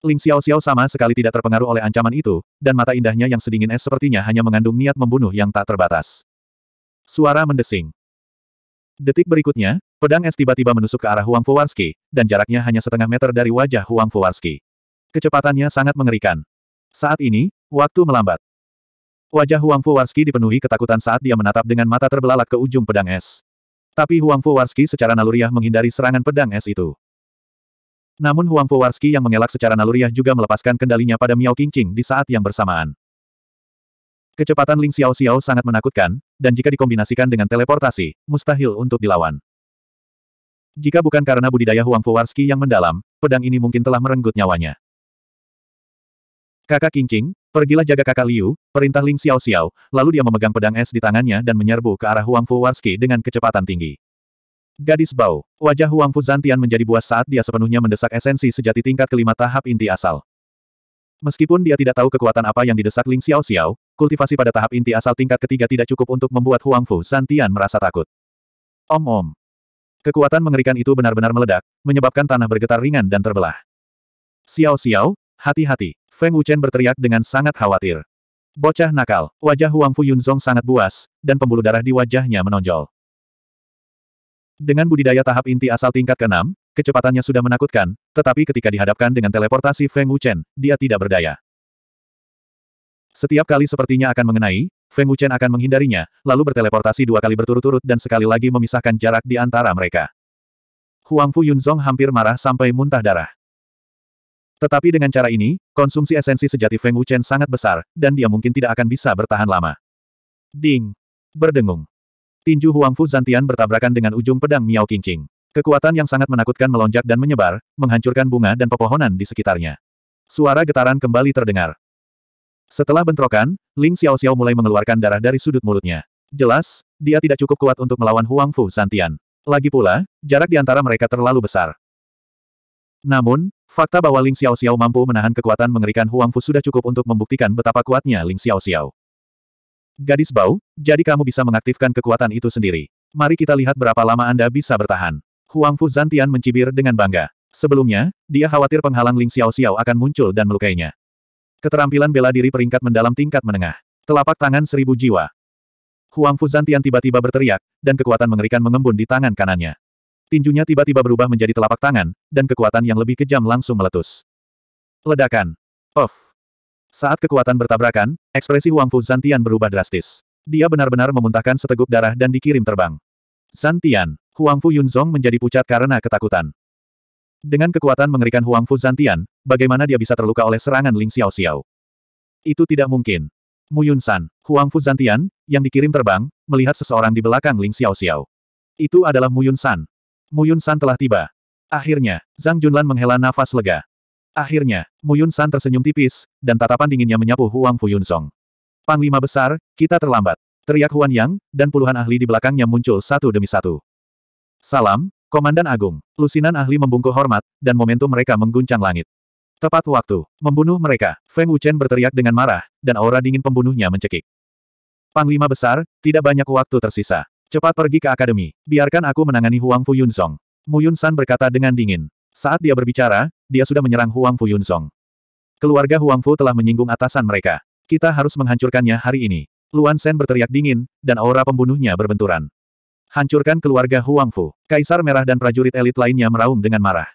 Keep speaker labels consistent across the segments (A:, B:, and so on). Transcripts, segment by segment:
A: Ling Xiao Xiao sama sekali tidak terpengaruh oleh ancaman itu, dan mata indahnya yang sedingin es sepertinya hanya mengandung niat membunuh yang tak terbatas. Suara mendesing. Detik berikutnya, pedang es tiba-tiba menusuk ke arah Huang Fuwarski, dan jaraknya hanya setengah meter dari wajah Huang Fuwarski. Kecepatannya sangat mengerikan. Saat ini, waktu melambat. Wajah Huang Fuwarski dipenuhi ketakutan saat dia menatap dengan mata terbelalak ke ujung pedang es. Tapi Huang Fuwarski secara naluriah menghindari serangan pedang es itu. Namun Huang Fowarski yang mengelak secara naluriah juga melepaskan kendalinya pada Miao Qingqing di saat yang bersamaan. Kecepatan Ling Xiao Xiao sangat menakutkan, dan jika dikombinasikan dengan teleportasi, mustahil untuk dilawan. Jika bukan karena budidaya Huang Fowarski yang mendalam, pedang ini mungkin telah merenggut nyawanya. Kakak Qingqing, pergilah jaga kakak Liu, perintah Ling Xiao Xiao, lalu dia memegang pedang es di tangannya dan menyerbu ke arah Huang Fowarski dengan kecepatan tinggi. Gadis bau. Wajah Huang Zantian menjadi buas saat dia sepenuhnya mendesak esensi sejati tingkat kelima tahap inti asal. Meskipun dia tidak tahu kekuatan apa yang didesak Ling Xiao Xiao, kultivasi pada tahap inti asal tingkat ketiga tidak cukup untuk membuat Huang Fu Zantian merasa takut. Om-om. Kekuatan mengerikan itu benar-benar meledak, menyebabkan tanah bergetar ringan dan terbelah. Xiao Xiao, hati-hati. Feng Wuchen berteriak dengan sangat khawatir. Bocah nakal, wajah Huang Fu Yunzong sangat buas, dan pembuluh darah di wajahnya menonjol. Dengan budidaya tahap inti asal tingkat ke-6, kecepatannya sudah menakutkan, tetapi ketika dihadapkan dengan teleportasi Feng Wuchen, dia tidak berdaya. Setiap kali sepertinya akan mengenai, Feng Wuchen akan menghindarinya, lalu berteleportasi dua kali berturut-turut dan sekali lagi memisahkan jarak di antara mereka. Huang Fu Yunzong hampir marah sampai muntah darah. Tetapi dengan cara ini, konsumsi esensi sejati Feng Wuchen sangat besar, dan dia mungkin tidak akan bisa bertahan lama. Ding! Berdengung. Tinju Huangfu Zantian bertabrakan dengan ujung pedang Miao Qingqing. Kekuatan yang sangat menakutkan melonjak dan menyebar, menghancurkan bunga dan pepohonan di sekitarnya. Suara getaran kembali terdengar. Setelah bentrokan, Ling Xiao Xiao mulai mengeluarkan darah dari sudut mulutnya. Jelas, dia tidak cukup kuat untuk melawan Huangfu Zantian. Lagi pula, jarak di antara mereka terlalu besar. Namun, fakta bahwa Ling Xiao Xiao mampu menahan kekuatan mengerikan Huangfu sudah cukup untuk membuktikan betapa kuatnya Ling Xiao Xiao. Gadis bau, jadi kamu bisa mengaktifkan kekuatan itu sendiri. Mari kita lihat berapa lama Anda bisa bertahan. Huang Fu Zantian mencibir dengan bangga. Sebelumnya, dia khawatir penghalang Ling Xiao Xiao akan muncul dan melukainya. Keterampilan bela diri peringkat mendalam tingkat menengah. Telapak tangan seribu jiwa. Huang Fu Zantian tiba-tiba berteriak, dan kekuatan mengerikan mengembun di tangan kanannya. Tinjunya tiba-tiba berubah menjadi telapak tangan, dan kekuatan yang lebih kejam langsung meletus. Ledakan. Off. Saat kekuatan bertabrakan, ekspresi Huang Fu Zantian berubah drastis. Dia benar-benar memuntahkan seteguk darah dan dikirim terbang. Zantian, Huang Fu Yunzong menjadi pucat karena ketakutan. Dengan kekuatan mengerikan Huang Fu Zantian, bagaimana dia bisa terluka oleh serangan Ling Xiao Xiao? Itu tidak mungkin. Mu Yun San, Huang Fu Zantian, yang dikirim terbang, melihat seseorang di belakang Ling Xiao Xiao. Itu adalah Mu Yun San. Mu Yun San telah tiba. Akhirnya, Zhang Junlan menghela nafas lega. Akhirnya, Muyun San tersenyum tipis, dan tatapan dinginnya menyapu Huang Yun Song. Panglima besar, kita terlambat. Teriak Huan Yang, dan puluhan ahli di belakangnya muncul satu demi satu. Salam, Komandan Agung. Lusinan ahli membungkuk hormat, dan momentum mereka mengguncang langit. Tepat waktu, membunuh mereka. Feng Wuchen berteriak dengan marah, dan aura dingin pembunuhnya mencekik. Panglima besar, tidak banyak waktu tersisa. Cepat pergi ke akademi, biarkan aku menangani Huang Yun Song. Muyun San berkata dengan dingin. Saat dia berbicara, dia sudah menyerang Huang Fu Yun Song. Keluarga Huang Fu telah menyinggung atasan mereka. Kita harus menghancurkannya hari ini. Luan Sen berteriak dingin, dan aura pembunuhnya berbenturan. Hancurkan keluarga Huang Fu. Kaisar Merah dan prajurit elit lainnya meraung dengan marah.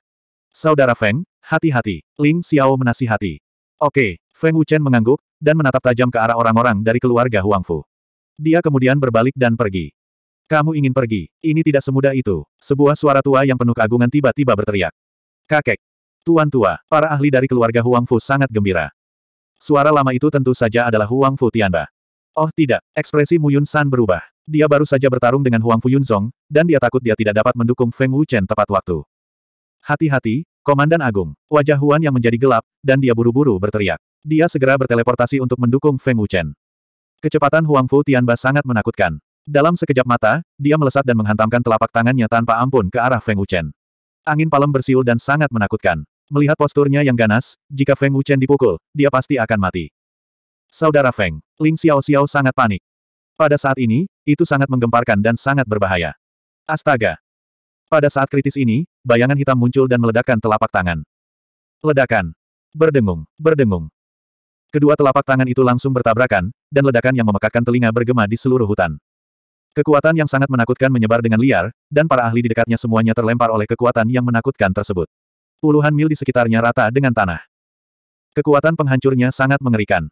A: Saudara Feng, hati-hati. Ling Xiao menasihati. Oke, Feng Wuchen mengangguk, dan menatap tajam ke arah orang-orang dari keluarga Huang Fu. Dia kemudian berbalik dan pergi. Kamu ingin pergi, ini tidak semudah itu. Sebuah suara tua yang penuh keagungan tiba-tiba berteriak. Kakek. Tuan tua, para ahli dari keluarga Huang Fu sangat gembira. Suara lama itu tentu saja adalah Huang Fu Tianba. Oh tidak, ekspresi Mu Yun San berubah. Dia baru saja bertarung dengan Huang Fu Yunzong, dan dia takut dia tidak dapat mendukung Feng Wuchen tepat waktu. Hati-hati, Komandan Agung. Wajah Huan yang menjadi gelap, dan dia buru-buru berteriak. Dia segera berteleportasi untuk mendukung Feng Wuchen. Kecepatan Huang Fu Tianba sangat menakutkan. Dalam sekejap mata, dia melesat dan menghantamkan telapak tangannya tanpa ampun ke arah Feng Wuchen. Angin palem bersiul dan sangat menakutkan. Melihat posturnya yang ganas, jika Feng Wuchen dipukul, dia pasti akan mati. Saudara Feng, Ling Xiao Xiao sangat panik. Pada saat ini, itu sangat menggemparkan dan sangat berbahaya. Astaga! Pada saat kritis ini, bayangan hitam muncul dan meledakkan telapak tangan. Ledakan. Berdengung, berdengung. Kedua telapak tangan itu langsung bertabrakan, dan ledakan yang memekakkan telinga bergema di seluruh hutan. Kekuatan yang sangat menakutkan menyebar dengan liar, dan para ahli di dekatnya semuanya terlempar oleh kekuatan yang menakutkan tersebut. Puluhan mil di sekitarnya rata dengan tanah. Kekuatan penghancurnya sangat mengerikan.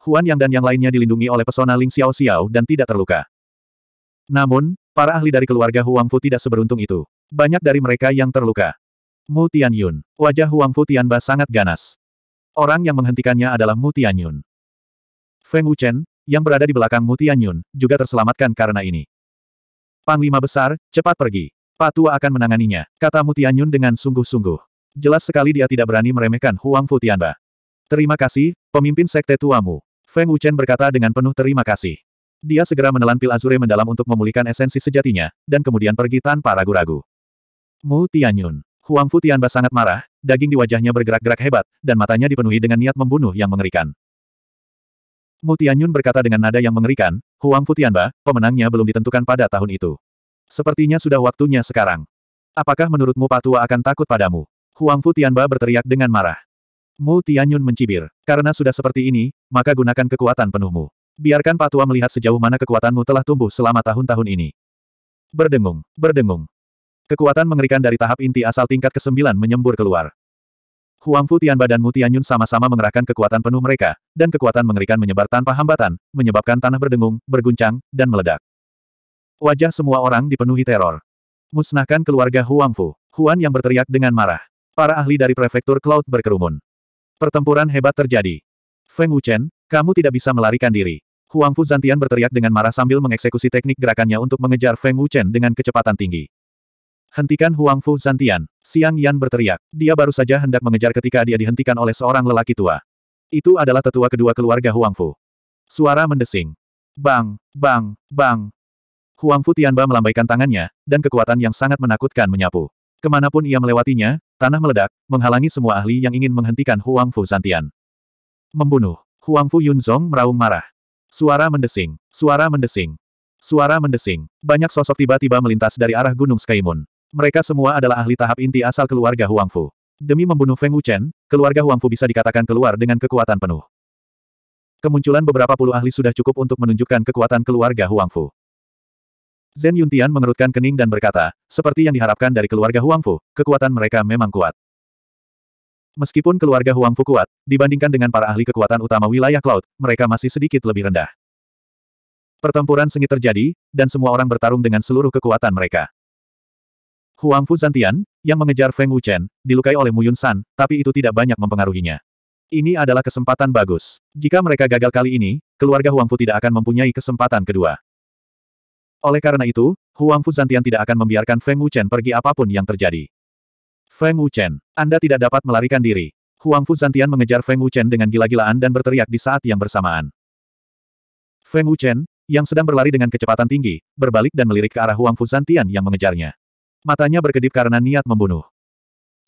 A: Huan Yang dan yang lainnya dilindungi oleh pesona Ling Xiao Xiao dan tidak terluka. Namun, para ahli dari keluarga Huang Fu tidak seberuntung itu. Banyak dari mereka yang terluka. Mu Tian Yun. Wajah Huang Fu Tianba sangat ganas. Orang yang menghentikannya adalah Mu Tian Yun. Feng Wuchen, yang berada di belakang Mutianyun, juga terselamatkan karena ini. Panglima besar, cepat pergi. Pak tua akan menanganinya, kata Mutianyun dengan sungguh-sungguh. Jelas sekali dia tidak berani meremehkan Huang Futianba. Terima kasih, pemimpin sekte tuamu. Feng Wuchen berkata dengan penuh terima kasih. Dia segera menelan pil azure mendalam untuk memulihkan esensi sejatinya, dan kemudian pergi tanpa ragu-ragu. Mu Tianyun. Huang Fu Tianba sangat marah, daging di wajahnya bergerak-gerak hebat, dan matanya dipenuhi dengan niat membunuh yang mengerikan. Mu Tianyun berkata dengan nada yang mengerikan, Huang Futianba, pemenangnya belum ditentukan pada tahun itu. Sepertinya sudah waktunya sekarang. Apakah menurutmu Patua akan takut padamu? Huang Futianba berteriak dengan marah. Mu Tianyun mencibir, karena sudah seperti ini, maka gunakan kekuatan penuhmu. Biarkan Patua melihat sejauh mana kekuatanmu telah tumbuh selama tahun-tahun ini. Berdengung, berdengung. Kekuatan mengerikan dari tahap inti asal tingkat ke-9 menyembur keluar. Huangfu Fu Tianba dan Mu Tianyun sama-sama mengerahkan kekuatan penuh mereka, dan kekuatan mengerikan menyebar tanpa hambatan, menyebabkan tanah berdengung, berguncang, dan meledak. Wajah semua orang dipenuhi teror. Musnahkan keluarga Huangfu, Huan yang berteriak dengan marah. Para ahli dari prefektur Cloud berkerumun. Pertempuran hebat terjadi. Feng Wuchen, kamu tidak bisa melarikan diri. Huangfu Zantian berteriak dengan marah sambil mengeksekusi teknik gerakannya untuk mengejar Feng Wuchen dengan kecepatan tinggi. Hentikan Huang Fu Zantian. Siang Yan berteriak. Dia baru saja hendak mengejar ketika dia dihentikan oleh seorang lelaki tua. Itu adalah tetua kedua keluarga Huang Fu. Suara mendesing. Bang, bang, bang. Huang Fu Tianba melambaikan tangannya, dan kekuatan yang sangat menakutkan menyapu. Kemanapun ia melewatinya, tanah meledak, menghalangi semua ahli yang ingin menghentikan Huang Fu Zantian. Membunuh. Huang Fu Yunzong meraung marah. Suara mendesing. Suara mendesing. Suara mendesing. Banyak sosok tiba-tiba melintas dari arah Gunung skaimun. Mereka semua adalah ahli tahap inti asal keluarga Huangfu. Demi membunuh Feng Wuchen, keluarga Huangfu bisa dikatakan keluar dengan kekuatan penuh. Kemunculan beberapa puluh ahli sudah cukup untuk menunjukkan kekuatan keluarga Huangfu. Zhen Yuntian mengerutkan kening dan berkata, seperti yang diharapkan dari keluarga Huangfu, kekuatan mereka memang kuat. Meskipun keluarga Huangfu kuat, dibandingkan dengan para ahli kekuatan utama wilayah Cloud, mereka masih sedikit lebih rendah. Pertempuran sengit terjadi, dan semua orang bertarung dengan seluruh kekuatan mereka. Huang Fu Zantian, yang mengejar Feng Wuchen, dilukai oleh Mu Yun San, tapi itu tidak banyak mempengaruhinya. Ini adalah kesempatan bagus. Jika mereka gagal kali ini, keluarga Huang Fu tidak akan mempunyai kesempatan kedua. Oleh karena itu, Huang Fu Zantian tidak akan membiarkan Feng Wuchen pergi apapun yang terjadi. Feng Wuchen, Anda tidak dapat melarikan diri. Huang Fu Zantian mengejar Feng Wuchen dengan gila-gilaan dan berteriak di saat yang bersamaan. Feng Wuchen, yang sedang berlari dengan kecepatan tinggi, berbalik dan melirik ke arah Huang Fu Zantian yang mengejarnya. Matanya berkedip karena niat membunuh.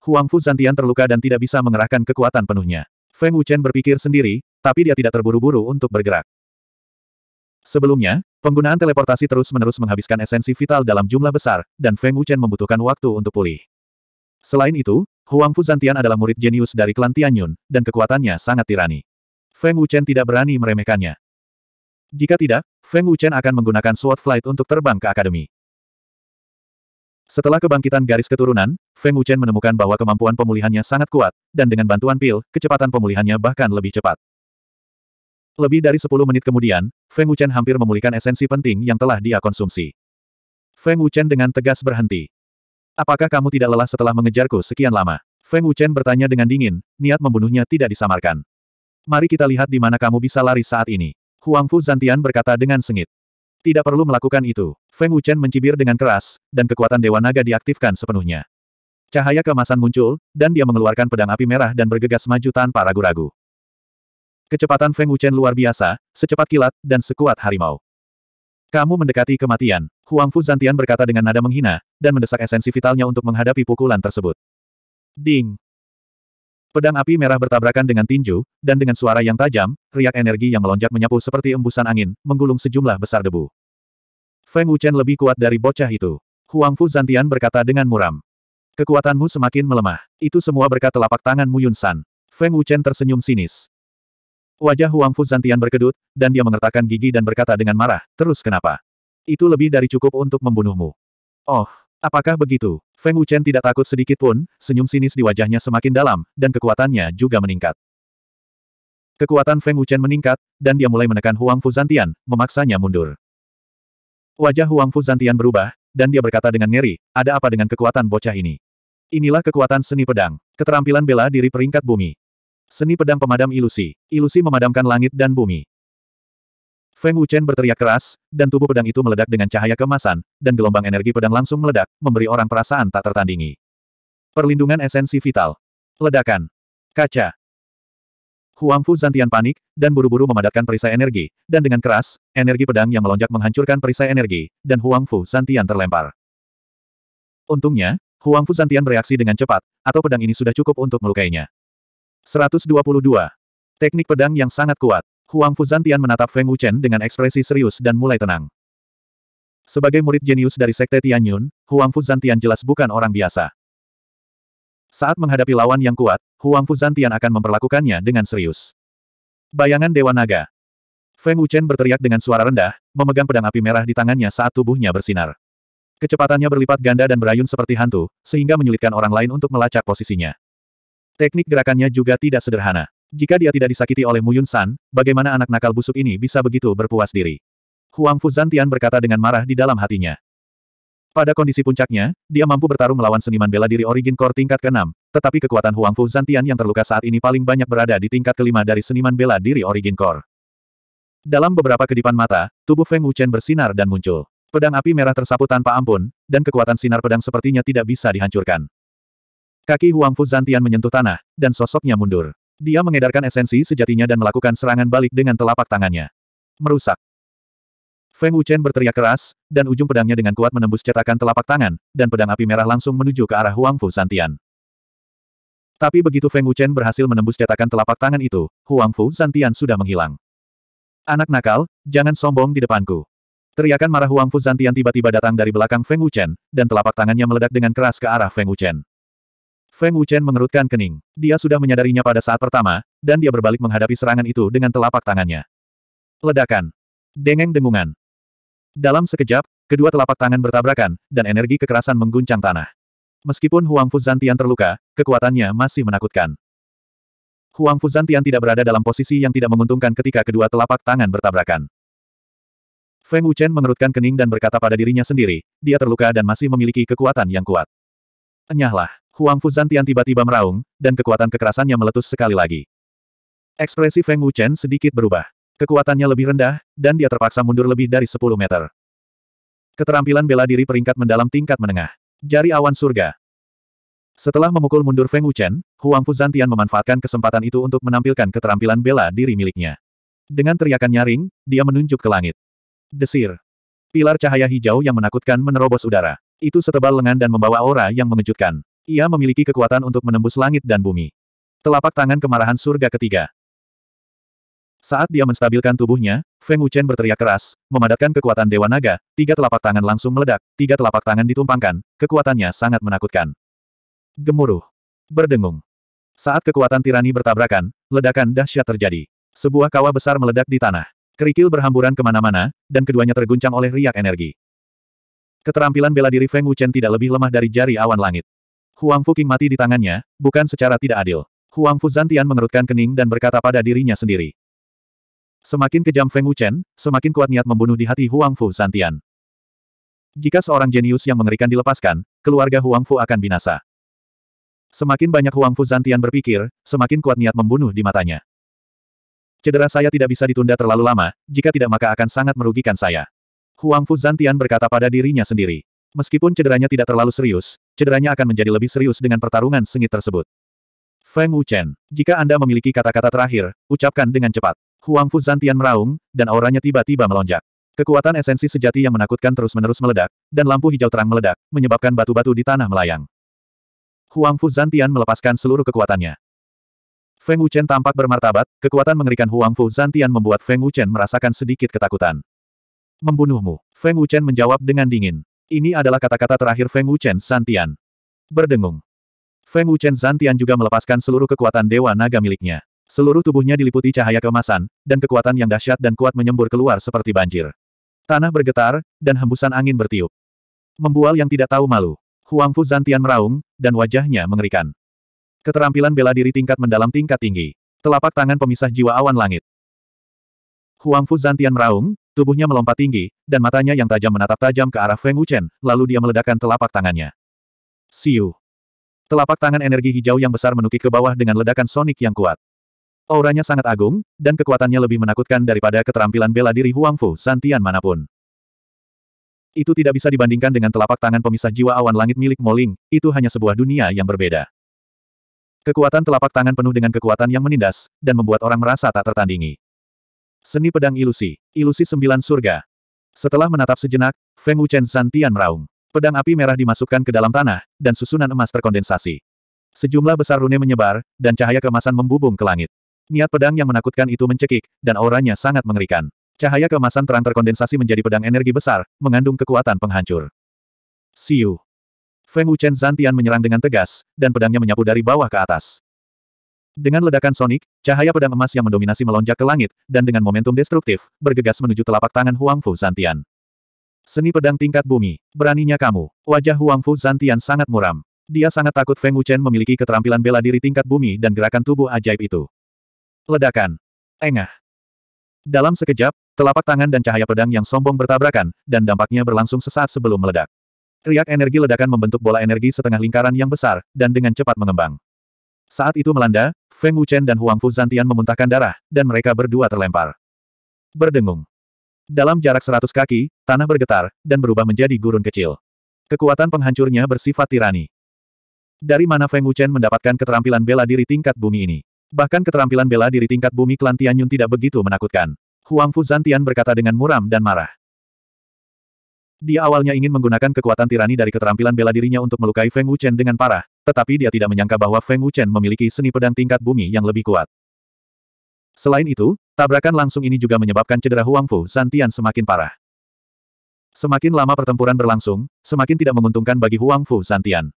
A: Huang Fu Zantian terluka dan tidak bisa mengerahkan kekuatan penuhnya. Feng Wuchen berpikir sendiri, tapi dia tidak terburu-buru untuk bergerak. Sebelumnya, penggunaan teleportasi terus-menerus menghabiskan esensi vital dalam jumlah besar, dan Feng Wuchen membutuhkan waktu untuk pulih. Selain itu, Huang Fu Zantian adalah murid jenius dari klan Tianyun, dan kekuatannya sangat tirani. Feng Wuchen tidak berani meremehkannya. Jika tidak, Feng Wuchen akan menggunakan Sword Flight untuk terbang ke akademi. Setelah kebangkitan garis keturunan, Feng Wuchen menemukan bahwa kemampuan pemulihannya sangat kuat, dan dengan bantuan pil, kecepatan pemulihannya bahkan lebih cepat. Lebih dari 10 menit kemudian, Feng Wuchen hampir memulihkan esensi penting yang telah dia konsumsi. Feng Wuchen dengan tegas berhenti. Apakah kamu tidak lelah setelah mengejarku sekian lama? Feng Wuchen bertanya dengan dingin, niat membunuhnya tidak disamarkan. Mari kita lihat di mana kamu bisa lari saat ini. Huang Fu Zantian berkata dengan sengit. Tidak perlu melakukan itu. Feng Wuchen mencibir dengan keras, dan kekuatan Dewa Naga diaktifkan sepenuhnya. Cahaya kemasan muncul, dan dia mengeluarkan pedang api merah dan bergegas maju tanpa ragu-ragu. Kecepatan Feng Wuchen luar biasa, secepat kilat, dan sekuat harimau. Kamu mendekati kematian. Huang Fu Zantian berkata dengan nada menghina, dan mendesak esensi vitalnya untuk menghadapi pukulan tersebut. Ding! Pedang api merah bertabrakan dengan tinju, dan dengan suara yang tajam, riak energi yang melonjak menyapu seperti embusan angin, menggulung sejumlah besar debu. Feng Wuchen lebih kuat dari bocah itu. Huang Fu Zantian berkata dengan muram. Kekuatanmu semakin melemah. Itu semua berkat telapak Mu Yun San. Feng Wuchen tersenyum sinis. Wajah Huang Fu Zantian berkedut, dan dia mengertakkan gigi dan berkata dengan marah, terus kenapa? Itu lebih dari cukup untuk membunuhmu. Oh, apakah begitu? Feng Wuchen tidak takut sedikit pun, senyum sinis di wajahnya semakin dalam, dan kekuatannya juga meningkat. Kekuatan Feng Wuchen meningkat, dan dia mulai menekan Huang Fu Zantian, memaksanya mundur. Wajah Huang Fu Zantian berubah, dan dia berkata dengan ngeri, ada apa dengan kekuatan bocah ini? Inilah kekuatan seni pedang, keterampilan bela diri peringkat bumi. Seni pedang pemadam ilusi, ilusi memadamkan langit dan bumi. Feng Wuchen berteriak keras, dan tubuh pedang itu meledak dengan cahaya kemasan, dan gelombang energi pedang langsung meledak, memberi orang perasaan tak tertandingi. Perlindungan esensi vital. Ledakan. Kaca. Huang Fu Zantian panik, dan buru-buru memadatkan perisai energi, dan dengan keras, energi pedang yang melonjak menghancurkan perisai energi, dan Huang Fu Zantian terlempar. Untungnya, Huang Fu Zantian bereaksi dengan cepat, atau pedang ini sudah cukup untuk melukainya. 122. Teknik pedang yang sangat kuat. Huang Fuzantian menatap Feng Wuchen dengan ekspresi serius dan mulai tenang. Sebagai murid jenius dari Sekte Tianyun, Huang Fuzantian jelas bukan orang biasa. Saat menghadapi lawan yang kuat, Huang Fuzantian akan memperlakukannya dengan serius. Bayangan Dewa Naga. Feng Wuchen berteriak dengan suara rendah, memegang pedang api merah di tangannya saat tubuhnya bersinar. Kecepatannya berlipat ganda dan berayun seperti hantu, sehingga menyulitkan orang lain untuk melacak posisinya. Teknik gerakannya juga tidak sederhana. Jika dia tidak disakiti oleh Mu Yun San, bagaimana anak nakal busuk ini bisa begitu berpuas diri? Huang Zantian Zantian berkata dengan marah di dalam hatinya. Pada kondisi puncaknya, dia mampu bertarung melawan seniman bela diri Origin Core tingkat ke-6, tetapi kekuatan Huang Zantian Zantian yang terluka saat ini paling banyak berada di tingkat kelima dari seniman bela diri Origin Core. Dalam beberapa kedipan mata, tubuh Feng Wuchen bersinar dan muncul. Pedang api merah tersapu tanpa ampun, dan kekuatan sinar pedang sepertinya tidak bisa dihancurkan. Kaki Huang Zantian Zantian menyentuh tanah, dan sosoknya mundur. Dia mengedarkan esensi sejatinya dan melakukan serangan balik dengan telapak tangannya. Merusak. Feng Wuchen berteriak keras, dan ujung pedangnya dengan kuat menembus cetakan telapak tangan, dan pedang api merah langsung menuju ke arah Huang Fu Santian. Tapi begitu Feng Wuchen berhasil menembus cetakan telapak tangan itu, Huang Fu Santian sudah menghilang. Anak nakal, jangan sombong di depanku. Teriakan marah Huang Fu Santian tiba-tiba datang dari belakang Feng Wuchen, dan telapak tangannya meledak dengan keras ke arah Feng Wuchen. Feng Wuchen mengerutkan kening. Dia sudah menyadarinya pada saat pertama, dan dia berbalik menghadapi serangan itu dengan telapak tangannya. Ledakan. Dengeng dengungan. Dalam sekejap, kedua telapak tangan bertabrakan, dan energi kekerasan mengguncang tanah. Meskipun Huang Fuzan Tian terluka, kekuatannya masih menakutkan. Huang Fuzan Tian tidak berada dalam posisi yang tidak menguntungkan ketika kedua telapak tangan bertabrakan. Feng Wuchen mengerutkan kening dan berkata pada dirinya sendiri, dia terluka dan masih memiliki kekuatan yang kuat. Enyahlah. Huang Fuzantian tiba-tiba meraung, dan kekuatan kekerasannya meletus sekali lagi. Ekspresi Feng Wuchen sedikit berubah. Kekuatannya lebih rendah, dan dia terpaksa mundur lebih dari 10 meter. Keterampilan bela diri peringkat mendalam tingkat menengah. Jari awan surga. Setelah memukul mundur Feng Wuchen, Huang Fuzantian memanfaatkan kesempatan itu untuk menampilkan keterampilan bela diri miliknya. Dengan teriakan nyaring, dia menunjuk ke langit. Desir. Pilar cahaya hijau yang menakutkan menerobos udara. Itu setebal lengan dan membawa aura yang mengejutkan. Ia memiliki kekuatan untuk menembus langit dan bumi. Telapak tangan kemarahan surga ketiga. Saat dia menstabilkan tubuhnya, Feng Wuchen berteriak keras, memadatkan kekuatan Dewa Naga, tiga telapak tangan langsung meledak, tiga telapak tangan ditumpangkan, kekuatannya sangat menakutkan. Gemuruh. Berdengung. Saat kekuatan tirani bertabrakan, ledakan dahsyat terjadi. Sebuah kawah besar meledak di tanah. Kerikil berhamburan kemana-mana, dan keduanya terguncang oleh riak energi. Keterampilan bela diri Feng Wuchen tidak lebih lemah dari jari awan langit. Huang Fu Fuqing mati di tangannya, bukan secara tidak adil. Huang Fu Zantian mengerutkan kening dan berkata pada dirinya sendiri. Semakin kejam Feng Wuchen, semakin kuat niat membunuh di hati Huang Fu Zantian. Jika seorang jenius yang mengerikan dilepaskan, keluarga Huang Fu akan binasa. Semakin banyak Huang Fu Zantian berpikir, semakin kuat niat membunuh di matanya. Cedera saya tidak bisa ditunda terlalu lama, jika tidak maka akan sangat merugikan saya. Huang Fu Zantian berkata pada dirinya sendiri. Meskipun cederanya tidak terlalu serius, cederanya akan menjadi lebih serius dengan pertarungan sengit tersebut. Feng Wuchen, jika Anda memiliki kata-kata terakhir, ucapkan dengan cepat. Huang Fu Zantian meraung, dan auranya tiba-tiba melonjak. Kekuatan esensi sejati yang menakutkan terus-menerus meledak, dan lampu hijau terang meledak, menyebabkan batu-batu di tanah melayang. Huang Fu Zantian melepaskan seluruh kekuatannya. Feng Wuchen tampak bermartabat, kekuatan mengerikan Huang Fu Zantian membuat Feng Wuchen merasakan sedikit ketakutan. Membunuhmu, Feng Wuchen menjawab dengan dingin. Ini adalah kata-kata terakhir Feng Wuchen Santian. Berdengung. Feng Wuchen Santian juga melepaskan seluruh kekuatan Dewa Naga miliknya. Seluruh tubuhnya diliputi cahaya kemasan, dan kekuatan yang dahsyat dan kuat menyembur keluar seperti banjir. Tanah bergetar, dan hembusan angin bertiup. Membual yang tidak tahu malu. Huang Fu Zantian meraung, dan wajahnya mengerikan. Keterampilan bela diri tingkat mendalam tingkat tinggi. Telapak tangan pemisah jiwa awan langit. Huang Fu Zantian meraung, Tubuhnya melompat tinggi, dan matanya yang tajam menatap tajam ke arah Feng Wuchen, lalu dia meledakkan telapak tangannya. Siu. Telapak tangan energi hijau yang besar menukik ke bawah dengan ledakan sonik yang kuat. Auranya sangat agung, dan kekuatannya lebih menakutkan daripada keterampilan bela diri Huang Fu Santian manapun. Itu tidak bisa dibandingkan dengan telapak tangan pemisah jiwa awan langit milik Moling, itu hanya sebuah dunia yang berbeda. Kekuatan telapak tangan penuh dengan kekuatan yang menindas, dan membuat orang merasa tak tertandingi. Seni pedang ilusi. Ilusi sembilan surga. Setelah menatap sejenak, Feng Wuchen Santian meraung. Pedang api merah dimasukkan ke dalam tanah, dan susunan emas terkondensasi. Sejumlah besar rune menyebar, dan cahaya kemasan membubung ke langit. Niat pedang yang menakutkan itu mencekik, dan auranya sangat mengerikan. Cahaya kemasan terang terkondensasi menjadi pedang energi besar, mengandung kekuatan penghancur. Siu. Feng Wuchen Zantian menyerang dengan tegas, dan pedangnya menyapu dari bawah ke atas. Dengan ledakan sonik, cahaya pedang emas yang mendominasi melonjak ke langit, dan dengan momentum destruktif, bergegas menuju telapak tangan Huang Fu Zantian. Seni pedang tingkat bumi, beraninya kamu. Wajah Huang Fu Zantian sangat muram. Dia sangat takut Feng Wuchen memiliki keterampilan bela diri tingkat bumi dan gerakan tubuh ajaib itu. Ledakan. Engah. Dalam sekejap, telapak tangan dan cahaya pedang yang sombong bertabrakan, dan dampaknya berlangsung sesaat sebelum meledak. Riak energi ledakan membentuk bola energi setengah lingkaran yang besar, dan dengan cepat mengembang. Saat itu melanda, Feng Wuchen dan Huang Zantian memuntahkan darah, dan mereka berdua terlempar. Berdengung. Dalam jarak seratus kaki, tanah bergetar, dan berubah menjadi gurun kecil. Kekuatan penghancurnya bersifat tirani. Dari mana Feng Wuchen mendapatkan keterampilan bela diri tingkat bumi ini? Bahkan keterampilan bela diri tingkat bumi klan Tianyun tidak begitu menakutkan. Huang Zantian berkata dengan muram dan marah. Dia awalnya ingin menggunakan kekuatan tirani dari keterampilan bela dirinya untuk melukai Feng Wuchen dengan parah, tetapi dia tidak menyangka bahwa Feng Wuchen memiliki seni pedang tingkat bumi yang lebih kuat. Selain itu, tabrakan langsung ini juga menyebabkan cedera Huang Fu Zantian semakin parah. Semakin lama pertempuran berlangsung, semakin tidak menguntungkan bagi Huang Fu Zantian.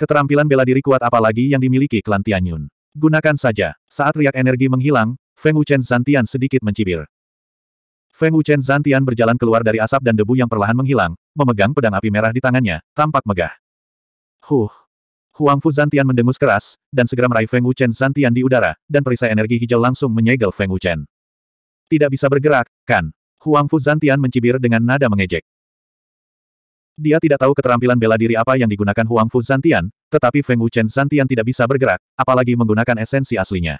A: Keterampilan bela diri kuat apalagi yang dimiliki klan Tianyun. Gunakan saja. Saat riak energi menghilang, Feng Wuchen Zantian sedikit mencibir. Feng Wuchen Zantian berjalan keluar dari asap dan debu yang perlahan menghilang, memegang pedang api merah di tangannya, tampak megah. Huh, Huang Fu Zantian mendengus keras, dan segera meraih Feng Wuchen Zantian di udara, dan perisai energi hijau langsung menyegel Feng Wuchen. Tidak bisa bergerak, kan? Huang Fu Zantian mencibir dengan nada mengejek. Dia tidak tahu keterampilan bela diri apa yang digunakan Huang Fu Zantian, tetapi Feng Wuchen Zantian tidak bisa bergerak, apalagi menggunakan esensi aslinya.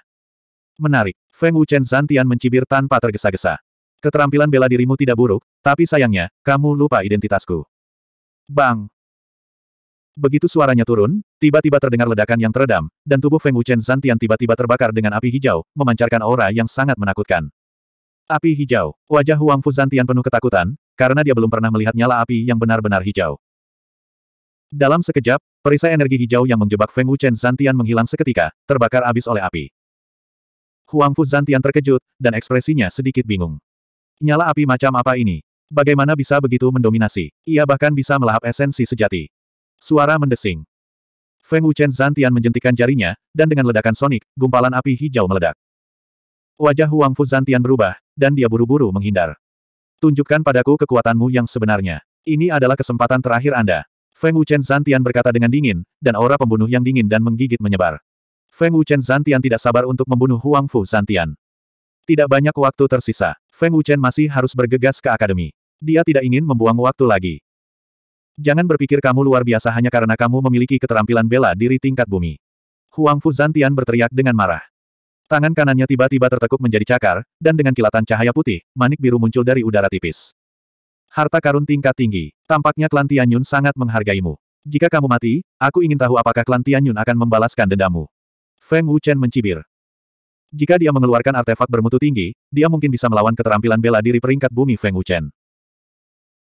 A: Menarik, Feng Wuchen Zantian mencibir tanpa tergesa-gesa. Keterampilan bela dirimu tidak buruk, tapi sayangnya, kamu lupa identitasku. Bang! Begitu suaranya turun, tiba-tiba terdengar ledakan yang teredam, dan tubuh Feng Wuchen Zantian tiba-tiba terbakar dengan api hijau, memancarkan aura yang sangat menakutkan. Api hijau. Wajah Huang Fu Zantian penuh ketakutan, karena dia belum pernah melihat nyala api yang benar-benar hijau. Dalam sekejap, perisai energi hijau yang menjebak Feng Wuchen Zantian menghilang seketika, terbakar abis oleh api. Huang Fu Zantian terkejut, dan ekspresinya sedikit bingung. Nyala api macam apa ini? Bagaimana bisa begitu mendominasi? Ia bahkan bisa melahap esensi sejati. Suara mendesing. Feng Wuchen Zantian menjentikan jarinya, dan dengan ledakan sonik, gumpalan api hijau meledak. Wajah Huang Fu Zantian berubah, dan dia buru-buru menghindar. Tunjukkan padaku kekuatanmu yang sebenarnya. Ini adalah kesempatan terakhir Anda. Feng Wuchen Zantian berkata dengan dingin, dan aura pembunuh yang dingin dan menggigit menyebar. Feng Wuchen Zantian tidak sabar untuk membunuh Huang Fu Zantian. Tidak banyak waktu tersisa. Feng Wuchen masih harus bergegas ke akademi. Dia tidak ingin membuang waktu lagi. Jangan berpikir kamu luar biasa hanya karena kamu memiliki keterampilan bela diri tingkat bumi. Huang Fu Zantian berteriak dengan marah. Tangan kanannya tiba-tiba tertekuk menjadi cakar, dan dengan kilatan cahaya putih, manik biru muncul dari udara tipis. Harta karun tingkat tinggi, tampaknya klan Tianyun sangat menghargaimu. Jika kamu mati, aku ingin tahu apakah klan Tianyun akan membalaskan dendamu. Feng Wuchen mencibir. Jika dia mengeluarkan artefak bermutu tinggi, dia mungkin bisa melawan keterampilan bela diri peringkat bumi Feng Wuchen.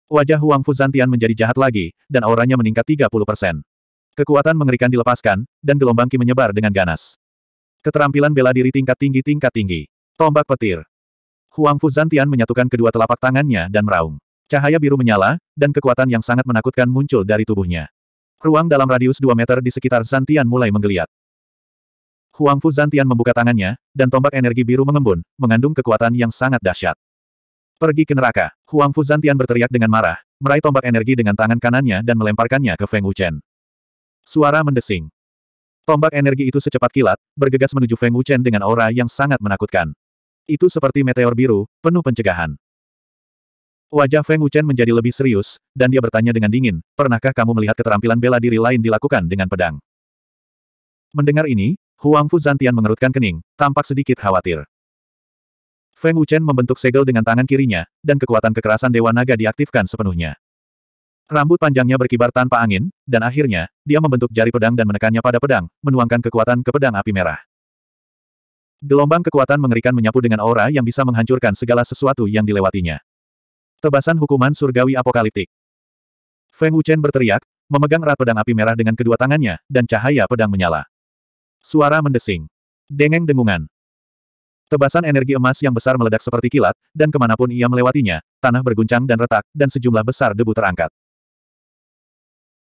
A: Wajah Huang Fuzantian menjadi jahat lagi, dan auranya meningkat 30 persen. Kekuatan mengerikan dilepaskan, dan gelombang Ki menyebar dengan ganas. Keterampilan bela diri tingkat tinggi tingkat tinggi. Tombak petir. Huang Fuzantian menyatukan kedua telapak tangannya dan meraung. Cahaya biru menyala, dan kekuatan yang sangat menakutkan muncul dari tubuhnya. Ruang dalam radius 2 meter di sekitar Zantian mulai menggeliat. Huang Fuzantian membuka tangannya, dan tombak energi biru mengembun, mengandung kekuatan yang sangat dahsyat. Pergi ke neraka. Huang Fu Zantian berteriak dengan marah, meraih tombak energi dengan tangan kanannya dan melemparkannya ke Feng Wuchen. Suara mendesing. Tombak energi itu secepat kilat, bergegas menuju Feng Wuchen dengan aura yang sangat menakutkan. Itu seperti meteor biru, penuh pencegahan. Wajah Feng Wuchen menjadi lebih serius, dan dia bertanya dengan dingin, pernahkah kamu melihat keterampilan bela diri lain dilakukan dengan pedang? Mendengar ini, Huang Fu Zantian mengerutkan kening, tampak sedikit khawatir. Feng Wuchen membentuk segel dengan tangan kirinya, dan kekuatan kekerasan Dewa Naga diaktifkan sepenuhnya. Rambut panjangnya berkibar tanpa angin, dan akhirnya, dia membentuk jari pedang dan menekannya pada pedang, menuangkan kekuatan ke pedang api merah. Gelombang kekuatan mengerikan menyapu dengan aura yang bisa menghancurkan segala sesuatu yang dilewatinya. Tebasan hukuman surgawi apokaliptik. Feng Wuchen berteriak, memegang erat pedang api merah dengan kedua tangannya, dan cahaya pedang menyala. Suara mendesing. Dengeng dengungan. Tebasan energi emas yang besar meledak seperti kilat, dan kemanapun ia melewatinya, tanah berguncang dan retak, dan sejumlah besar debu terangkat.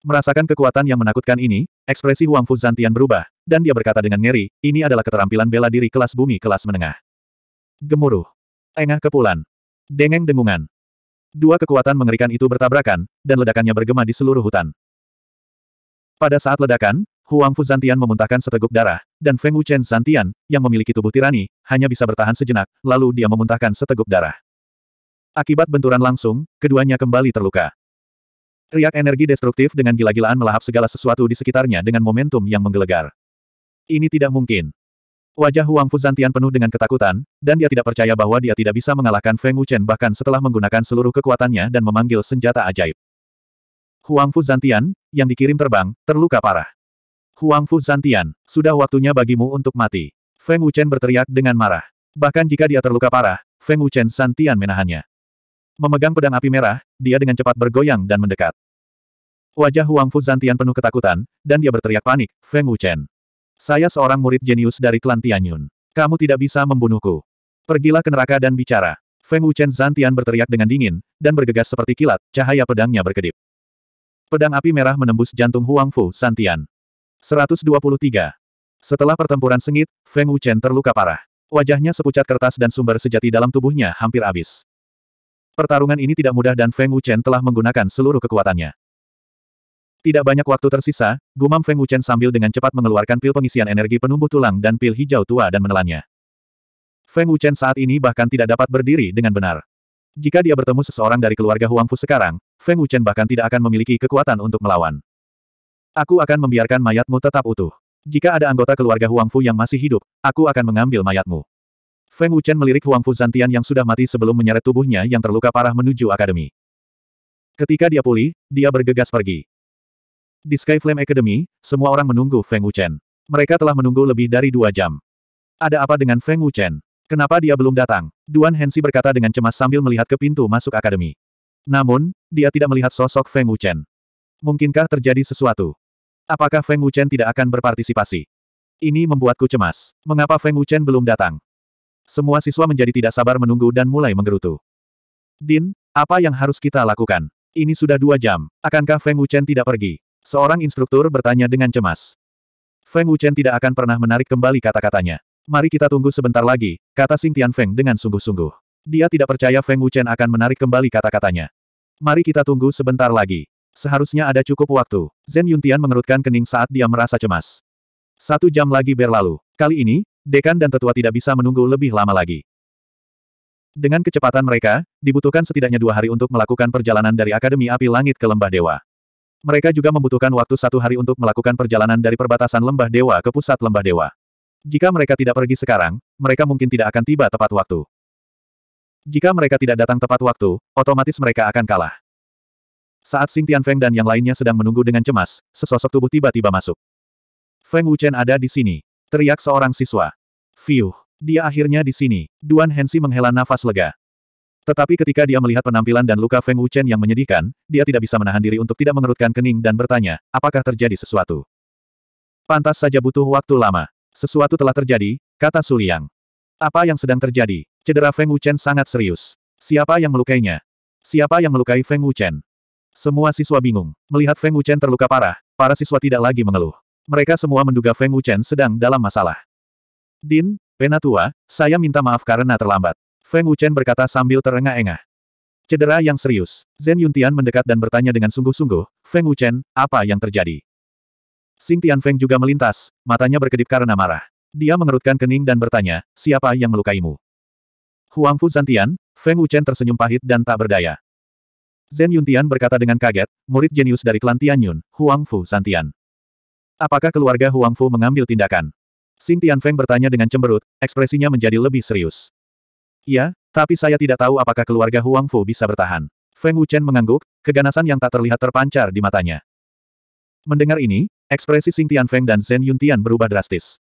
A: Merasakan kekuatan yang menakutkan ini, ekspresi Huang Fu Zantian berubah, dan dia berkata dengan ngeri, ini adalah keterampilan bela diri kelas bumi kelas menengah. Gemuruh. Engah kepulan. Dengeng dengungan. Dua kekuatan mengerikan itu bertabrakan, dan ledakannya bergema di seluruh hutan. Pada saat ledakan, Huang Fu Zantian memuntahkan seteguk darah, dan Feng Wuchen Zantian, yang memiliki tubuh tirani, hanya bisa bertahan sejenak, lalu dia memuntahkan seteguk darah. Akibat benturan langsung, keduanya kembali terluka. Riak energi destruktif dengan gila-gilaan melahap segala sesuatu di sekitarnya dengan momentum yang menggelegar. Ini tidak mungkin. Wajah Huang Fuzantian penuh dengan ketakutan, dan dia tidak percaya bahwa dia tidak bisa mengalahkan Feng Wuchen bahkan setelah menggunakan seluruh kekuatannya dan memanggil senjata ajaib. Huang Fu Zantian, yang dikirim terbang, terluka parah. Huang Fu Zantian, sudah waktunya bagimu untuk mati. Feng Wuchen berteriak dengan marah. Bahkan jika dia terluka parah, Feng Wuchen Zantian menahannya. Memegang pedang api merah, dia dengan cepat bergoyang dan mendekat. Wajah Huang Fu Zantian penuh ketakutan, dan dia berteriak panik, Feng Wuchen. Saya seorang murid jenius dari klan Tianyun. Kamu tidak bisa membunuhku. Pergilah ke neraka dan bicara. Feng Wuchen Zantian berteriak dengan dingin, dan bergegas seperti kilat, cahaya pedangnya berkedip. Pedang api merah menembus jantung Huang Fu Santian. 123. Setelah pertempuran sengit, Feng Wuchen terluka parah. Wajahnya sepucat kertas dan sumber sejati dalam tubuhnya hampir habis. Pertarungan ini tidak mudah dan Feng Wuchen telah menggunakan seluruh kekuatannya. Tidak banyak waktu tersisa, gumam Feng Wuchen sambil dengan cepat mengeluarkan pil pengisian energi penumbuh tulang dan pil hijau tua dan menelannya. Feng Wuchen saat ini bahkan tidak dapat berdiri dengan benar. Jika dia bertemu seseorang dari keluarga Huangfu sekarang, Feng Wuchen bahkan tidak akan memiliki kekuatan untuk melawan. Aku akan membiarkan mayatmu tetap utuh. Jika ada anggota keluarga Huang Fu yang masih hidup, aku akan mengambil mayatmu. Feng Wuchen melirik Huang Fu Zantian yang sudah mati sebelum menyeret tubuhnya yang terluka parah menuju akademi. Ketika dia pulih, dia bergegas pergi. Di Sky Flame Academy, semua orang menunggu Feng Wuchen. Mereka telah menunggu lebih dari dua jam. Ada apa dengan Feng Wuchen? Kenapa dia belum datang? Duan Hensi berkata dengan cemas sambil melihat ke pintu masuk akademi. Namun, dia tidak melihat sosok Feng Wuchen. Mungkinkah terjadi sesuatu? Apakah Feng Wuchen tidak akan berpartisipasi? Ini membuatku cemas. Mengapa Feng Wuchen belum datang? Semua siswa menjadi tidak sabar menunggu dan mulai menggerutu. Din, apa yang harus kita lakukan? Ini sudah dua jam. Akankah Feng Wuchen tidak pergi? Seorang instruktur bertanya dengan cemas. Feng Wuchen tidak akan pernah menarik kembali kata-katanya. Mari kita tunggu sebentar lagi, kata Xing Feng dengan sungguh-sungguh. Dia tidak percaya Feng Wuchen akan menarik kembali kata-katanya. Mari kita tunggu sebentar lagi. Seharusnya ada cukup waktu. Zhen Yuntian mengerutkan kening saat dia merasa cemas. Satu jam lagi berlalu. Kali ini, Dekan dan tetua tidak bisa menunggu lebih lama lagi. Dengan kecepatan mereka, dibutuhkan setidaknya dua hari untuk melakukan perjalanan dari Akademi Api Langit ke Lembah Dewa. Mereka juga membutuhkan waktu satu hari untuk melakukan perjalanan dari perbatasan Lembah Dewa ke pusat Lembah Dewa. Jika mereka tidak pergi sekarang, mereka mungkin tidak akan tiba tepat waktu. Jika mereka tidak datang tepat waktu, otomatis mereka akan kalah. Saat Xing Feng dan yang lainnya sedang menunggu dengan cemas, sesosok tubuh tiba-tiba masuk. Feng Wuchen ada di sini. Teriak seorang siswa. Fiuh. Dia akhirnya di sini. Duan Hensi menghela nafas lega. Tetapi ketika dia melihat penampilan dan luka Feng Wuchen yang menyedihkan, dia tidak bisa menahan diri untuk tidak mengerutkan kening dan bertanya, apakah terjadi sesuatu? Pantas saja butuh waktu lama. Sesuatu telah terjadi, kata Suliang. Apa yang sedang terjadi? Cedera Feng Wuchen sangat serius. Siapa yang melukainya? Siapa yang melukai Feng Wuchen? Semua siswa bingung. Melihat Feng Wuchen terluka parah, para siswa tidak lagi mengeluh. Mereka semua menduga Feng Wuchen sedang dalam masalah. Din, Penatua, saya minta maaf karena terlambat. Feng Wuchen berkata sambil terengah-engah. Cedera yang serius. Zen Yuntian mendekat dan bertanya dengan sungguh-sungguh, Feng Wuchen, apa yang terjadi? Xing Feng juga melintas, matanya berkedip karena marah. Dia mengerutkan kening dan bertanya, siapa yang melukaimu? Huang Fu Zantian, Feng Wuchen tersenyum pahit dan tak berdaya. Zhen Yuntian berkata dengan kaget, murid jenius dari klan Tianyun, Huang Fu Zantian. Apakah keluarga Huang Fu mengambil tindakan? Xing Feng bertanya dengan cemberut, ekspresinya menjadi lebih serius. Ya, tapi saya tidak tahu apakah keluarga Huang Fu bisa bertahan. Feng Wuchen mengangguk, keganasan yang tak terlihat terpancar di matanya. Mendengar ini, ekspresi Xing Feng dan Zhen Yuntian berubah drastis.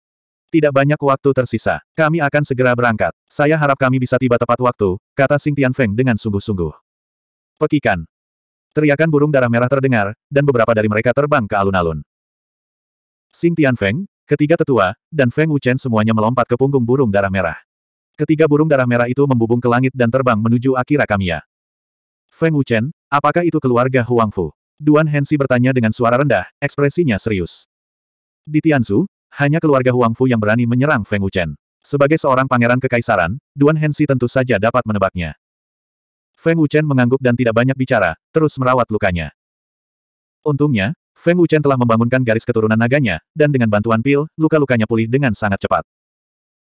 A: Tidak banyak waktu tersisa. Kami akan segera berangkat. Saya harap kami bisa tiba tepat waktu, kata Sing Tian Feng dengan sungguh-sungguh. Pekikan. Teriakan burung darah merah terdengar, dan beberapa dari mereka terbang ke alun-alun. Sing Tian Feng, ketiga tetua, dan Feng Wuchen semuanya melompat ke punggung burung darah merah. Ketiga burung darah merah itu membubung ke langit dan terbang menuju Akira Kamiya. Feng Wuchen, apakah itu keluarga Huang Fu? Duan Hensi bertanya dengan suara rendah, ekspresinya serius. Di Tianzu, hanya keluarga Huang Fu yang berani menyerang Feng Wuchen. Sebagai seorang pangeran kekaisaran, Duan Hensi tentu saja dapat menebaknya. Feng Wuchen mengangguk dan tidak banyak bicara, terus merawat lukanya. Untungnya, Feng Wuchen telah membangunkan garis keturunan naganya, dan dengan bantuan pil, luka-lukanya pulih dengan sangat cepat.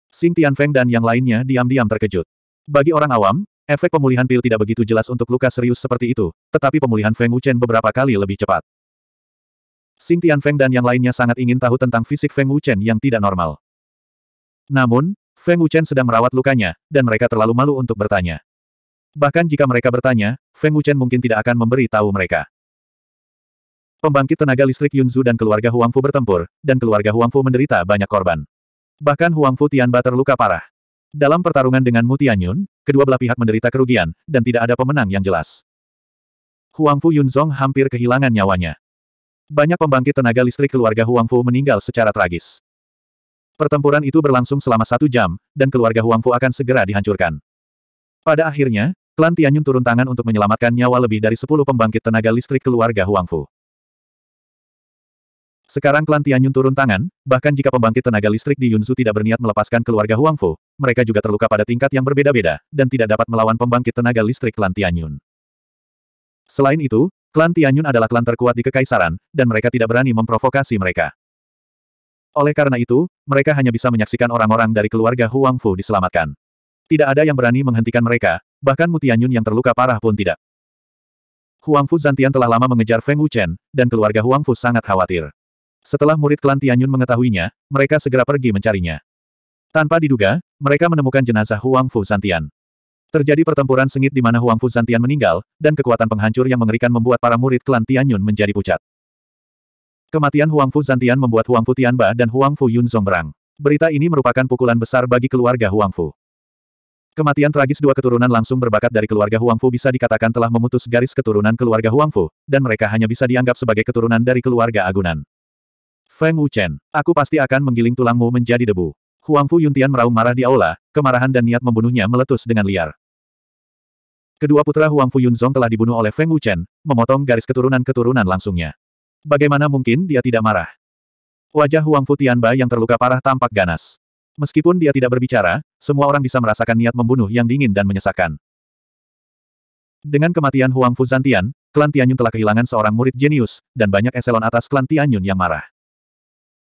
A: Sing Tian Feng dan yang lainnya diam-diam terkejut. Bagi orang awam, efek pemulihan pil tidak begitu jelas untuk luka serius seperti itu, tetapi pemulihan Feng Wuchen beberapa kali lebih cepat. Xing Feng dan yang lainnya sangat ingin tahu tentang fisik Feng Wuchen yang tidak normal. Namun, Feng Wuchen sedang merawat lukanya, dan mereka terlalu malu untuk bertanya. Bahkan jika mereka bertanya, Feng Wuchen mungkin tidak akan memberi tahu mereka. Pembangkit tenaga listrik Yunzu dan keluarga Huangfu bertempur, dan keluarga Huangfu menderita banyak korban. Bahkan Huangfu Tianba terluka parah. Dalam pertarungan dengan Mu Tianyun, kedua belah pihak menderita kerugian, dan tidak ada pemenang yang jelas. Huangfu Yunzong hampir kehilangan nyawanya. Banyak pembangkit tenaga listrik keluarga Huangfu meninggal secara tragis. Pertempuran itu berlangsung selama satu jam, dan keluarga Huangfu akan segera dihancurkan. Pada akhirnya, klan Tianyun turun tangan untuk menyelamatkan nyawa lebih dari sepuluh pembangkit tenaga listrik keluarga Huangfu. Sekarang klan Tianyun turun tangan, bahkan jika pembangkit tenaga listrik di Yunzu tidak berniat melepaskan keluarga Huangfu, mereka juga terluka pada tingkat yang berbeda-beda, dan tidak dapat melawan pembangkit tenaga listrik klan Tianyun. Selain itu, Klan Tianyun adalah klan terkuat di Kekaisaran, dan mereka tidak berani memprovokasi mereka. Oleh karena itu, mereka hanya bisa menyaksikan orang-orang dari keluarga Huang Fu diselamatkan. Tidak ada yang berani menghentikan mereka, bahkan Mutianyun yang terluka parah pun tidak. Huang Fu Zantian telah lama mengejar Feng Wuchen, dan keluarga Huang Fu sangat khawatir. Setelah murid klan Tianyun mengetahuinya, mereka segera pergi mencarinya. Tanpa diduga, mereka menemukan jenazah Huang Fu Zantian. Terjadi pertempuran sengit di mana Huang Fu Zantian meninggal, dan kekuatan penghancur yang mengerikan membuat para murid klan Tianyun menjadi pucat. Kematian Huang Fu Zantian membuat Huang Fu Tianba dan Huang Fu Yun Zongberang. Berita ini merupakan pukulan besar bagi keluarga Huang Fu. Kematian tragis dua keturunan langsung berbakat dari keluarga Huang Fu bisa dikatakan telah memutus garis keturunan keluarga Huang Fu, dan mereka hanya bisa dianggap sebagai keturunan dari keluarga Agunan. Feng Wuchen, aku pasti akan menggiling tulangmu menjadi debu. Huang Fu Yuntian meraung marah di aula, kemarahan dan niat membunuhnya meletus dengan liar. Kedua putra Huang Fuyunzong telah dibunuh oleh Feng Wuchen, memotong garis keturunan-keturunan langsungnya. Bagaimana mungkin dia tidak marah? Wajah Huang Futianba yang terluka parah tampak ganas. Meskipun dia tidak berbicara, semua orang bisa merasakan niat membunuh yang dingin dan menyesakkan. Dengan kematian Huang Zantian, klan Tianyun telah kehilangan seorang murid jenius, dan banyak eselon atas klan Tianyun yang marah.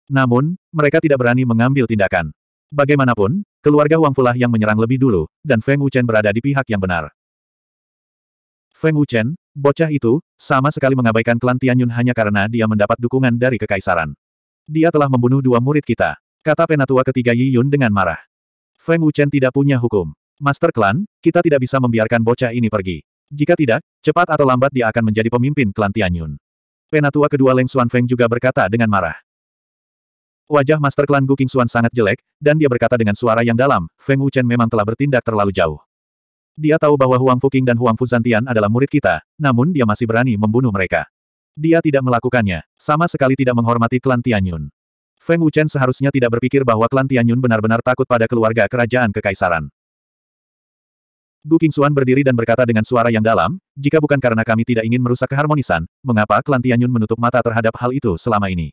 A: Namun, mereka tidak berani mengambil tindakan. Bagaimanapun, keluarga Huang Fulah yang menyerang lebih dulu, dan Feng Wuchen berada di pihak yang benar. Feng Wuchen, bocah itu, sama sekali mengabaikan klan Tianyun hanya karena dia mendapat dukungan dari kekaisaran. Dia telah membunuh dua murid kita, kata penatua ketiga Yi Yun dengan marah. Feng Wuchen tidak punya hukum. Master Klan, kita tidak bisa membiarkan bocah ini pergi. Jika tidak, cepat atau lambat dia akan menjadi pemimpin klan Tianyun. Penatua kedua Leng Xuan Feng juga berkata dengan marah. Wajah Master Klan Gu King Xuan sangat jelek, dan dia berkata dengan suara yang dalam, Feng Wuchen memang telah bertindak terlalu jauh. Dia tahu bahwa Huang Fuqing dan Huang Fuzantian adalah murid kita, namun dia masih berani membunuh mereka. Dia tidak melakukannya, sama sekali tidak menghormati klan Tianyun. Feng Wuchen seharusnya tidak berpikir bahwa klan Tianyun benar-benar takut pada keluarga kerajaan kekaisaran. Gu Qingxuan berdiri dan berkata dengan suara yang dalam, jika bukan karena kami tidak ingin merusak keharmonisan, mengapa klan Tianyun menutup mata terhadap hal itu selama ini?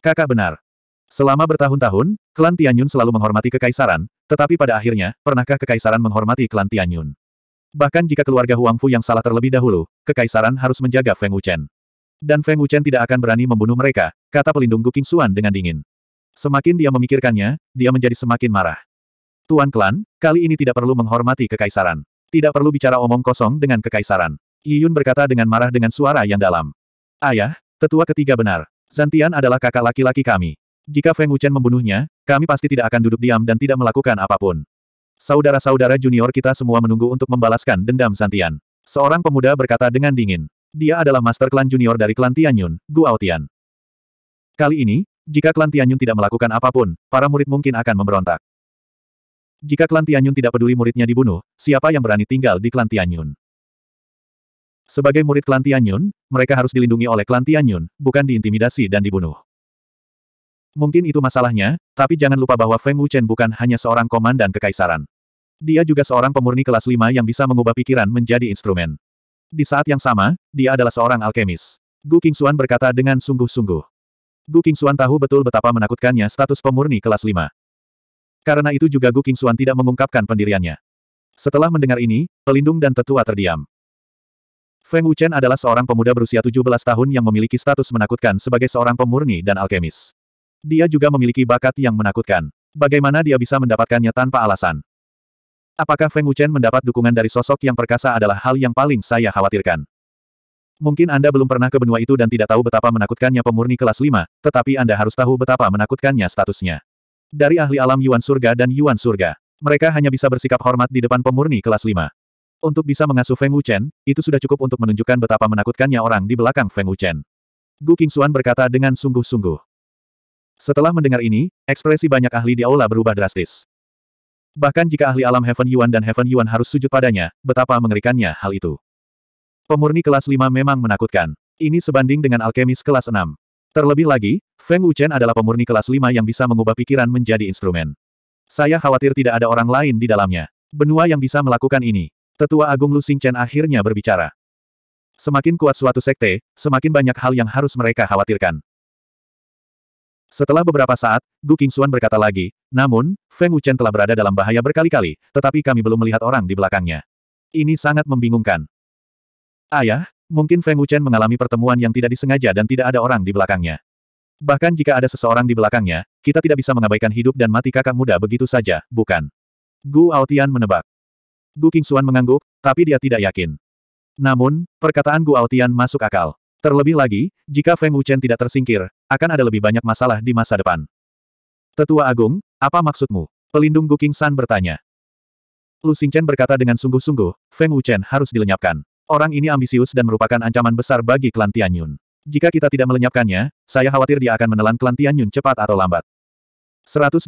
A: Kakak benar, Selama bertahun-tahun, klan Tianyun selalu menghormati kekaisaran, tetapi pada akhirnya, pernahkah kekaisaran menghormati klan Tianyun? Bahkan jika keluarga Huangfu yang salah terlebih dahulu, kekaisaran harus menjaga Feng Wuchen. Dan Feng Wuchen tidak akan berani membunuh mereka, kata pelindung Guking Xuan dengan dingin. Semakin dia memikirkannya, dia menjadi semakin marah. Tuan Klan, kali ini tidak perlu menghormati kekaisaran. Tidak perlu bicara omong kosong dengan kekaisaran. Yun berkata dengan marah dengan suara yang dalam. Ayah, tetua ketiga benar. Zantian adalah kakak laki-laki kami. Jika Feng Wuchen membunuhnya, kami pasti tidak akan duduk diam dan tidak melakukan apapun. Saudara-saudara junior kita semua menunggu untuk membalaskan dendam Santian. Seorang pemuda berkata dengan dingin. Dia adalah master klan junior dari klan Tianyun, Guo Tian. Kali ini, jika klan Tianyun tidak melakukan apapun, para murid mungkin akan memberontak. Jika klan Tianyun tidak peduli muridnya dibunuh, siapa yang berani tinggal di klan Tianyun? Sebagai murid klan Tianyun, mereka harus dilindungi oleh klan Tianyun, bukan diintimidasi dan dibunuh. Mungkin itu masalahnya, tapi jangan lupa bahwa Feng Wuchen bukan hanya seorang komandan kekaisaran. Dia juga seorang pemurni kelas 5 yang bisa mengubah pikiran menjadi instrumen. Di saat yang sama, dia adalah seorang alkemis. Gu Qingxuan berkata dengan sungguh-sungguh. Gu Qingxuan tahu betul betapa menakutkannya status pemurni kelas 5. Karena itu juga Gu Qingxuan tidak mengungkapkan pendiriannya. Setelah mendengar ini, pelindung dan tetua terdiam. Feng Wuchen adalah seorang pemuda berusia 17 tahun yang memiliki status menakutkan sebagai seorang pemurni dan alkemis. Dia juga memiliki bakat yang menakutkan. Bagaimana dia bisa mendapatkannya tanpa alasan? Apakah Feng Wuchen mendapat dukungan dari sosok yang perkasa adalah hal yang paling saya khawatirkan. Mungkin Anda belum pernah ke benua itu dan tidak tahu betapa menakutkannya pemurni kelas 5, tetapi Anda harus tahu betapa menakutkannya statusnya. Dari ahli alam Yuan Surga dan Yuan Surga, mereka hanya bisa bersikap hormat di depan pemurni kelas 5. Untuk bisa mengasuh Feng Wuchen, itu sudah cukup untuk menunjukkan betapa menakutkannya orang di belakang Feng Wuchen. Gu Qingxuan berkata dengan sungguh-sungguh. Setelah mendengar ini, ekspresi banyak ahli di aula berubah drastis. Bahkan jika ahli alam Heaven Yuan dan Heaven Yuan harus sujud padanya, betapa mengerikannya hal itu. Pemurni kelas 5 memang menakutkan. Ini sebanding dengan alkemis kelas 6. Terlebih lagi, Feng Wuchen adalah pemurni kelas 5 yang bisa mengubah pikiran menjadi instrumen. Saya khawatir tidak ada orang lain di dalamnya. Benua yang bisa melakukan ini. Tetua Agung Lu Xingchen akhirnya berbicara. Semakin kuat suatu sekte, semakin banyak hal yang harus mereka khawatirkan. Setelah beberapa saat, Gu Qingxuan berkata lagi, namun, Feng Wuchen telah berada dalam bahaya berkali-kali, tetapi kami belum melihat orang di belakangnya. Ini sangat membingungkan. Ayah, mungkin Feng Wuchen mengalami pertemuan yang tidak disengaja dan tidak ada orang di belakangnya. Bahkan jika ada seseorang di belakangnya, kita tidak bisa mengabaikan hidup dan mati kakak muda begitu saja, bukan? Gu Aotian menebak. Gu Qingxuan mengangguk, tapi dia tidak yakin. Namun, perkataan Gu Aotian masuk akal. Terlebih lagi, jika Feng Wuchen tidak tersingkir, akan ada lebih banyak masalah di masa depan. Tetua Agung, apa maksudmu? Pelindung King San bertanya. Lu Xingchen berkata dengan sungguh-sungguh, Feng Wuchen harus dilenyapkan. Orang ini ambisius dan merupakan ancaman besar bagi klan Tianyun. Jika kita tidak melenyapkannya, saya khawatir dia akan menelan klan Tianyun cepat atau lambat. 124.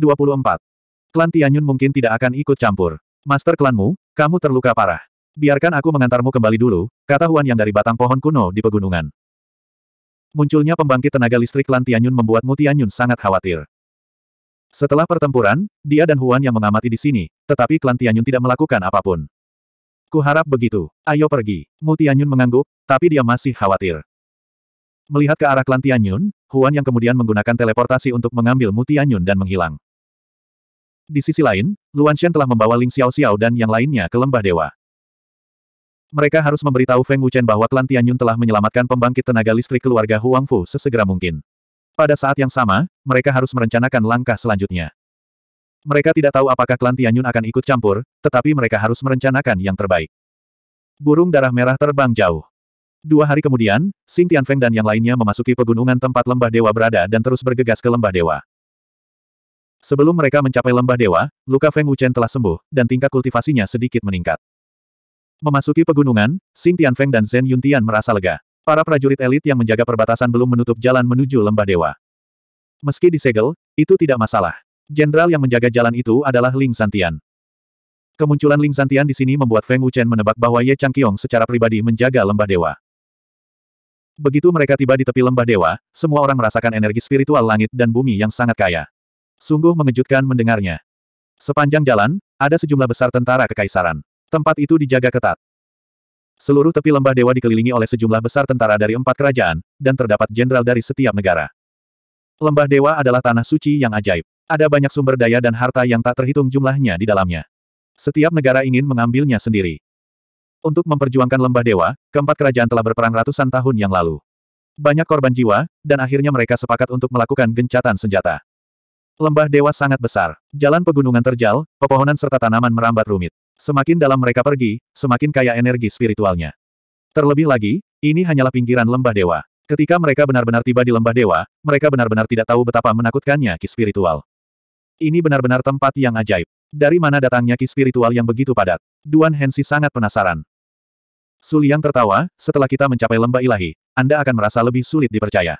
A: Klan Tianyun mungkin tidak akan ikut campur. Master klanmu, kamu terluka parah. Biarkan aku mengantarmu kembali dulu, kata Huan yang dari batang pohon kuno di pegunungan. Munculnya pembangkit tenaga listrik Lan Tianyun membuat Mu Tianyun sangat khawatir. Setelah pertempuran, dia dan Huan yang mengamati di sini, tetapi Klan Tianyun tidak melakukan apapun. Kuharap begitu. Ayo pergi. Mu Tianyun mengangguk, tapi dia masih khawatir. Melihat ke arah Klan Tianyun, Huan yang kemudian menggunakan teleportasi untuk mengambil Mu Tianyun dan menghilang. Di sisi lain, Luan Shen telah membawa Ling Xiao Xiao dan yang lainnya ke lembah dewa. Mereka harus memberitahu Feng Wuchen bahwa klan Tianyun telah menyelamatkan pembangkit tenaga listrik keluarga Huang Fu sesegera mungkin. Pada saat yang sama, mereka harus merencanakan langkah selanjutnya. Mereka tidak tahu apakah klan Tianyun akan ikut campur, tetapi mereka harus merencanakan yang terbaik. Burung darah merah terbang jauh. Dua hari kemudian, Xing Feng dan yang lainnya memasuki pegunungan tempat lembah dewa berada dan terus bergegas ke lembah dewa. Sebelum mereka mencapai lembah dewa, luka Feng Wuchen telah sembuh, dan tingkat kultivasinya sedikit meningkat. Memasuki pegunungan, Xing Tianfeng dan Zhen Yuntian merasa lega. Para prajurit elit yang menjaga perbatasan belum menutup jalan menuju lembah dewa. Meski disegel, itu tidak masalah. Jenderal yang menjaga jalan itu adalah Ling Santian. Kemunculan Ling Santian di sini membuat Feng Wuchen menebak bahwa Ye Changqiong secara pribadi menjaga lembah dewa. Begitu mereka tiba di tepi lembah dewa, semua orang merasakan energi spiritual langit dan bumi yang sangat kaya. Sungguh mengejutkan mendengarnya. Sepanjang jalan, ada sejumlah besar tentara kekaisaran. Tempat itu dijaga ketat. Seluruh tepi lembah dewa dikelilingi oleh sejumlah besar tentara dari empat kerajaan, dan terdapat jenderal dari setiap negara. Lembah dewa adalah tanah suci yang ajaib. Ada banyak sumber daya dan harta yang tak terhitung jumlahnya di dalamnya. Setiap negara ingin mengambilnya sendiri. Untuk memperjuangkan lembah dewa, keempat kerajaan telah berperang ratusan tahun yang lalu. Banyak korban jiwa, dan akhirnya mereka sepakat untuk melakukan gencatan senjata. Lembah dewa sangat besar, jalan pegunungan terjal, pepohonan serta tanaman merambat rumit. Semakin dalam mereka pergi, semakin kaya energi spiritualnya. Terlebih lagi, ini hanyalah pinggiran lembah dewa. Ketika mereka benar-benar tiba di lembah dewa, mereka benar-benar tidak tahu betapa menakutkannya ki spiritual. Ini benar-benar tempat yang ajaib. Dari mana datangnya ki spiritual yang begitu padat? Duan Hensi sangat penasaran. Suliang tertawa, setelah kita mencapai lembah ilahi, Anda akan merasa lebih sulit dipercaya.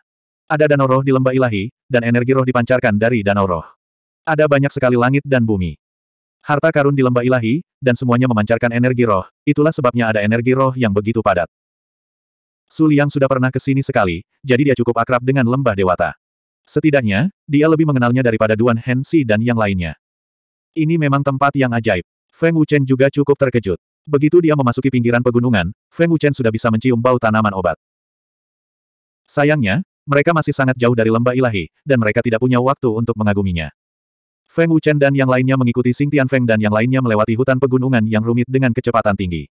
A: Ada danau roh di lembah ilahi, dan energi roh dipancarkan dari danau roh. Ada banyak sekali langit dan bumi. Harta karun di lembah ilahi, dan semuanya memancarkan energi roh, itulah sebabnya ada energi roh yang begitu padat. Su Liang sudah pernah ke sini sekali, jadi dia cukup akrab dengan lembah dewata. Setidaknya, dia lebih mengenalnya daripada Duan Hensi dan yang lainnya. Ini memang tempat yang ajaib. Feng Wuchen juga cukup terkejut. Begitu dia memasuki pinggiran pegunungan, Feng Wuchen sudah bisa mencium bau tanaman obat. Sayangnya, mereka masih sangat jauh dari lembah ilahi, dan mereka tidak punya waktu untuk mengaguminya. Feng Wuchen dan yang lainnya mengikuti Sing Tian Feng dan yang lainnya melewati hutan pegunungan yang rumit dengan kecepatan tinggi.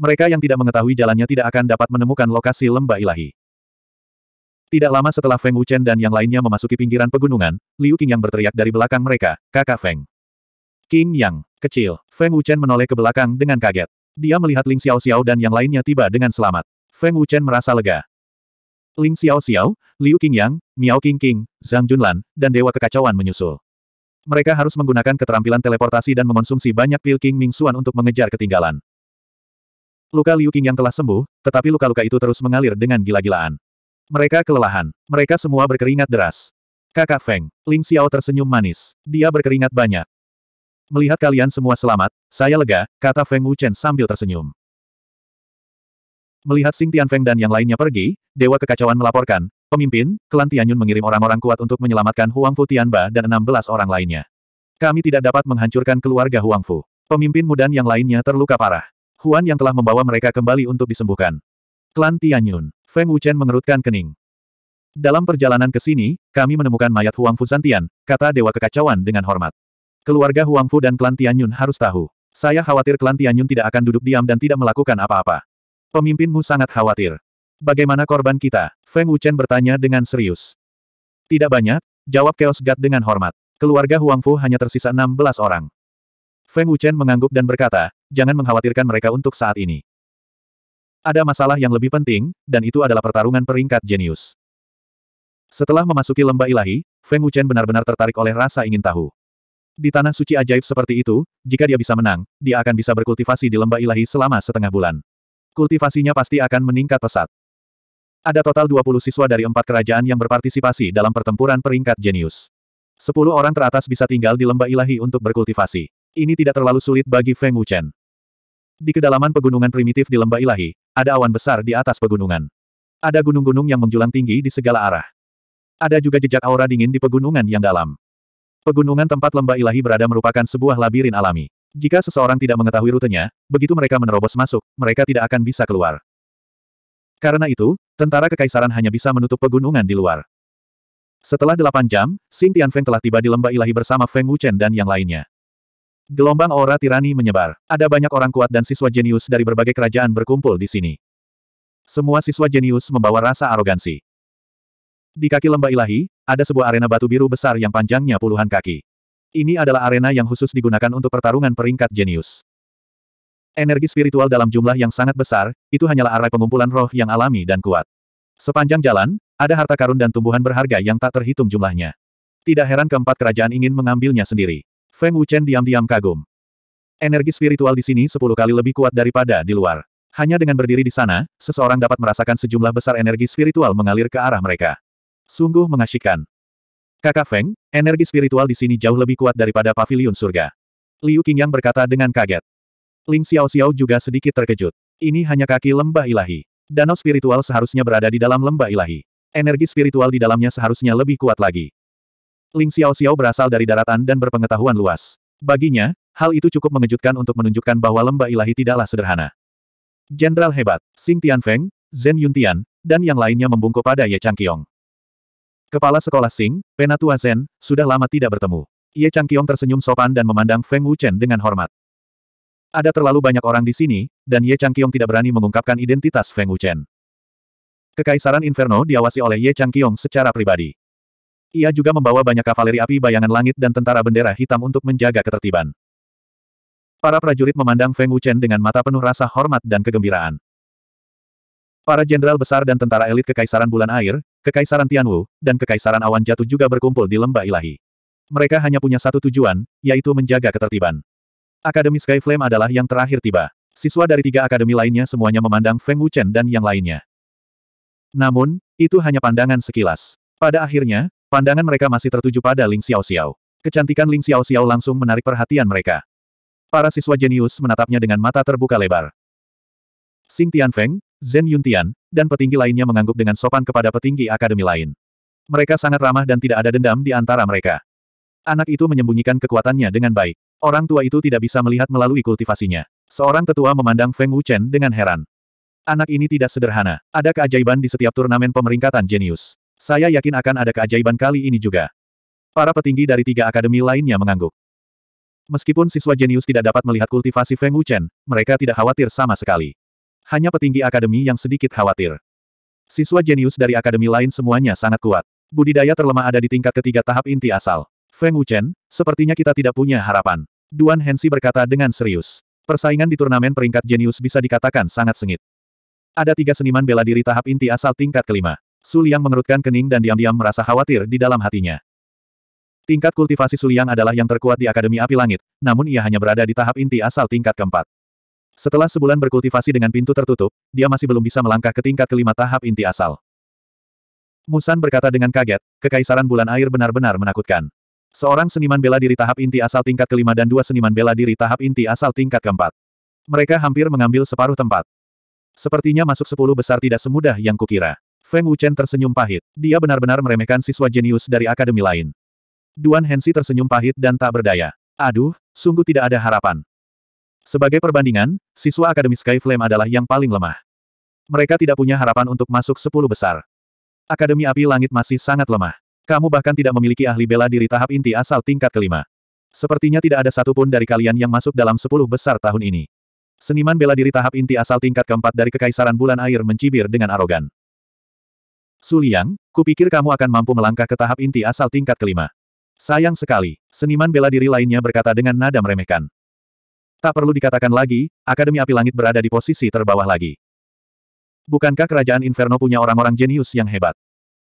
A: Mereka yang tidak mengetahui jalannya tidak akan dapat menemukan lokasi lembah ilahi. Tidak lama setelah Feng Wuchen dan yang lainnya memasuki pinggiran pegunungan, Liu King yang berteriak dari belakang mereka, kakak Feng. King Yang, kecil, Feng Wuchen menoleh ke belakang dengan kaget. Dia melihat Ling Xiao Xiao dan yang lainnya tiba dengan selamat. Feng Wuchen merasa lega. Ling Xiao Xiao, Liu Qingyang, Miao King, Zhang Junlan, dan Dewa Kekacauan menyusul. Mereka harus menggunakan keterampilan teleportasi dan mengonsumsi banyak pil King Ming Xuan untuk mengejar ketinggalan. Luka Liu Qing yang telah sembuh, tetapi luka-luka itu terus mengalir dengan gila-gilaan. Mereka kelelahan. Mereka semua berkeringat deras. Kakak Feng, Ling Xiao tersenyum manis. Dia berkeringat banyak. Melihat kalian semua selamat, saya lega, kata Feng Wuchen sambil tersenyum. Melihat Sing Tian Feng dan yang lainnya pergi, Dewa Kekacauan melaporkan, Pemimpin, klan Tianyun mengirim orang-orang kuat untuk menyelamatkan Huang Fu Tianba dan 16 orang lainnya. Kami tidak dapat menghancurkan keluarga Huang Fu. Pemimpin mudan yang lainnya terluka parah. Huan yang telah membawa mereka kembali untuk disembuhkan. Klan Tianyun. Feng Wuchen mengerutkan kening. Dalam perjalanan ke sini, kami menemukan mayat Huang Fu Santian, kata Dewa Kekacauan dengan hormat. Keluarga Huang Fu dan klan Tianyun harus tahu. Saya khawatir klan Tianyun tidak akan duduk diam dan tidak melakukan apa-apa. Pemimpinmu sangat khawatir. Bagaimana korban kita? Feng Wuchen bertanya dengan serius. Tidak banyak, jawab Chaos God dengan hormat. Keluarga Huang Fu hanya tersisa 16 orang. Feng Wuchen mengangguk dan berkata, jangan mengkhawatirkan mereka untuk saat ini. Ada masalah yang lebih penting, dan itu adalah pertarungan peringkat jenius. Setelah memasuki lembah ilahi, Feng Wuchen benar-benar tertarik oleh rasa ingin tahu. Di tanah suci ajaib seperti itu, jika dia bisa menang, dia akan bisa berkultivasi di lembah ilahi selama setengah bulan. Kultivasinya pasti akan meningkat pesat. Ada total 20 siswa dari empat kerajaan yang berpartisipasi dalam pertempuran peringkat jenius. Sepuluh orang teratas bisa tinggal di lembah ilahi untuk berkultivasi. Ini tidak terlalu sulit bagi Feng Wuchen. Di kedalaman pegunungan primitif di lembah ilahi, ada awan besar di atas pegunungan. Ada gunung-gunung yang menjulang tinggi di segala arah. Ada juga jejak aura dingin di pegunungan yang dalam. Pegunungan tempat lembah ilahi berada merupakan sebuah labirin alami. Jika seseorang tidak mengetahui rutenya, begitu mereka menerobos masuk, mereka tidak akan bisa keluar. Karena itu, tentara kekaisaran hanya bisa menutup pegunungan di luar. Setelah delapan jam, Xing Tianfeng telah tiba di lembah ilahi bersama Feng Wuchen dan yang lainnya. Gelombang aura tirani menyebar. Ada banyak orang kuat dan siswa jenius dari berbagai kerajaan berkumpul di sini. Semua siswa jenius membawa rasa arogansi. Di kaki lembah ilahi, ada sebuah arena batu biru besar yang panjangnya puluhan kaki. Ini adalah arena yang khusus digunakan untuk pertarungan peringkat jenius. Energi spiritual dalam jumlah yang sangat besar, itu hanyalah arai pengumpulan roh yang alami dan kuat. Sepanjang jalan, ada harta karun dan tumbuhan berharga yang tak terhitung jumlahnya. Tidak heran keempat kerajaan ingin mengambilnya sendiri. Feng Wuchen diam-diam kagum. Energi spiritual di sini sepuluh kali lebih kuat daripada di luar. Hanya dengan berdiri di sana, seseorang dapat merasakan sejumlah besar energi spiritual mengalir ke arah mereka. Sungguh mengasyikan. Kakak Feng, energi spiritual di sini jauh lebih kuat daripada pavilion surga. Liu Qingyang berkata dengan kaget. Ling Xiao Xiao juga sedikit terkejut. Ini hanya kaki lembah ilahi. Danau spiritual seharusnya berada di dalam lembah ilahi. Energi spiritual di dalamnya seharusnya lebih kuat lagi. Ling Xiao Xiao berasal dari daratan dan berpengetahuan luas. Baginya, hal itu cukup mengejutkan untuk menunjukkan bahwa lembah ilahi tidaklah sederhana. Jenderal hebat, Xing Tian Tianfeng, Zhen Yuntian, dan yang lainnya membungkuk pada Ye Changqiong. Kepala sekolah Xing, Penatua Zen, sudah lama tidak bertemu. Ye Changqiong tersenyum sopan dan memandang Feng Wuchen dengan hormat. Ada terlalu banyak orang di sini, dan Ye Chang Changqiong tidak berani mengungkapkan identitas Feng Wuchen. Kekaisaran Inferno diawasi oleh Ye Chang Changqiong secara pribadi. Ia juga membawa banyak kavaleri api bayangan langit dan tentara bendera hitam untuk menjaga ketertiban. Para prajurit memandang Feng Wuchen dengan mata penuh rasa hormat dan kegembiraan. Para jenderal besar dan tentara elit Kekaisaran Bulan Air, Kekaisaran Tianwu, dan Kekaisaran Awan Jatuh juga berkumpul di lembah ilahi. Mereka hanya punya satu tujuan, yaitu menjaga ketertiban. Akademi Sky Flame adalah yang terakhir tiba. Siswa dari tiga akademi lainnya semuanya memandang Feng Wuchen dan yang lainnya. Namun, itu hanya pandangan sekilas. Pada akhirnya, pandangan mereka masih tertuju pada Ling Xiao Xiao. Kecantikan Ling Xiao Xiao langsung menarik perhatian mereka. Para siswa jenius menatapnya dengan mata terbuka lebar. Xing Tianfeng, Zhen Yuntian, dan petinggi lainnya mengangguk dengan sopan kepada petinggi akademi lain. Mereka sangat ramah dan tidak ada dendam di antara mereka. Anak itu menyembunyikan kekuatannya dengan baik. Orang tua itu tidak bisa melihat melalui kultivasinya. Seorang tetua memandang Feng Wuchen dengan heran. Anak ini tidak sederhana. Ada keajaiban di setiap turnamen pemeringkatan jenius. Saya yakin akan ada keajaiban kali ini juga. Para petinggi dari tiga akademi lainnya mengangguk. Meskipun siswa jenius tidak dapat melihat kultivasi Feng Wuchen, mereka tidak khawatir sama sekali. Hanya petinggi akademi yang sedikit khawatir. Siswa jenius dari akademi lain semuanya sangat kuat. Budidaya terlemah ada di tingkat ketiga tahap inti asal. Feng Wuchen, sepertinya kita tidak punya harapan. Duan Hensi berkata dengan serius. Persaingan di turnamen peringkat jenius bisa dikatakan sangat sengit. Ada tiga seniman bela diri tahap inti asal tingkat kelima. Su Liang mengerutkan kening dan diam-diam merasa khawatir di dalam hatinya. Tingkat kultivasi Su Liang adalah yang terkuat di Akademi Api Langit, namun ia hanya berada di tahap inti asal tingkat keempat. Setelah sebulan berkultivasi dengan pintu tertutup, dia masih belum bisa melangkah ke tingkat kelima tahap inti asal. Musan berkata dengan kaget, kekaisaran bulan air benar-benar menakutkan. Seorang seniman bela diri tahap inti asal tingkat kelima dan dua seniman bela diri tahap inti asal tingkat keempat. Mereka hampir mengambil separuh tempat. Sepertinya masuk sepuluh besar tidak semudah yang kukira. Feng Wuchen tersenyum pahit. Dia benar-benar meremehkan siswa jenius dari akademi lain. Duan Hensi tersenyum pahit dan tak berdaya. Aduh, sungguh tidak ada harapan. Sebagai perbandingan, siswa Akademi Sky Flame adalah yang paling lemah. Mereka tidak punya harapan untuk masuk sepuluh besar. Akademi Api Langit masih sangat lemah. Kamu bahkan tidak memiliki ahli bela diri tahap inti asal tingkat kelima. Sepertinya tidak ada satupun dari kalian yang masuk dalam sepuluh besar tahun ini. Seniman bela diri tahap inti asal tingkat keempat dari Kekaisaran Bulan Air mencibir dengan arogan. Suliang, kupikir kamu akan mampu melangkah ke tahap inti asal tingkat kelima. Sayang sekali, seniman bela diri lainnya berkata dengan nada meremehkan. Tak perlu dikatakan lagi, Akademi Api Langit berada di posisi terbawah lagi. Bukankah kerajaan Inferno punya orang-orang jenius yang hebat?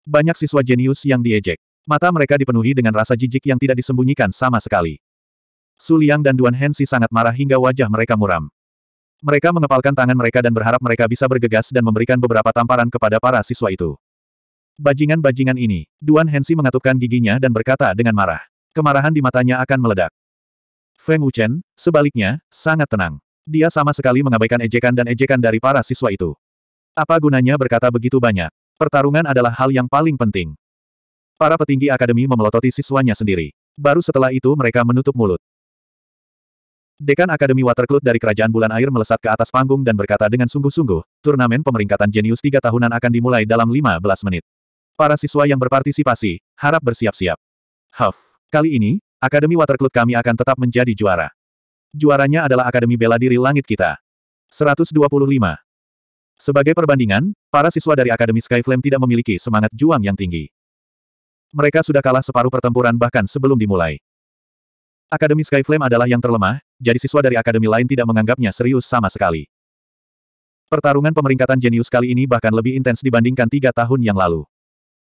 A: Banyak siswa jenius yang diejek. Mata mereka dipenuhi dengan rasa jijik yang tidak disembunyikan sama sekali. Su Liang dan Duan Hensi sangat marah hingga wajah mereka muram. Mereka mengepalkan tangan mereka dan berharap mereka bisa bergegas dan memberikan beberapa tamparan kepada para siswa itu. Bajingan-bajingan ini, Duan Hensi mengatupkan giginya dan berkata dengan marah. Kemarahan di matanya akan meledak. Feng Wuchen, sebaliknya, sangat tenang. Dia sama sekali mengabaikan ejekan dan ejekan dari para siswa itu. Apa gunanya berkata begitu banyak? Pertarungan adalah hal yang paling penting. Para petinggi akademi memelototi siswanya sendiri. Baru setelah itu mereka menutup mulut. Dekan Akademi Watercloud dari Kerajaan Bulan Air melesat ke atas panggung dan berkata dengan sungguh-sungguh, turnamen pemeringkatan jenius tiga tahunan akan dimulai dalam 15 menit. Para siswa yang berpartisipasi, harap bersiap-siap. Huff, kali ini, Akademi Watercloud kami akan tetap menjadi juara. Juaranya adalah Akademi Bela Diri Langit kita. 125. Sebagai perbandingan, para siswa dari Akademi Skyflame tidak memiliki semangat juang yang tinggi. Mereka sudah kalah separuh pertempuran bahkan sebelum dimulai. Akademi Skyflame adalah yang terlemah, jadi siswa dari akademi lain tidak menganggapnya serius sama sekali. Pertarungan pemeringkatan jenius kali ini bahkan lebih intens dibandingkan tiga tahun yang lalu.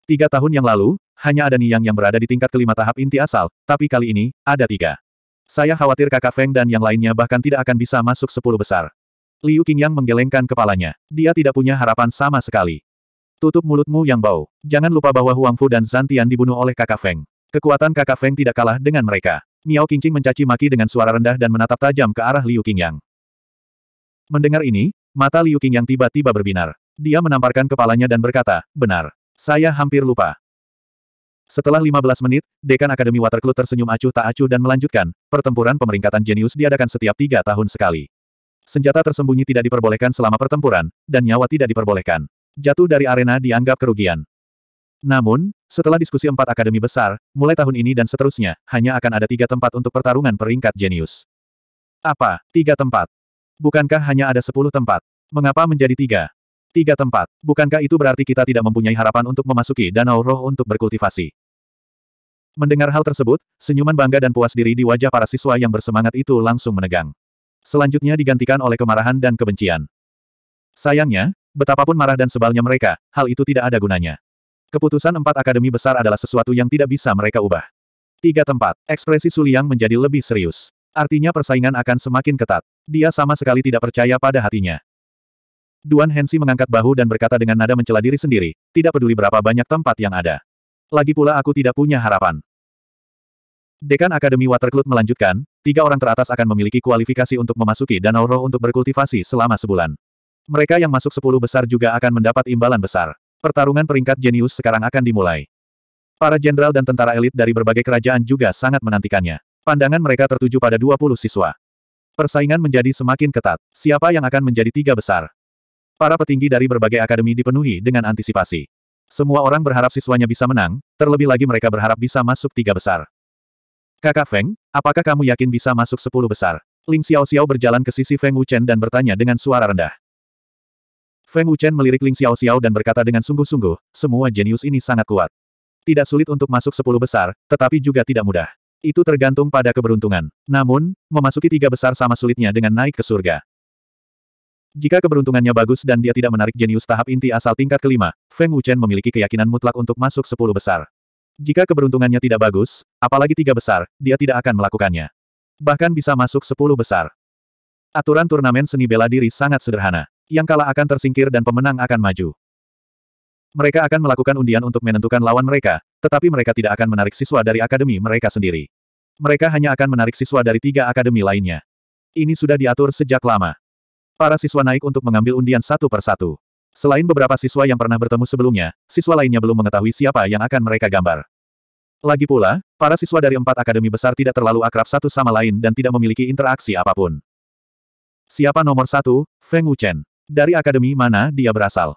A: Tiga tahun yang lalu, hanya ada Niang yang berada di tingkat kelima tahap inti asal, tapi kali ini, ada tiga. Saya khawatir kakak Feng dan yang lainnya bahkan tidak akan bisa masuk sepuluh besar. Liu Qingyang menggelengkan kepalanya. Dia tidak punya harapan sama sekali. Tutup mulutmu yang bau. Jangan lupa bahwa Huang Fu dan Zantian dibunuh oleh kakak Feng. Kekuatan kakak Feng tidak kalah dengan mereka. Miao Qingqing mencaci maki dengan suara rendah dan menatap tajam ke arah Liu Qingyang. Mendengar ini, mata Liu Qingyang tiba-tiba berbinar. Dia menamparkan kepalanya dan berkata, benar. Saya hampir lupa. Setelah 15 menit, Dekan Akademi Waterclue tersenyum acuh tak acuh dan melanjutkan, pertempuran pemeringkatan jenius diadakan setiap tiga tahun sekali. Senjata tersembunyi tidak diperbolehkan selama pertempuran, dan nyawa tidak diperbolehkan. Jatuh dari arena dianggap kerugian. Namun, setelah diskusi empat akademi besar, mulai tahun ini dan seterusnya, hanya akan ada tiga tempat untuk pertarungan peringkat jenius. Apa? Tiga tempat? Bukankah hanya ada sepuluh tempat? Mengapa menjadi tiga? Tiga tempat. Bukankah itu berarti kita tidak mempunyai harapan untuk memasuki danau roh untuk berkultivasi? Mendengar hal tersebut, senyuman bangga dan puas diri di wajah para siswa yang bersemangat itu langsung menegang. Selanjutnya digantikan oleh kemarahan dan kebencian. Sayangnya, betapapun marah dan sebalnya mereka, hal itu tidak ada gunanya. Keputusan empat akademi besar adalah sesuatu yang tidak bisa mereka ubah. Tiga tempat, ekspresi Suliang menjadi lebih serius. Artinya persaingan akan semakin ketat. Dia sama sekali tidak percaya pada hatinya. Duan Hensi mengangkat bahu dan berkata dengan nada mencela diri sendiri, tidak peduli berapa banyak tempat yang ada. Lagi pula aku tidak punya harapan. Dekan Akademi Watercloud melanjutkan, Tiga orang teratas akan memiliki kualifikasi untuk memasuki Danau Roh untuk berkultivasi selama sebulan. Mereka yang masuk sepuluh besar juga akan mendapat imbalan besar. Pertarungan peringkat jenius sekarang akan dimulai. Para jenderal dan tentara elit dari berbagai kerajaan juga sangat menantikannya. Pandangan mereka tertuju pada 20 siswa. Persaingan menjadi semakin ketat. Siapa yang akan menjadi tiga besar? Para petinggi dari berbagai akademi dipenuhi dengan antisipasi. Semua orang berharap siswanya bisa menang, terlebih lagi mereka berharap bisa masuk tiga besar. Kakak Feng, apakah kamu yakin bisa masuk sepuluh besar? Ling Xiao Xiao berjalan ke sisi Feng Wuchen dan bertanya dengan suara rendah. Feng Wuchen melirik Ling Xiao Xiao dan berkata dengan sungguh-sungguh, semua jenius ini sangat kuat. Tidak sulit untuk masuk sepuluh besar, tetapi juga tidak mudah. Itu tergantung pada keberuntungan. Namun, memasuki tiga besar sama sulitnya dengan naik ke surga. Jika keberuntungannya bagus dan dia tidak menarik jenius tahap inti asal tingkat kelima, Feng Wuchen memiliki keyakinan mutlak untuk masuk sepuluh besar. Jika keberuntungannya tidak bagus, apalagi tiga besar, dia tidak akan melakukannya. Bahkan bisa masuk sepuluh besar. Aturan turnamen seni bela diri sangat sederhana. Yang kalah akan tersingkir dan pemenang akan maju. Mereka akan melakukan undian untuk menentukan lawan mereka, tetapi mereka tidak akan menarik siswa dari akademi mereka sendiri. Mereka hanya akan menarik siswa dari tiga akademi lainnya. Ini sudah diatur sejak lama. Para siswa naik untuk mengambil undian satu persatu. Selain beberapa siswa yang pernah bertemu sebelumnya, siswa lainnya belum mengetahui siapa yang akan mereka gambar. Lagi pula, para siswa dari empat akademi besar tidak terlalu akrab satu sama lain dan tidak memiliki interaksi apapun. Siapa nomor satu? Feng Wuchen. Dari akademi mana dia berasal?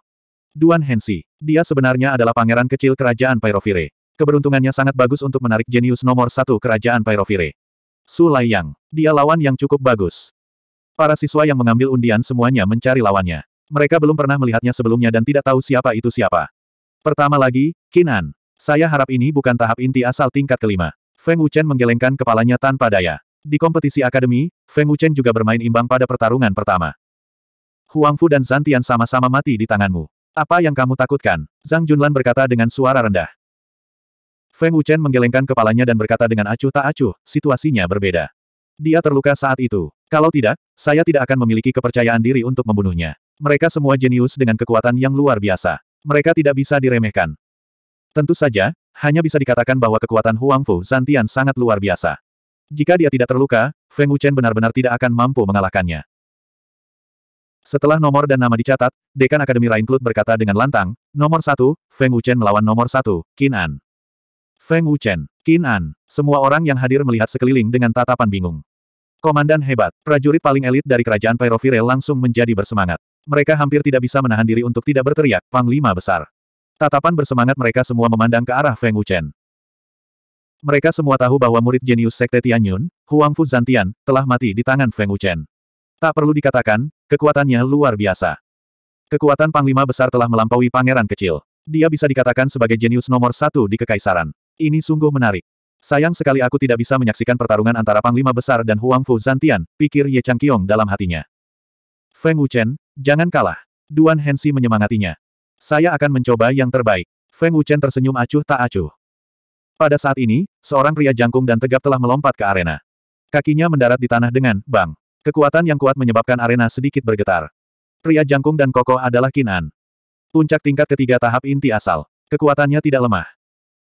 A: Duan Hensi. Dia sebenarnya adalah pangeran kecil kerajaan Pyrovire. Keberuntungannya sangat bagus untuk menarik jenius nomor satu kerajaan Pyrovire. Su Lai Dia lawan yang cukup bagus. Para siswa yang mengambil undian semuanya mencari lawannya. Mereka belum pernah melihatnya sebelumnya dan tidak tahu siapa itu siapa. Pertama lagi, Kinan. Saya harap ini bukan tahap inti asal tingkat kelima. Feng Wuchen menggelengkan kepalanya tanpa daya. Di kompetisi akademi, Feng Wuchen juga bermain imbang pada pertarungan pertama. Huang Fu dan Zantian sama-sama mati di tanganmu. Apa yang kamu takutkan? Zhang Junlan berkata dengan suara rendah. Feng Wuchen menggelengkan kepalanya dan berkata dengan acuh tak acuh, situasinya berbeda. Dia terluka saat itu. Kalau tidak, saya tidak akan memiliki kepercayaan diri untuk membunuhnya. Mereka semua jenius dengan kekuatan yang luar biasa. Mereka tidak bisa diremehkan. Tentu saja, hanya bisa dikatakan bahwa kekuatan Huang Fu Zantian sangat luar biasa. Jika dia tidak terluka, Feng Wuchen benar-benar tidak akan mampu mengalahkannya. Setelah nomor dan nama dicatat, Dekan Akademi Rainclut berkata dengan lantang, nomor satu, Feng Wuchen melawan nomor satu, Qin An. Feng Wuchen, Qin An, semua orang yang hadir melihat sekeliling dengan tatapan bingung. Komandan hebat, prajurit paling elit dari kerajaan Pyrovire langsung menjadi bersemangat. Mereka hampir tidak bisa menahan diri untuk tidak berteriak, Panglima Besar. Tatapan bersemangat mereka semua memandang ke arah Feng Wuchen. Mereka semua tahu bahwa murid jenius Sekte Tianyun, Huang Fu Zantian, telah mati di tangan Feng Wuchen. Tak perlu dikatakan, kekuatannya luar biasa. Kekuatan Panglima Besar telah melampaui pangeran kecil. Dia bisa dikatakan sebagai jenius nomor satu di Kekaisaran. Ini sungguh menarik. Sayang sekali aku tidak bisa menyaksikan pertarungan antara Panglima Besar dan Huang Fu Zantian, pikir Ye Chang Changqiong dalam hatinya. Feng Wuchen, Jangan kalah. Duan Hensi menyemangatinya. Saya akan mencoba yang terbaik. Feng Wuchen tersenyum acuh tak acuh. Pada saat ini, seorang pria jangkung dan tegap telah melompat ke arena. Kakinya mendarat di tanah dengan bang. Kekuatan yang kuat menyebabkan arena sedikit bergetar. Pria jangkung dan kokoh adalah Kinan. Puncak tingkat ketiga tahap inti asal. Kekuatannya tidak lemah.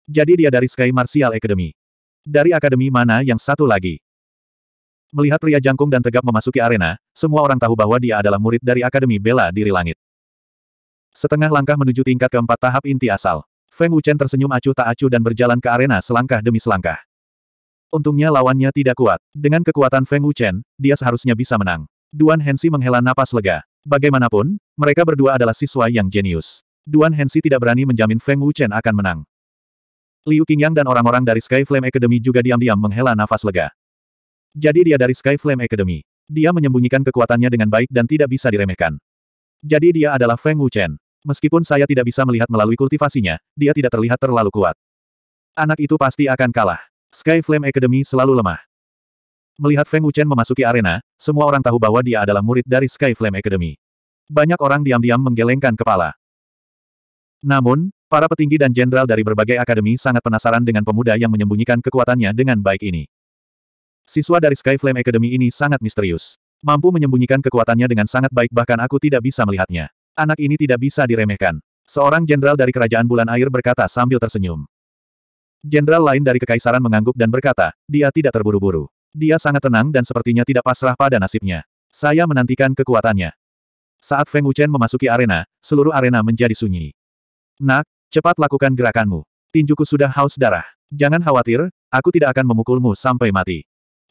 A: Jadi dia dari Sky Martial Academy. Dari akademi mana yang satu lagi? Melihat pria jangkung dan tegap memasuki arena, semua orang tahu bahwa dia adalah murid dari Akademi Bela Diri Langit. Setengah langkah menuju tingkat keempat tahap inti asal. Feng Wuchen tersenyum acuh tak acuh dan berjalan ke arena selangkah demi selangkah. Untungnya lawannya tidak kuat. Dengan kekuatan Feng Wuchen, dia seharusnya bisa menang. Duan Hensi menghela napas lega. Bagaimanapun, mereka berdua adalah siswa yang jenius. Duan Hensi tidak berani menjamin Feng Wuchen akan menang. Liu Qingyang dan orang-orang dari Sky Flame Academy juga diam-diam menghela nafas lega. Jadi dia dari Sky Flame Academy. Dia menyembunyikan kekuatannya dengan baik dan tidak bisa diremehkan. Jadi dia adalah Feng Wuchen. Meskipun saya tidak bisa melihat melalui kultivasinya, dia tidak terlihat terlalu kuat. Anak itu pasti akan kalah. Sky Flame Academy selalu lemah. Melihat Feng Wuchen memasuki arena, semua orang tahu bahwa dia adalah murid dari Sky Flame Academy. Banyak orang diam-diam menggelengkan kepala. Namun, para petinggi dan jenderal dari berbagai akademi sangat penasaran dengan pemuda yang menyembunyikan kekuatannya dengan baik ini. Siswa dari Sky Flame Academy ini sangat misterius. Mampu menyembunyikan kekuatannya dengan sangat baik bahkan aku tidak bisa melihatnya. Anak ini tidak bisa diremehkan. Seorang jenderal dari Kerajaan Bulan Air berkata sambil tersenyum. Jenderal lain dari Kekaisaran mengangguk dan berkata, dia tidak terburu-buru. Dia sangat tenang dan sepertinya tidak pasrah pada nasibnya. Saya menantikan kekuatannya. Saat Feng Wuchen memasuki arena, seluruh arena menjadi sunyi. Nak, cepat lakukan gerakanmu. Tinjuku sudah haus darah. Jangan khawatir, aku tidak akan memukulmu sampai mati.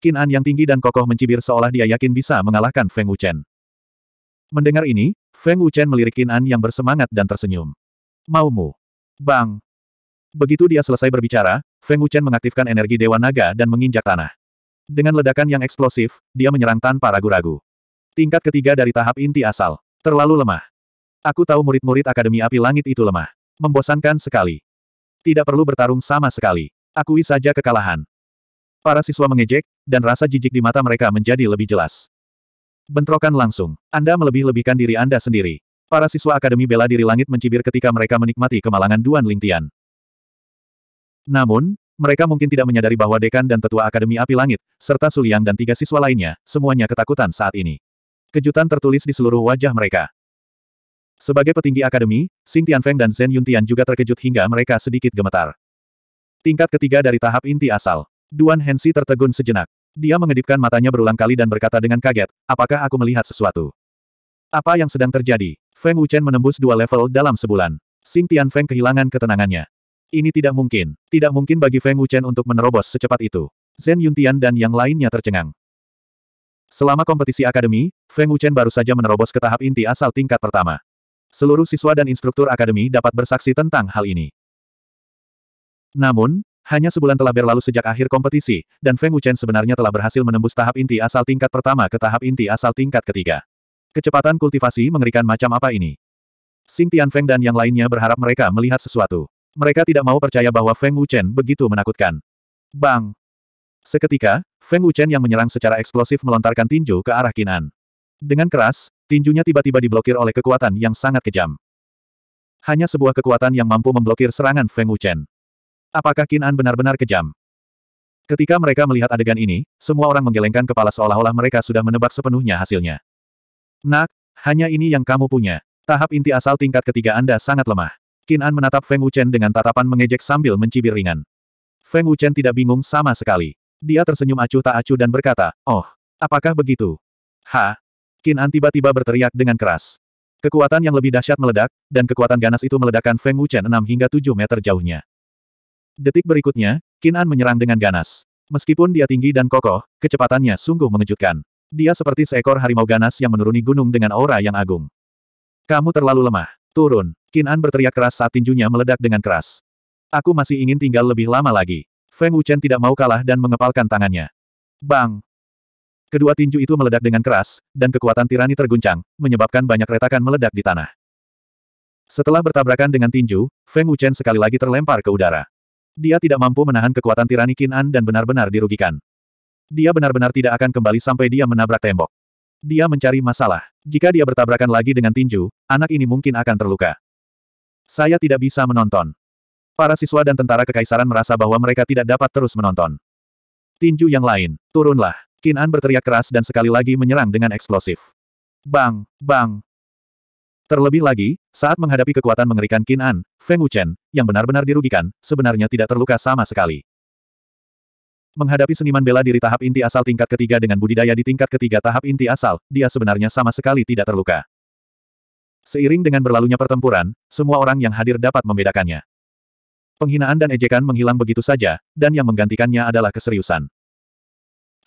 A: Qin An yang tinggi dan kokoh mencibir seolah dia yakin bisa mengalahkan Feng Wuchen. Mendengar ini, Feng Wuchen melirik Qin An yang bersemangat dan tersenyum. Maumu. Bang. Begitu dia selesai berbicara, Feng Wuchen mengaktifkan energi Dewa Naga dan menginjak tanah. Dengan ledakan yang eksplosif, dia menyerang tanpa ragu-ragu. Tingkat ketiga dari tahap inti asal. Terlalu lemah. Aku tahu murid-murid Akademi Api Langit itu lemah. Membosankan sekali. Tidak perlu bertarung sama sekali. Akui saja kekalahan. Para siswa mengejek, dan rasa jijik di mata mereka menjadi lebih jelas. Bentrokan langsung. Anda melebih-lebihkan diri Anda sendiri. Para siswa Akademi Bela Diri Langit mencibir ketika mereka menikmati kemalangan Duan Lingtian. Namun, mereka mungkin tidak menyadari bahwa dekan dan tetua Akademi Api Langit, serta Suliang dan tiga siswa lainnya, semuanya ketakutan saat ini. Kejutan tertulis di seluruh wajah mereka. Sebagai petinggi akademi, Xing Tianfeng dan Zhen Yuntian juga terkejut hingga mereka sedikit gemetar. Tingkat ketiga dari tahap inti asal. Duan Hensi tertegun sejenak. Dia mengedipkan matanya berulang kali dan berkata dengan kaget, apakah aku melihat sesuatu? Apa yang sedang terjadi? Feng Wuchen menembus dua level dalam sebulan. Xing Feng kehilangan ketenangannya. Ini tidak mungkin. Tidak mungkin bagi Feng Wuchen untuk menerobos secepat itu. Zhen Yuntian dan yang lainnya tercengang. Selama kompetisi akademi, Feng Wuchen baru saja menerobos ke tahap inti asal tingkat pertama. Seluruh siswa dan instruktur akademi dapat bersaksi tentang hal ini. Namun, hanya sebulan telah berlalu sejak akhir kompetisi, dan Feng Wuchen sebenarnya telah berhasil menembus tahap inti asal tingkat pertama ke tahap inti asal tingkat ketiga. Kecepatan kultivasi mengerikan macam apa ini? Xing Feng dan yang lainnya berharap mereka melihat sesuatu. Mereka tidak mau percaya bahwa Feng Wuchen begitu menakutkan. Bang! Seketika, Feng Wuchen yang menyerang secara eksplosif melontarkan tinju ke arah Kinan. Dengan keras, tinjunya tiba-tiba diblokir oleh kekuatan yang sangat kejam. Hanya sebuah kekuatan yang mampu memblokir serangan Feng Wuchen. Apakah Kin'an benar-benar kejam? Ketika mereka melihat adegan ini, semua orang menggelengkan kepala seolah-olah mereka sudah menebak sepenuhnya hasilnya. Nak, hanya ini yang kamu punya. Tahap inti asal tingkat ketiga Anda sangat lemah. Kin'an menatap Feng Wuchen dengan tatapan mengejek sambil mencibir ringan. Feng Wuchen tidak bingung sama sekali. Dia tersenyum acuh tak acuh dan berkata, Oh, apakah begitu? Ha? Kin'an tiba-tiba berteriak dengan keras. Kekuatan yang lebih dahsyat meledak, dan kekuatan ganas itu meledakkan Feng Wuchen 6 hingga 7 meter jauhnya. Detik berikutnya, Kin'an menyerang dengan ganas. Meskipun dia tinggi dan kokoh, kecepatannya sungguh mengejutkan. Dia seperti seekor harimau ganas yang menuruni gunung dengan aura yang agung. Kamu terlalu lemah. Turun. Kin'an berteriak keras saat tinjunya meledak dengan keras. Aku masih ingin tinggal lebih lama lagi. Feng Wuchen tidak mau kalah dan mengepalkan tangannya. Bang! Kedua tinju itu meledak dengan keras, dan kekuatan tirani terguncang, menyebabkan banyak retakan meledak di tanah. Setelah bertabrakan dengan tinju, Feng Wuchen sekali lagi terlempar ke udara. Dia tidak mampu menahan kekuatan tirani Kin'an dan benar-benar dirugikan. Dia benar-benar tidak akan kembali sampai dia menabrak tembok. Dia mencari masalah. Jika dia bertabrakan lagi dengan tinju, anak ini mungkin akan terluka. Saya tidak bisa menonton. Para siswa dan tentara kekaisaran merasa bahwa mereka tidak dapat terus menonton. Tinju yang lain, turunlah. Kin'an berteriak keras dan sekali lagi menyerang dengan eksplosif. Bang, bang, Terlebih lagi, saat menghadapi kekuatan mengerikan Qin An, Feng Wuchen, yang benar-benar dirugikan, sebenarnya tidak terluka sama sekali. Menghadapi seniman bela diri tahap inti asal tingkat ketiga dengan budidaya di tingkat ketiga tahap inti asal, dia sebenarnya sama sekali tidak terluka. Seiring dengan berlalunya pertempuran, semua orang yang hadir dapat membedakannya. Penghinaan dan ejekan menghilang begitu saja, dan yang menggantikannya adalah keseriusan.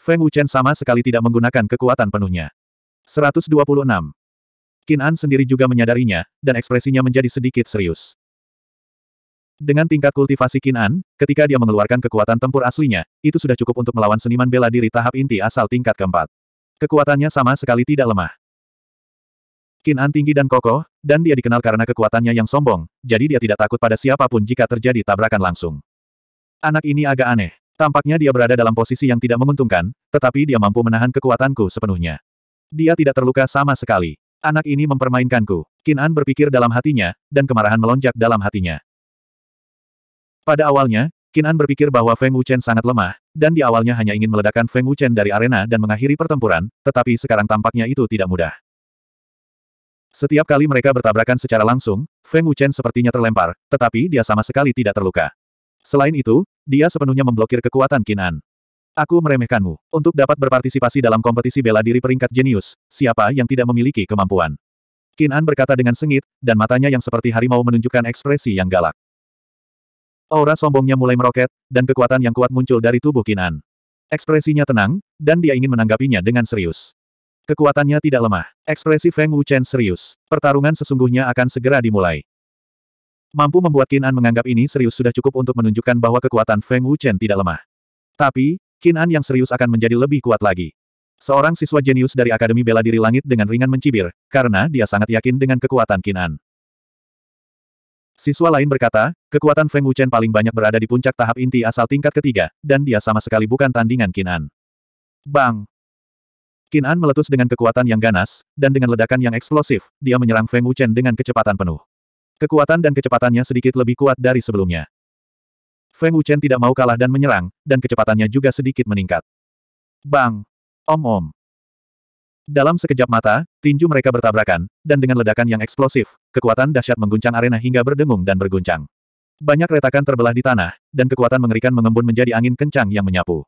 A: Feng Wuchen sama sekali tidak menggunakan kekuatan penuhnya. 126. Qin An sendiri juga menyadarinya, dan ekspresinya menjadi sedikit serius. Dengan tingkat kultivasi Qin An, ketika dia mengeluarkan kekuatan tempur aslinya, itu sudah cukup untuk melawan seniman bela diri tahap inti asal tingkat keempat. Kekuatannya sama sekali tidak lemah. Qin An tinggi dan kokoh, dan dia dikenal karena kekuatannya yang sombong, jadi dia tidak takut pada siapapun jika terjadi tabrakan langsung. Anak ini agak aneh. Tampaknya dia berada dalam posisi yang tidak menguntungkan, tetapi dia mampu menahan kekuatanku sepenuhnya. Dia tidak terluka sama sekali. Anak ini mempermainkanku. Kinan berpikir dalam hatinya, dan kemarahan melonjak dalam hatinya. Pada awalnya, Kinan berpikir bahwa Feng Wuchen sangat lemah, dan di awalnya hanya ingin meledakkan Feng Wuchen dari arena dan mengakhiri pertempuran, tetapi sekarang tampaknya itu tidak mudah. Setiap kali mereka bertabrakan secara langsung, Feng Wuchen sepertinya terlempar, tetapi dia sama sekali tidak terluka. Selain itu, dia sepenuhnya memblokir kekuatan Kinan. Aku meremehkanmu. Untuk dapat berpartisipasi dalam kompetisi bela diri peringkat jenius, siapa yang tidak memiliki kemampuan? Kinan berkata dengan sengit, dan matanya yang seperti harimau menunjukkan ekspresi yang galak. Aura sombongnya mulai meroket, dan kekuatan yang kuat muncul dari tubuh Kinan. Ekspresinya tenang, dan dia ingin menanggapinya dengan serius. Kekuatannya tidak lemah. Ekspresi Feng Wuchen serius. Pertarungan sesungguhnya akan segera dimulai. Mampu membuat Kinan menganggap ini serius sudah cukup untuk menunjukkan bahwa kekuatan Feng Wuchen tidak lemah. Tapi, Kinan yang serius akan menjadi lebih kuat lagi. Seorang siswa jenius dari Akademi Bela Diri Langit dengan ringan mencibir, karena dia sangat yakin dengan kekuatan Kinan. Siswa lain berkata, kekuatan Feng Wuchen paling banyak berada di puncak tahap inti asal tingkat ketiga, dan dia sama sekali bukan tandingan Kinan. Bang! Kinan meletus dengan kekuatan yang ganas, dan dengan ledakan yang eksplosif, dia menyerang Feng Wuchen dengan kecepatan penuh. Kekuatan dan kecepatannya sedikit lebih kuat dari sebelumnya. Feng Wuchen tidak mau kalah dan menyerang, dan kecepatannya juga sedikit meningkat. Bang! Om-om! Dalam sekejap mata, tinju mereka bertabrakan, dan dengan ledakan yang eksplosif, kekuatan dahsyat mengguncang arena hingga berdengung dan berguncang. Banyak retakan terbelah di tanah, dan kekuatan mengerikan mengembun menjadi angin kencang yang menyapu.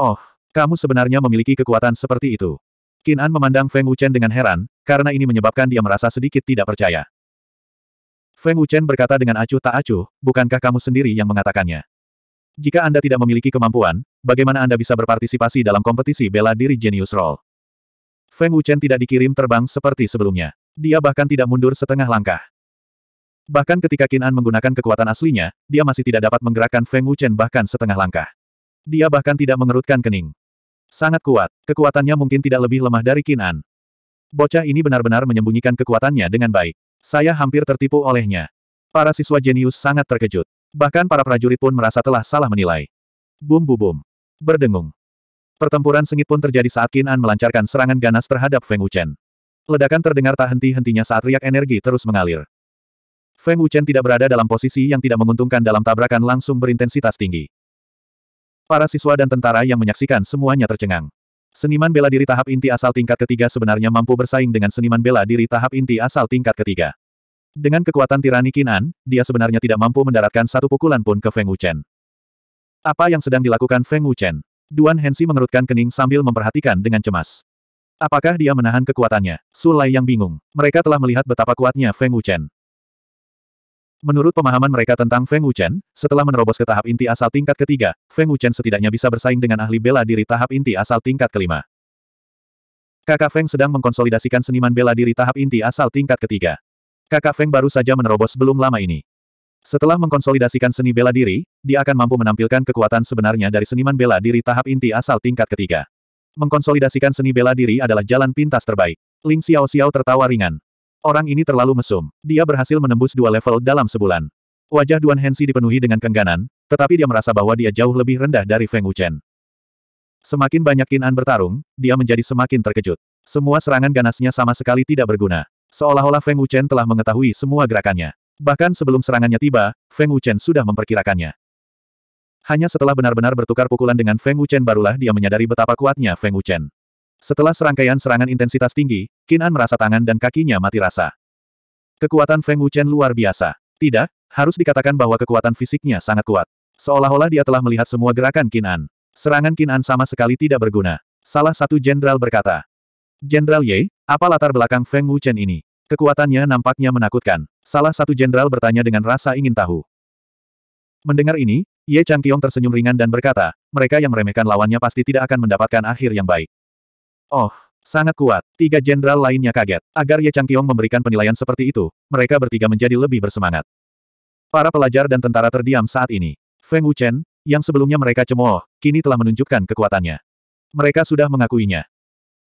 A: Oh, kamu sebenarnya memiliki kekuatan seperti itu. Qinan memandang Feng Wuchen dengan heran, karena ini menyebabkan dia merasa sedikit tidak percaya. Feng Wuchen berkata dengan acuh tak acuh, bukankah kamu sendiri yang mengatakannya? Jika Anda tidak memiliki kemampuan, bagaimana Anda bisa berpartisipasi dalam kompetisi bela diri Genius Roll? Feng Wuchen tidak dikirim terbang seperti sebelumnya. Dia bahkan tidak mundur setengah langkah. Bahkan ketika Qin An menggunakan kekuatan aslinya, dia masih tidak dapat menggerakkan Feng Wuchen bahkan setengah langkah. Dia bahkan tidak mengerutkan kening. Sangat kuat, kekuatannya mungkin tidak lebih lemah dari Qin An. Bocah ini benar-benar menyembunyikan kekuatannya dengan baik. Saya hampir tertipu olehnya. Para siswa jenius sangat terkejut. Bahkan para prajurit pun merasa telah salah menilai. Bum bu bum. Berdengung. Pertempuran sengit pun terjadi saat Qin melancarkan serangan ganas terhadap Feng Wuchen. Ledakan terdengar tak henti-hentinya saat riak energi terus mengalir. Feng Wuchen tidak berada dalam posisi yang tidak menguntungkan dalam tabrakan langsung berintensitas tinggi. Para siswa dan tentara yang menyaksikan semuanya tercengang. Seniman bela diri tahap inti asal tingkat ketiga sebenarnya mampu bersaing dengan seniman bela diri tahap inti asal tingkat ketiga. Dengan kekuatan tirani Kinan, dia sebenarnya tidak mampu mendaratkan satu pukulan pun ke Feng Wuchen. Apa yang sedang dilakukan Feng Wuchen? Duan Hensi mengerutkan kening sambil memperhatikan dengan cemas. Apakah dia menahan kekuatannya? Sulai yang bingung. Mereka telah melihat betapa kuatnya Feng Wuchen. Menurut pemahaman mereka tentang Feng Wuchen, setelah menerobos ke tahap inti asal tingkat ketiga, Feng Wuchen setidaknya bisa bersaing dengan ahli bela diri tahap inti asal tingkat kelima. Kakak Feng sedang mengkonsolidasikan seniman bela diri tahap inti asal tingkat ketiga. Kakak Feng baru saja menerobos belum lama ini. Setelah mengkonsolidasikan seni bela diri, dia akan mampu menampilkan kekuatan sebenarnya dari seniman bela diri tahap inti asal tingkat ketiga. Mengkonsolidasikan seni bela diri adalah jalan pintas terbaik. Ling Xiao Xiao tertawa ringan. Orang ini terlalu mesum. Dia berhasil menembus dua level dalam sebulan. Wajah Duan Hensi dipenuhi dengan kengganan, tetapi dia merasa bahwa dia jauh lebih rendah dari Feng Wuchen. Semakin banyak Inan bertarung, dia menjadi semakin terkejut. Semua serangan ganasnya sama sekali tidak berguna. Seolah-olah Feng Wuchen telah mengetahui semua gerakannya. Bahkan sebelum serangannya tiba, Feng Wuchen sudah memperkirakannya. Hanya setelah benar-benar bertukar pukulan dengan Feng Wuchen barulah dia menyadari betapa kuatnya Feng Wuchen. Setelah serangkaian serangan intensitas tinggi, Kin'an merasa tangan dan kakinya mati rasa. Kekuatan Feng Wuchen luar biasa. Tidak, harus dikatakan bahwa kekuatan fisiknya sangat kuat. Seolah-olah dia telah melihat semua gerakan Kin'an. Serangan Kin'an sama sekali tidak berguna. Salah satu jenderal berkata. Jenderal Ye, apa latar belakang Feng Wuchen ini? Kekuatannya nampaknya menakutkan. Salah satu jenderal bertanya dengan rasa ingin tahu. Mendengar ini, Ye Chang Changqiong tersenyum ringan dan berkata, mereka yang meremehkan lawannya pasti tidak akan mendapatkan akhir yang baik. Oh, sangat kuat. Tiga jenderal lainnya kaget. Agar Ye Changqiong memberikan penilaian seperti itu, mereka bertiga menjadi lebih bersemangat. Para pelajar dan tentara terdiam saat ini. Feng Wuchen, yang sebelumnya mereka cemooh, kini telah menunjukkan kekuatannya. Mereka sudah mengakuinya.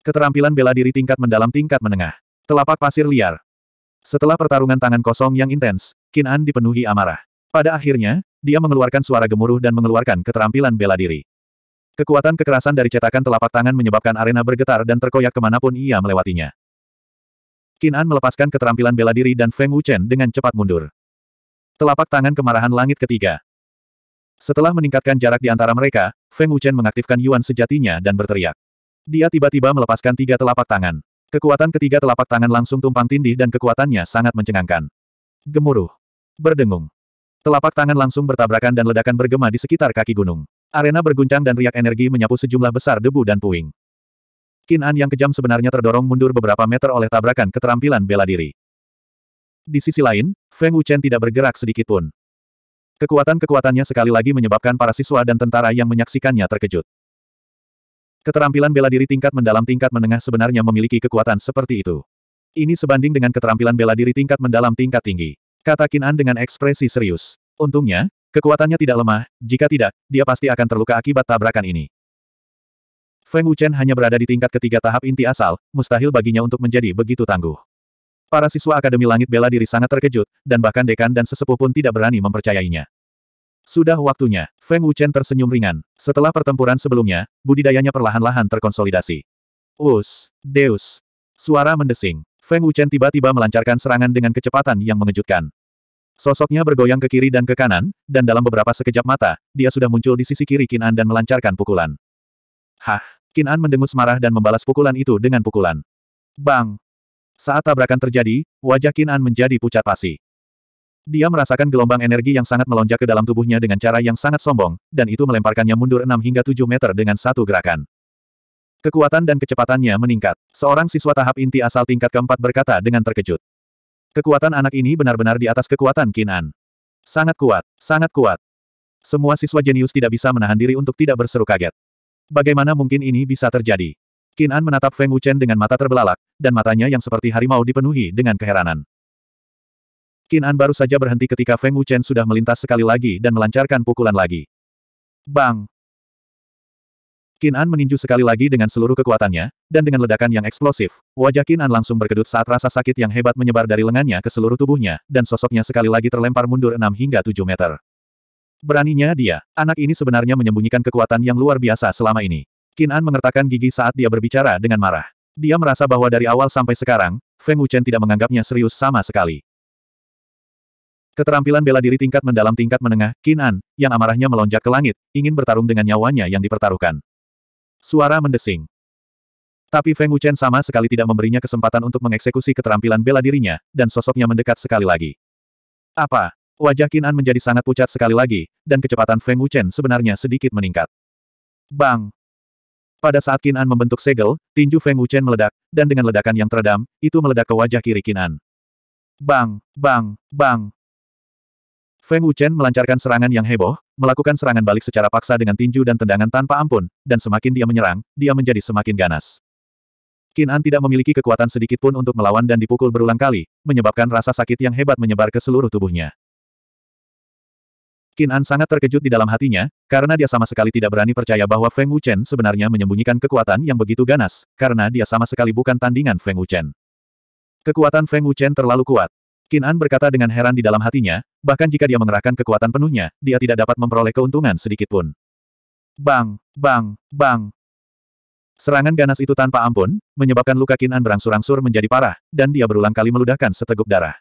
A: Keterampilan bela diri tingkat mendalam tingkat menengah. Telapak pasir liar. Setelah pertarungan tangan kosong yang intens, Qin An dipenuhi amarah. Pada akhirnya, dia mengeluarkan suara gemuruh dan mengeluarkan keterampilan bela diri. Kekuatan kekerasan dari cetakan telapak tangan menyebabkan arena bergetar dan terkoyak kemanapun ia melewatinya. Qin An melepaskan keterampilan bela diri dan Feng Wuchen dengan cepat mundur. Telapak tangan kemarahan langit ketiga. Setelah meningkatkan jarak di antara mereka, Feng Wuchen mengaktifkan Yuan sejatinya dan berteriak. Dia tiba-tiba melepaskan tiga telapak tangan. Kekuatan ketiga telapak tangan langsung tumpang tindih dan kekuatannya sangat mencengangkan. Gemuruh. Berdengung. Telapak tangan langsung bertabrakan dan ledakan bergema di sekitar kaki gunung. Arena berguncang dan riak energi menyapu sejumlah besar debu dan puing. Qin An yang kejam sebenarnya terdorong mundur beberapa meter oleh tabrakan keterampilan bela diri. Di sisi lain, Feng Wuchen tidak bergerak sedikit pun. Kekuatan-kekuatannya sekali lagi menyebabkan para siswa dan tentara yang menyaksikannya terkejut. Keterampilan bela diri tingkat mendalam tingkat menengah sebenarnya memiliki kekuatan seperti itu. Ini sebanding dengan keterampilan bela diri tingkat mendalam tingkat tinggi. Kata Qin An dengan ekspresi serius. Untungnya, Kekuatannya tidak lemah, jika tidak, dia pasti akan terluka akibat tabrakan ini. Feng Wuchen hanya berada di tingkat ketiga tahap inti asal, mustahil baginya untuk menjadi begitu tangguh. Para siswa Akademi Langit Bela Diri sangat terkejut, dan bahkan dekan dan sesepuh pun tidak berani mempercayainya. Sudah waktunya, Feng Wuchen tersenyum ringan. Setelah pertempuran sebelumnya, budidayanya perlahan-lahan terkonsolidasi. Us, Deus. Suara mendesing. Feng Wuchen tiba-tiba melancarkan serangan dengan kecepatan yang mengejutkan. Sosoknya bergoyang ke kiri dan ke kanan, dan dalam beberapa sekejap mata, dia sudah muncul di sisi kiri Kinan dan melancarkan pukulan. Hah! Kinan mendengus marah dan membalas pukulan itu dengan pukulan. Bang! Saat tabrakan terjadi, wajah Kinan menjadi pucat pasi. Dia merasakan gelombang energi yang sangat melonjak ke dalam tubuhnya dengan cara yang sangat sombong, dan itu melemparkannya mundur 6 hingga 7 meter dengan satu gerakan. Kekuatan dan kecepatannya meningkat. Seorang siswa tahap inti asal tingkat keempat berkata dengan terkejut. Kekuatan anak ini benar-benar di atas kekuatan Kinan. Sangat kuat, sangat kuat. Semua siswa jenius tidak bisa menahan diri untuk tidak berseru kaget. Bagaimana mungkin ini bisa terjadi? Kinan menatap Feng Wuchen dengan mata terbelalak, dan matanya yang seperti harimau dipenuhi dengan keheranan. Kinan baru saja berhenti ketika Feng Wuchen sudah melintas sekali lagi dan melancarkan pukulan lagi. Bang! Qin An meninju sekali lagi dengan seluruh kekuatannya, dan dengan ledakan yang eksplosif, wajah Qin An langsung berkedut saat rasa sakit yang hebat menyebar dari lengannya ke seluruh tubuhnya, dan sosoknya sekali lagi terlempar mundur 6 hingga 7 meter. Beraninya dia, anak ini sebenarnya menyembunyikan kekuatan yang luar biasa selama ini. Qin An mengertakkan gigi saat dia berbicara dengan marah. Dia merasa bahwa dari awal sampai sekarang, Feng Wuchen tidak menganggapnya serius sama sekali. Keterampilan bela diri tingkat mendalam tingkat menengah, Qin An, yang amarahnya melonjak ke langit, ingin bertarung dengan nyawanya yang dipertaruhkan. Suara mendesing. Tapi Feng Wuchen sama sekali tidak memberinya kesempatan untuk mengeksekusi keterampilan bela dirinya, dan sosoknya mendekat sekali lagi. Apa? Wajah Qin An menjadi sangat pucat sekali lagi, dan kecepatan Feng Wuchen sebenarnya sedikit meningkat. Bang! Pada saat Qin An membentuk segel, tinju Feng Wuchen meledak, dan dengan ledakan yang teredam, itu meledak ke wajah kiri Qin An. Bang! Bang! Bang! Feng Wuchen melancarkan serangan yang heboh, melakukan serangan balik secara paksa dengan tinju dan tendangan tanpa ampun, dan semakin dia menyerang, dia menjadi semakin ganas. Qin An tidak memiliki kekuatan sedikit pun untuk melawan dan dipukul berulang kali, menyebabkan rasa sakit yang hebat menyebar ke seluruh tubuhnya. Qin An sangat terkejut di dalam hatinya, karena dia sama sekali tidak berani percaya bahwa Feng Wuchen sebenarnya menyembunyikan kekuatan yang begitu ganas, karena dia sama sekali bukan tandingan Feng Wuchen. Kekuatan Feng Wuchen terlalu kuat. Kin'an berkata dengan heran di dalam hatinya, bahkan jika dia mengerahkan kekuatan penuhnya, dia tidak dapat memperoleh keuntungan sedikitpun. Bang, bang, bang. Serangan ganas itu tanpa ampun, menyebabkan luka Kin'an berangsur-angsur menjadi parah, dan dia berulang kali meludahkan seteguk darah.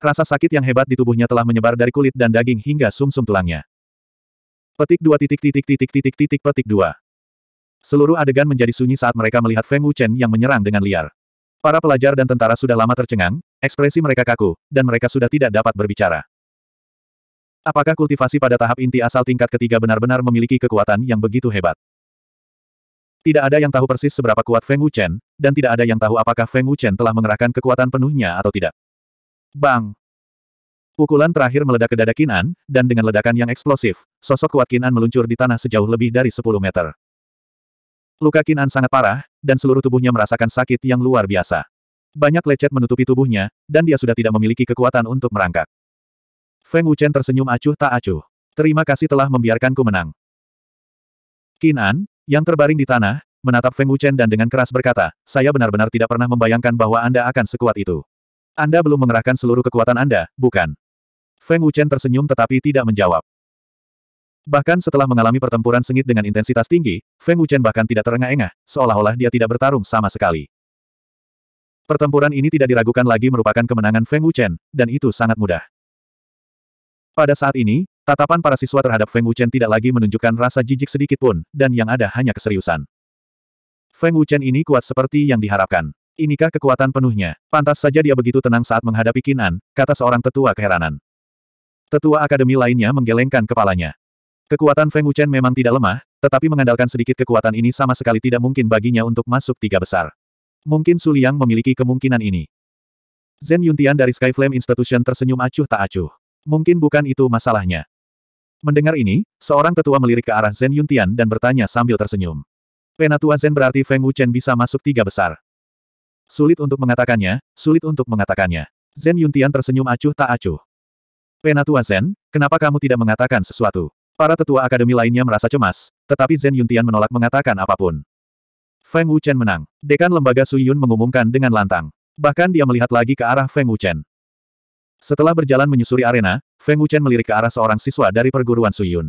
A: Rasa sakit yang hebat di tubuhnya telah menyebar dari kulit dan daging hingga sumsum -sum tulangnya. Petik dua titik titik titik titik titik petik dua. Seluruh adegan menjadi sunyi saat mereka melihat Feng Wuchen yang menyerang dengan liar. Para pelajar dan tentara sudah lama tercengang, ekspresi mereka kaku, dan mereka sudah tidak dapat berbicara. Apakah kultivasi pada tahap inti asal tingkat ketiga benar-benar memiliki kekuatan yang begitu hebat? Tidak ada yang tahu persis seberapa kuat Feng Wuchen, dan tidak ada yang tahu apakah Feng Wuchen telah mengerahkan kekuatan penuhnya atau tidak. Bang! Pukulan terakhir meledak ke dada Kinan, dan dengan ledakan yang eksplosif, sosok kuat Kinan meluncur di tanah sejauh lebih dari 10 meter. Luka Kinan sangat parah, dan seluruh tubuhnya merasakan sakit yang luar biasa. Banyak lecet menutupi tubuhnya, dan dia sudah tidak memiliki kekuatan untuk merangkak. Feng Wuchen tersenyum acuh tak acuh. Terima kasih telah membiarkanku menang. Kinan, yang terbaring di tanah, menatap Feng Wuchen dan dengan keras berkata, saya benar-benar tidak pernah membayangkan bahwa Anda akan sekuat itu. Anda belum mengerahkan seluruh kekuatan Anda, bukan? Feng Wuchen tersenyum tetapi tidak menjawab. Bahkan setelah mengalami pertempuran sengit dengan intensitas tinggi, Feng Wuchen bahkan tidak terengah-engah, seolah-olah dia tidak bertarung sama sekali. Pertempuran ini tidak diragukan lagi merupakan kemenangan Feng Wuchen, dan itu sangat mudah. Pada saat ini, tatapan para siswa terhadap Feng Wuchen tidak lagi menunjukkan rasa jijik sedikit pun, dan yang ada hanya keseriusan. Feng Wuchen ini kuat seperti yang diharapkan. Inikah kekuatan penuhnya? Pantas saja dia begitu tenang saat menghadapi Kinan, kata seorang tetua keheranan. Tetua akademi lainnya menggelengkan kepalanya. Kekuatan Feng Wuchen memang tidak lemah, tetapi mengandalkan sedikit kekuatan ini sama sekali tidak mungkin baginya untuk masuk tiga besar. Mungkin Su Liang memiliki kemungkinan ini. Zen Yuntian dari Skyflame Institution tersenyum acuh tak acuh. Mungkin bukan itu masalahnya. Mendengar ini, seorang tetua melirik ke arah Zen Yuntian dan bertanya sambil tersenyum. Penatua Zen berarti Feng Wuchen bisa masuk tiga besar. Sulit untuk mengatakannya, sulit untuk mengatakannya. Zen Yuntian tersenyum acuh tak acuh. Penatua Zen, kenapa kamu tidak mengatakan sesuatu? Para tetua akademi lainnya merasa cemas, tetapi Zen Yuntian menolak mengatakan apapun. Feng Wuchen menang. Dekan lembaga Su Yun mengumumkan dengan lantang. Bahkan dia melihat lagi ke arah Feng Wuchen. Setelah berjalan menyusuri arena, Feng Wuchen melirik ke arah seorang siswa dari perguruan Su Yun.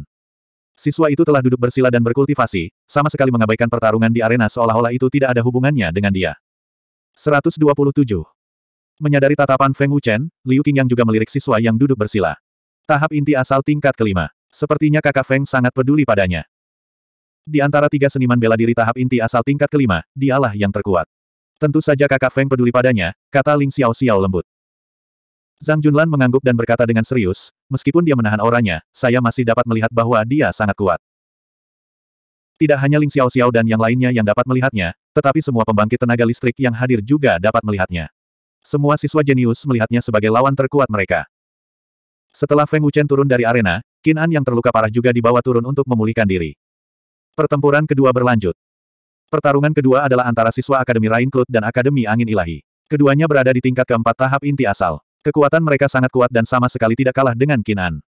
A: Siswa itu telah duduk bersila dan berkultivasi, sama sekali mengabaikan pertarungan di arena seolah-olah itu tidak ada hubungannya dengan dia. 127. Menyadari tatapan Feng Wuchen, Liu Qing yang juga melirik siswa yang duduk bersila. Tahap inti asal tingkat kelima. Sepertinya kakak Feng sangat peduli padanya. Di antara tiga seniman bela diri tahap inti asal tingkat kelima, dialah yang terkuat. Tentu saja kakak Feng peduli padanya, kata Ling Xiao Xiao lembut. Zhang Junlan mengangguk dan berkata dengan serius, meskipun dia menahan auranya, saya masih dapat melihat bahwa dia sangat kuat. Tidak hanya Ling Xiao Xiao dan yang lainnya yang dapat melihatnya, tetapi semua pembangkit tenaga listrik yang hadir juga dapat melihatnya. Semua siswa jenius melihatnya sebagai lawan terkuat mereka. Setelah Feng Wuchen turun dari arena, Kinan yang terluka parah juga dibawa turun untuk memulihkan diri. Pertempuran kedua berlanjut. Pertarungan kedua adalah antara siswa Akademi Rainclut dan Akademi Angin Ilahi. Keduanya berada di tingkat keempat tahap inti asal. Kekuatan mereka sangat kuat dan sama sekali tidak kalah dengan Kinan.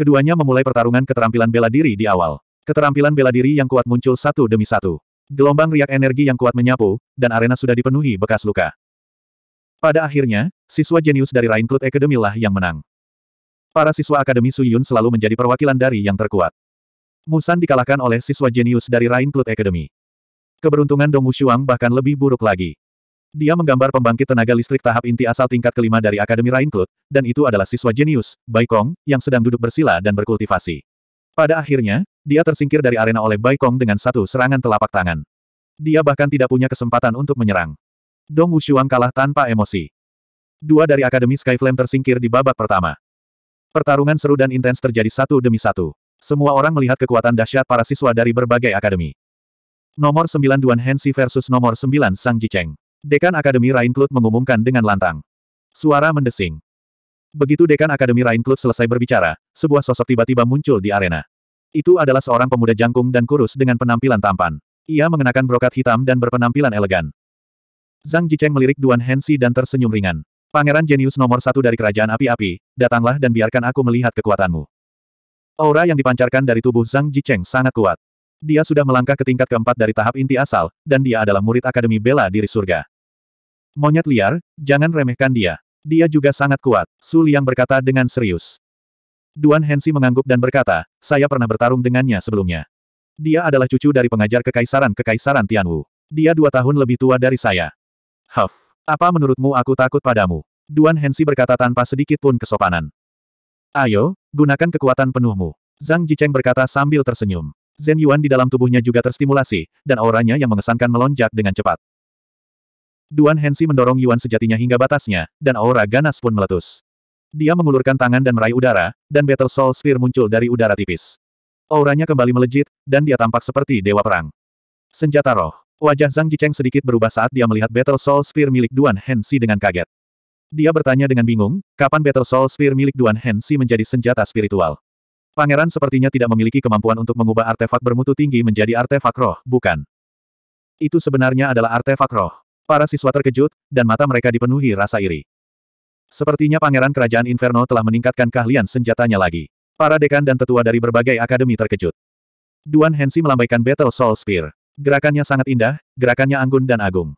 A: Keduanya memulai pertarungan keterampilan bela diri di awal. Keterampilan bela diri yang kuat muncul satu demi satu. Gelombang riak energi yang kuat menyapu, dan arena sudah dipenuhi bekas luka. Pada akhirnya, siswa jenius dari Rainclut Academy lah yang menang. Para siswa Akademi Suyun selalu menjadi perwakilan dari yang terkuat. Musan dikalahkan oleh siswa jenius dari Rain Cloud Academy. Keberuntungan Dong Wushuang bahkan lebih buruk lagi. Dia menggambar pembangkit tenaga listrik tahap inti asal tingkat kelima dari Akademi Rainclut, dan itu adalah siswa jenius, Baikong, yang sedang duduk bersila dan berkultivasi. Pada akhirnya, dia tersingkir dari arena oleh Baikong dengan satu serangan telapak tangan. Dia bahkan tidak punya kesempatan untuk menyerang. Dong Wushuang kalah tanpa emosi. Dua dari Akademi Skyflame tersingkir di babak pertama. Pertarungan seru dan intens terjadi satu demi satu. Semua orang melihat kekuatan dahsyat para siswa dari berbagai akademi. Nomor 9 Duan Hensi versus nomor 9 Sang Jicheng. Dekan Akademi Rainclut mengumumkan dengan lantang. Suara mendesing. Begitu Dekan Akademi Rainclut selesai berbicara, sebuah sosok tiba-tiba muncul di arena. Itu adalah seorang pemuda jangkung dan kurus dengan penampilan tampan. Ia mengenakan brokat hitam dan berpenampilan elegan. Zhang Jicheng melirik Duan Hensi dan tersenyum ringan. Pangeran jenius nomor satu dari kerajaan api-api, datanglah dan biarkan aku melihat kekuatanmu. Aura yang dipancarkan dari tubuh Zhang Jicheng sangat kuat. Dia sudah melangkah ke tingkat keempat dari tahap inti asal, dan dia adalah murid Akademi Bela Diri Surga. Monyet liar, jangan remehkan dia. Dia juga sangat kuat, Su Liang berkata dengan serius. Duan Hensi mengangguk dan berkata, saya pernah bertarung dengannya sebelumnya. Dia adalah cucu dari pengajar kekaisaran-kekaisaran Tianwu. Dia dua tahun lebih tua dari saya. Huff. Apa menurutmu aku takut padamu? Duan Hensi berkata tanpa sedikit pun kesopanan. Ayo, gunakan kekuatan penuhmu. Zhang Jicheng berkata sambil tersenyum. Zen Yuan di dalam tubuhnya juga terstimulasi, dan auranya yang mengesankan melonjak dengan cepat. Duan Hensi mendorong Yuan sejatinya hingga batasnya, dan aura ganas pun meletus. Dia mengulurkan tangan dan meraih udara, dan Battle Soul Sphere muncul dari udara tipis. Auranya kembali melejit, dan dia tampak seperti dewa perang. Senjata roh. Wajah Zhang Jicheng sedikit berubah saat dia melihat Battle Soul Spear milik Duan Hensi dengan kaget. Dia bertanya dengan bingung, kapan Battle Soul Spear milik Duan Hensi menjadi senjata spiritual? Pangeran sepertinya tidak memiliki kemampuan untuk mengubah artefak bermutu tinggi menjadi artefak roh, bukan? Itu sebenarnya adalah artefak roh. Para siswa terkejut, dan mata mereka dipenuhi rasa iri. Sepertinya pangeran kerajaan Inferno telah meningkatkan keahlian senjatanya lagi. Para dekan dan tetua dari berbagai akademi terkejut. Duan Hensi melambaikan Battle Soul Spear. Gerakannya sangat indah, gerakannya anggun dan agung.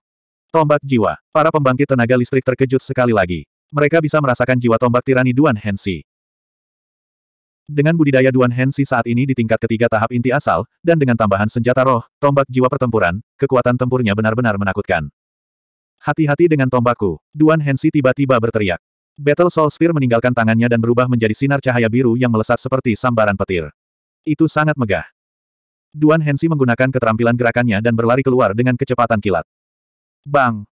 A: Tombak jiwa. Para pembangkit tenaga listrik terkejut sekali lagi. Mereka bisa merasakan jiwa tombak tirani Duan Hensi. Dengan budidaya Duan Hensi saat ini di tingkat ketiga tahap inti asal, dan dengan tambahan senjata roh, tombak jiwa pertempuran, kekuatan tempurnya benar-benar menakutkan. Hati-hati dengan tombakku, Duan Hensi tiba-tiba berteriak. Battle Soul Spear meninggalkan tangannya dan berubah menjadi sinar cahaya biru yang melesat seperti sambaran petir. Itu sangat megah. Duan Hensi menggunakan keterampilan gerakannya dan berlari keluar dengan kecepatan kilat. Bang!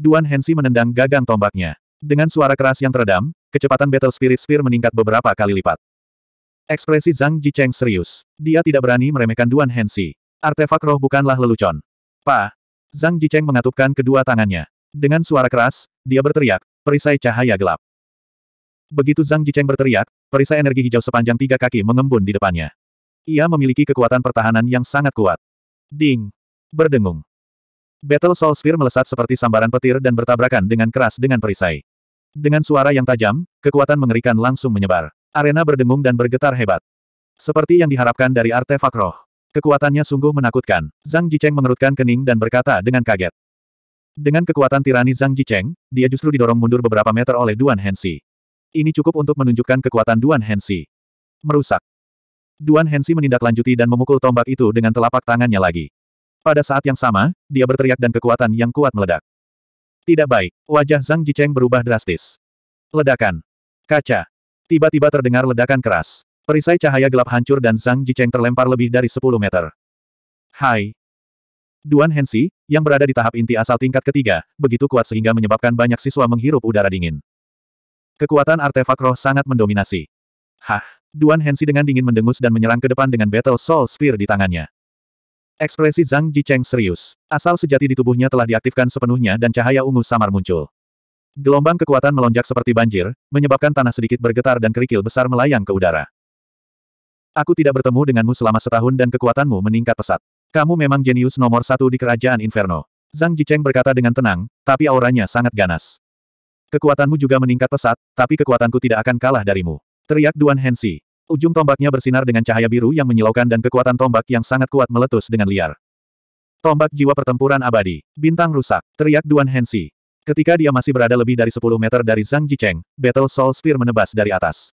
A: Duan Hensi menendang gagang tombaknya. Dengan suara keras yang teredam, kecepatan Battle Spirit Spear meningkat beberapa kali lipat. Ekspresi Zhang Jicheng serius. Dia tidak berani meremehkan Duan Hensi. Artefak roh bukanlah lelucon. Pa! Zhang Jicheng mengatupkan kedua tangannya. Dengan suara keras, dia berteriak, perisai cahaya gelap. Begitu Zhang Jicheng berteriak, perisai energi hijau sepanjang tiga kaki mengembun di depannya. Ia memiliki kekuatan pertahanan yang sangat kuat. Ding! Berdengung. Battle Soul Sphere melesat seperti sambaran petir dan bertabrakan dengan keras dengan perisai. Dengan suara yang tajam, kekuatan mengerikan langsung menyebar. Arena berdengung dan bergetar hebat. Seperti yang diharapkan dari artefak roh. Kekuatannya sungguh menakutkan. Zhang Jicheng mengerutkan kening dan berkata dengan kaget. Dengan kekuatan tirani Zhang Jicheng, dia justru didorong mundur beberapa meter oleh Duan Hensi. Ini cukup untuk menunjukkan kekuatan Duan Hensi. Merusak. Duan Hensi menindaklanjuti dan memukul tombak itu dengan telapak tangannya lagi. Pada saat yang sama, dia berteriak dan kekuatan yang kuat meledak. Tidak baik, wajah Zhang Jicheng berubah drastis. Ledakan. Kaca. Tiba-tiba terdengar ledakan keras. Perisai cahaya gelap hancur dan Zhang Jicheng terlempar lebih dari 10 meter. Hai. Duan Hensi, yang berada di tahap inti asal tingkat ketiga, begitu kuat sehingga menyebabkan banyak siswa menghirup udara dingin. Kekuatan artefak roh sangat mendominasi. Hah. Duan Hensi dengan dingin mendengus dan menyerang ke depan dengan Battle Soul Spear di tangannya. Ekspresi Zhang Jicheng serius. Asal sejati di tubuhnya telah diaktifkan sepenuhnya dan cahaya ungu samar muncul. Gelombang kekuatan melonjak seperti banjir, menyebabkan tanah sedikit bergetar dan kerikil besar melayang ke udara. Aku tidak bertemu denganmu selama setahun dan kekuatanmu meningkat pesat. Kamu memang jenius nomor satu di kerajaan Inferno. Zhang Jicheng berkata dengan tenang, tapi auranya sangat ganas. Kekuatanmu juga meningkat pesat, tapi kekuatanku tidak akan kalah darimu. Teriak Duan Hensi. Ujung tombaknya bersinar dengan cahaya biru yang menyilaukan dan kekuatan tombak yang sangat kuat meletus dengan liar. Tombak jiwa pertempuran abadi. Bintang rusak. Teriak Duan Hensi. Ketika dia masih berada lebih dari 10 meter dari Zhang Jicheng, Battle Soul Spear menebas dari atas.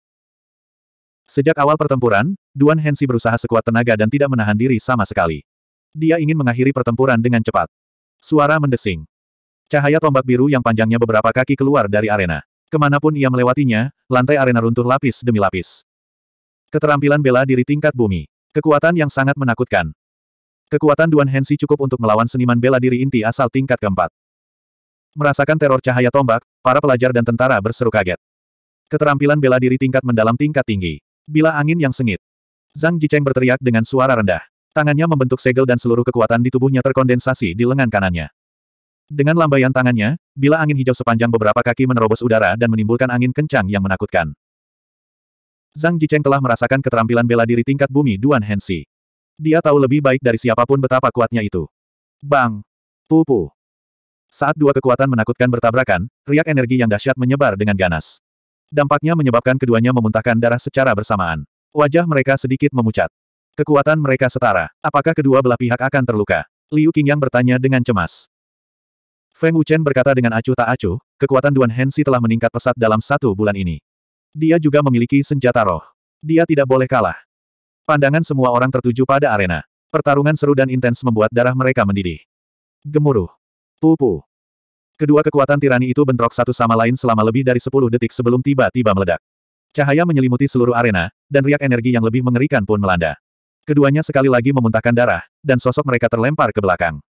A: Sejak awal pertempuran, Duan Hensi berusaha sekuat tenaga dan tidak menahan diri sama sekali. Dia ingin mengakhiri pertempuran dengan cepat. Suara mendesing. Cahaya tombak biru yang panjangnya beberapa kaki keluar dari arena. Kemanapun ia melewatinya, lantai arena runtuh lapis demi lapis. Keterampilan bela diri tingkat bumi. Kekuatan yang sangat menakutkan. Kekuatan Duan Hensi cukup untuk melawan seniman bela diri inti asal tingkat keempat. Merasakan teror cahaya tombak, para pelajar dan tentara berseru kaget. Keterampilan bela diri tingkat mendalam tingkat tinggi. Bila angin yang sengit. Zhang Jicheng berteriak dengan suara rendah. Tangannya membentuk segel dan seluruh kekuatan di tubuhnya terkondensasi di lengan kanannya. Dengan lambaian tangannya, bila angin hijau sepanjang beberapa kaki menerobos udara dan menimbulkan angin kencang yang menakutkan. Zhang Jicheng telah merasakan keterampilan bela diri tingkat bumi Duan Hensi. Dia tahu lebih baik dari siapapun betapa kuatnya itu. Bang! Pupu! Saat dua kekuatan menakutkan bertabrakan, riak energi yang dahsyat menyebar dengan ganas. Dampaknya menyebabkan keduanya memuntahkan darah secara bersamaan. Wajah mereka sedikit memucat. Kekuatan mereka setara. Apakah kedua belah pihak akan terluka? Liu Qingyang bertanya dengan cemas. Feng Wuchen berkata dengan acuh tak acuh, kekuatan Duan Hensi telah meningkat pesat dalam satu bulan ini. Dia juga memiliki senjata roh. Dia tidak boleh kalah. Pandangan semua orang tertuju pada arena. Pertarungan seru dan intens membuat darah mereka mendidih. Gemuruh. Pupu. Kedua kekuatan tirani itu bentrok satu sama lain selama lebih dari 10 detik sebelum tiba-tiba meledak. Cahaya menyelimuti seluruh arena, dan riak energi yang lebih mengerikan pun melanda. Keduanya sekali lagi memuntahkan darah, dan sosok mereka terlempar ke belakang.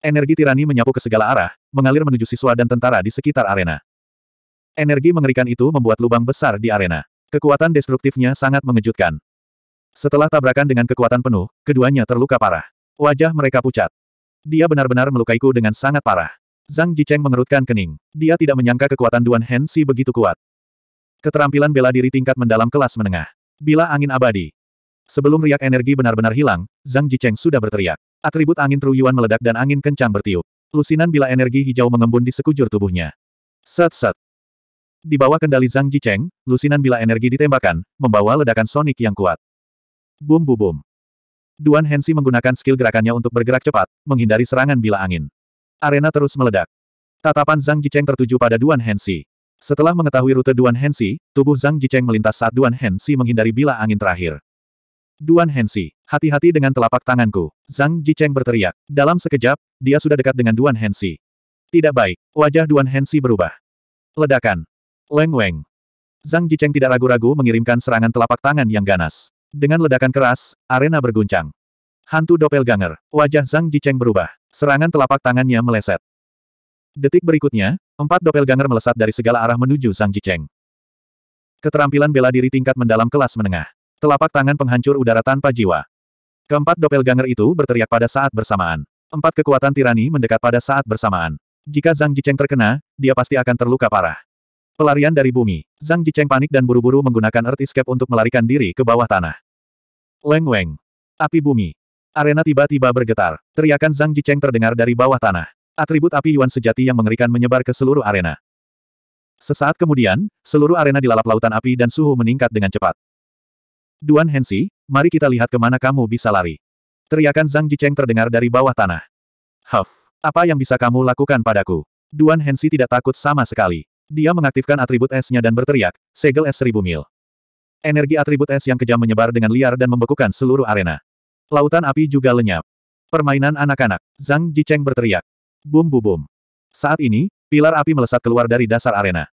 A: Energi tirani menyapu ke segala arah, mengalir menuju siswa dan tentara di sekitar arena. Energi mengerikan itu membuat lubang besar di arena. Kekuatan destruktifnya sangat mengejutkan. Setelah tabrakan dengan kekuatan penuh, keduanya terluka parah. Wajah mereka pucat. Dia benar-benar melukaiku dengan sangat parah. Zhang Jicheng mengerutkan kening. Dia tidak menyangka kekuatan Duan Hensi begitu kuat. Keterampilan bela diri tingkat mendalam kelas menengah. Bila angin abadi. Sebelum riak energi benar-benar hilang, Zhang Jicheng sudah berteriak. Atribut angin truyuan meledak dan angin kencang bertiup. Lusinan bila energi hijau mengembun di sekujur tubuhnya. Sat sat. Di bawah kendali Zhang Jicheng, lusinan bila energi ditembakkan, membawa ledakan sonik yang kuat. Bum bum bum. Duan Hensi menggunakan skill gerakannya untuk bergerak cepat, menghindari serangan bila angin. Arena terus meledak. Tatapan Zhang Jicheng tertuju pada Duan Hensi. Setelah mengetahui rute Duan Hensi, tubuh Zhang Jicheng melintas saat Duan Hensi menghindari bila angin terakhir. Duan Hensi, hati-hati dengan telapak tanganku. Zhang Jicheng berteriak. Dalam sekejap, dia sudah dekat dengan Duan Hensi. Tidak baik, wajah Duan Hensi berubah. Ledakan. Leng Weng. Zhang Jicheng tidak ragu-ragu mengirimkan serangan telapak tangan yang ganas. Dengan ledakan keras, arena berguncang. Hantu doppelganger, wajah Zhang Jicheng berubah. Serangan telapak tangannya meleset. Detik berikutnya, empat doppelganger melesat dari segala arah menuju Zhang Jicheng. Keterampilan bela diri tingkat mendalam kelas menengah. Telapak tangan penghancur udara tanpa jiwa. Keempat doppelganger itu berteriak pada saat bersamaan. Empat kekuatan tirani mendekat pada saat bersamaan. Jika Zhang Jicheng terkena, dia pasti akan terluka parah. Pelarian dari bumi. Zhang Jicheng panik dan buru-buru menggunakan Earth Escape untuk melarikan diri ke bawah tanah. Leng Weng. Api bumi. Arena tiba-tiba bergetar. Teriakan Zhang Jicheng terdengar dari bawah tanah. Atribut api Yuan sejati yang mengerikan menyebar ke seluruh arena. Sesaat kemudian, seluruh arena dilalap lautan api dan suhu meningkat dengan cepat. Duan Hensi, mari kita lihat kemana kamu bisa lari. Teriakan Zhang Jicheng terdengar dari bawah tanah. Huff, apa yang bisa kamu lakukan padaku? Duan Hensi tidak takut sama sekali. Dia mengaktifkan atribut esnya dan berteriak, segel es seribu mil. Energi atribut es yang kejam menyebar dengan liar dan membekukan seluruh arena. Lautan api juga lenyap. Permainan anak-anak, Zhang Jicheng berteriak. Bum bum bum. Saat ini, pilar api melesat keluar dari dasar arena.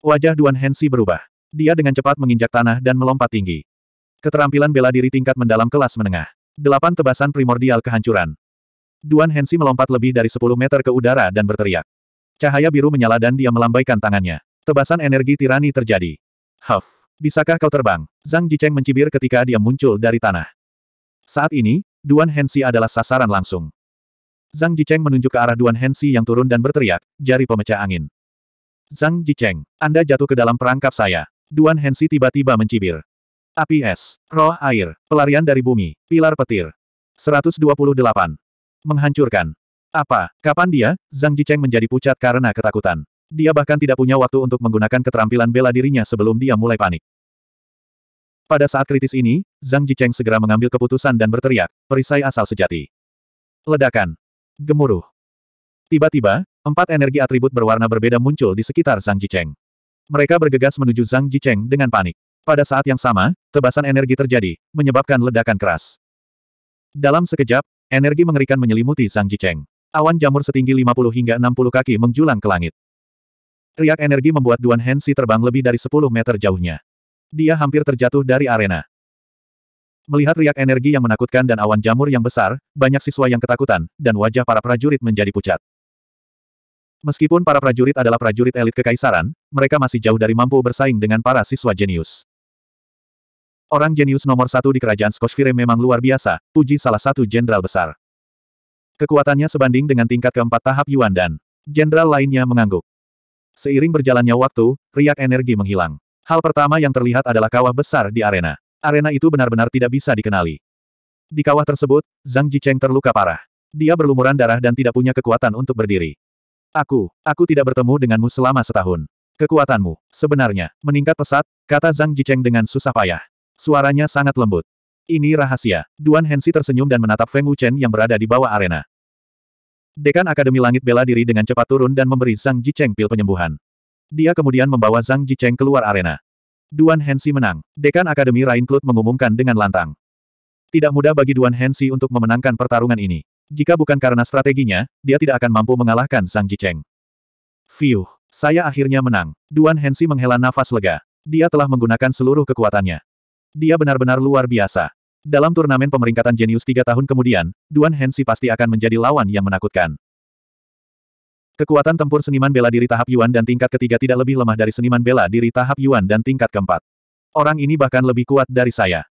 A: Wajah Duan Hensi berubah. Dia dengan cepat menginjak tanah dan melompat tinggi. Keterampilan bela diri tingkat mendalam kelas menengah. Delapan tebasan primordial kehancuran. Duan Hensi melompat lebih dari 10 meter ke udara dan berteriak. Cahaya biru menyala dan dia melambaikan tangannya. Tebasan energi tirani terjadi. Huff! Bisakah kau terbang? Zhang Jicheng mencibir ketika dia muncul dari tanah. Saat ini, Duan Hensi adalah sasaran langsung. Zhang Jicheng menunjuk ke arah Duan Hensi yang turun dan berteriak, jari pemecah angin. Zhang Jicheng, Anda jatuh ke dalam perangkap saya. Duan Hensi tiba-tiba mencibir. Api es. Roh air. Pelarian dari bumi. Pilar petir. 128. Menghancurkan. Apa? Kapan dia? Zhang Jicheng menjadi pucat karena ketakutan. Dia bahkan tidak punya waktu untuk menggunakan keterampilan bela dirinya sebelum dia mulai panik. Pada saat kritis ini, Zhang Jicheng segera mengambil keputusan dan berteriak, perisai asal sejati. Ledakan. Gemuruh. Tiba-tiba, empat energi atribut berwarna berbeda muncul di sekitar Zhang Jicheng. Mereka bergegas menuju Zhang Jicheng dengan panik. Pada saat yang sama, tebasan energi terjadi, menyebabkan ledakan keras. Dalam sekejap, energi mengerikan menyelimuti Sang Jicheng. Awan jamur setinggi 50 hingga 60 kaki menjulang ke langit. Riak energi membuat Duan Hensi terbang lebih dari 10 meter jauhnya. Dia hampir terjatuh dari arena. Melihat riak energi yang menakutkan dan awan jamur yang besar, banyak siswa yang ketakutan, dan wajah para prajurit menjadi pucat. Meskipun para prajurit adalah prajurit elit kekaisaran, mereka masih jauh dari mampu bersaing dengan para siswa jenius. Orang jenius nomor satu di kerajaan Skosfire memang luar biasa, puji salah satu jenderal besar. Kekuatannya sebanding dengan tingkat keempat tahap Yuan dan jenderal lainnya mengangguk. Seiring berjalannya waktu, riak energi menghilang. Hal pertama yang terlihat adalah kawah besar di arena. Arena itu benar-benar tidak bisa dikenali. Di kawah tersebut, Zhang Jicheng terluka parah. Dia berlumuran darah dan tidak punya kekuatan untuk berdiri. Aku, aku tidak bertemu denganmu selama setahun. Kekuatanmu, sebenarnya, meningkat pesat, kata Zhang Jicheng dengan susah payah. Suaranya sangat lembut. Ini rahasia. Duan Hensi tersenyum dan menatap Feng Wuchen yang berada di bawah arena. Dekan Akademi Langit bela diri dengan cepat turun dan memberi Zhang Jicheng pil penyembuhan. Dia kemudian membawa Zhang Jicheng keluar arena. Duan Hensi menang. Dekan Akademi Rainclut mengumumkan dengan lantang. Tidak mudah bagi Duan Hensi untuk memenangkan pertarungan ini. Jika bukan karena strateginya, dia tidak akan mampu mengalahkan Zhang Jicheng. Fiuh, saya akhirnya menang. Duan Hensi menghela nafas lega. Dia telah menggunakan seluruh kekuatannya. Dia benar-benar luar biasa. Dalam turnamen pemeringkatan jenius tiga tahun kemudian, Duan Hensi pasti akan menjadi lawan yang menakutkan. Kekuatan tempur seniman bela diri tahap Yuan dan tingkat ketiga tidak lebih lemah dari seniman bela diri tahap Yuan dan tingkat keempat. Orang ini bahkan lebih kuat dari saya.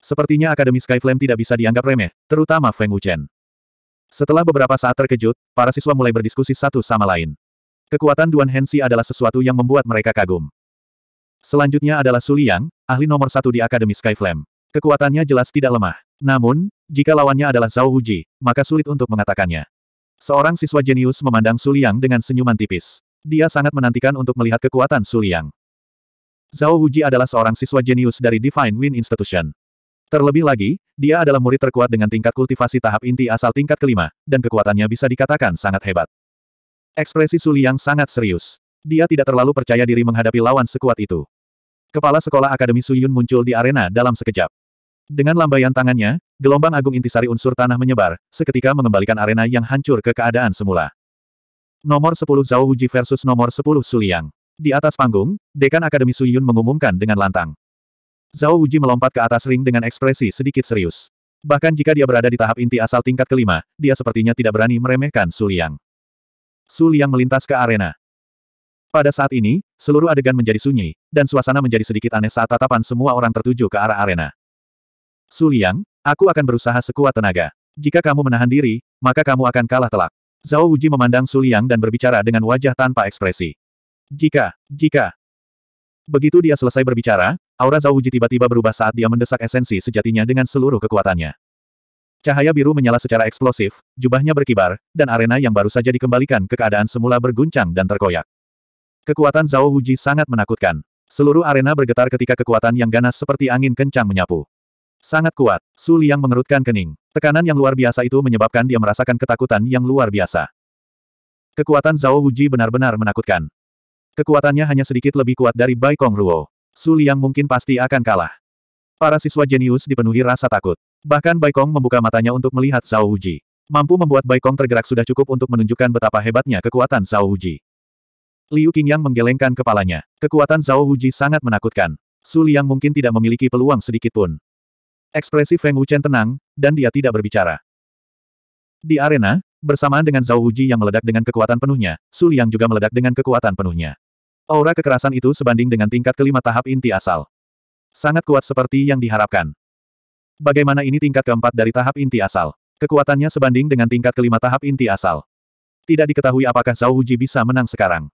A: Sepertinya Akademi Skyflame tidak bisa dianggap remeh, terutama Feng Wuchen. Setelah beberapa saat terkejut, para siswa mulai berdiskusi satu sama lain. Kekuatan Duan Hensi adalah sesuatu yang membuat mereka kagum. Selanjutnya adalah Su Liang, ahli nomor satu di Akademi Sky Kekuatannya jelas tidak lemah. Namun, jika lawannya adalah Zhao Huji, maka sulit untuk mengatakannya. Seorang siswa jenius memandang Su Liang dengan senyuman tipis. Dia sangat menantikan untuk melihat kekuatan Su Liang. Zhao Huji adalah seorang siswa jenius dari Divine Wind Institution. Terlebih lagi, dia adalah murid terkuat dengan tingkat kultivasi tahap inti asal tingkat kelima, dan kekuatannya bisa dikatakan sangat hebat. Ekspresi Su Liang sangat serius. Dia tidak terlalu percaya diri menghadapi lawan sekuat itu. Kepala Sekolah Akademi Suyun muncul di arena dalam sekejap. Dengan lambaian tangannya, gelombang agung intisari unsur tanah menyebar, seketika mengembalikan arena yang hancur ke keadaan semula. Nomor 10 Zhao Huji versus nomor 10 Suliang. Di atas panggung, Dekan Akademi Suyun mengumumkan dengan lantang. Zhao Huji melompat ke atas ring dengan ekspresi sedikit serius. Bahkan jika dia berada di tahap inti asal tingkat kelima, dia sepertinya tidak berani meremehkan Suliang. Su Liang melintas ke arena. Pada saat ini, seluruh adegan menjadi sunyi, dan suasana menjadi sedikit aneh saat tatapan semua orang tertuju ke arah arena. Suliang, aku akan berusaha sekuat tenaga. Jika kamu menahan diri, maka kamu akan kalah telak. Zhao Wuji memandang Suliang dan berbicara dengan wajah tanpa ekspresi. Jika, jika. Begitu dia selesai berbicara, aura Zhao Wuji tiba-tiba berubah saat dia mendesak esensi sejatinya dengan seluruh kekuatannya. Cahaya biru menyala secara eksplosif, jubahnya berkibar, dan arena yang baru saja dikembalikan ke keadaan semula berguncang dan terkoyak. Kekuatan Zhao Huji sangat menakutkan. Seluruh arena bergetar ketika kekuatan yang ganas seperti angin kencang menyapu. Sangat kuat, Su Liang mengerutkan kening. Tekanan yang luar biasa itu menyebabkan dia merasakan ketakutan yang luar biasa. Kekuatan Zhao Huji benar-benar menakutkan. Kekuatannya hanya sedikit lebih kuat dari Bai Kong Ruo. Su Liang mungkin pasti akan kalah. Para siswa jenius dipenuhi rasa takut. Bahkan Bai Kong membuka matanya untuk melihat Zhao Huji. Mampu membuat Bai Kong tergerak sudah cukup untuk menunjukkan betapa hebatnya kekuatan Zhao Huji. Liu Qingyang menggelengkan kepalanya. Kekuatan Zhao Huji sangat menakutkan. Su Liang mungkin tidak memiliki peluang sedikitpun. Ekspresi Feng Wuchen tenang, dan dia tidak berbicara. Di arena, bersamaan dengan Zhao Huji yang meledak dengan kekuatan penuhnya, Su Liang juga meledak dengan kekuatan penuhnya. Aura kekerasan itu sebanding dengan tingkat kelima tahap inti asal. Sangat kuat seperti yang diharapkan. Bagaimana ini tingkat keempat dari tahap inti asal? Kekuatannya sebanding dengan tingkat kelima tahap inti asal. Tidak diketahui apakah Zhao Huji bisa menang sekarang.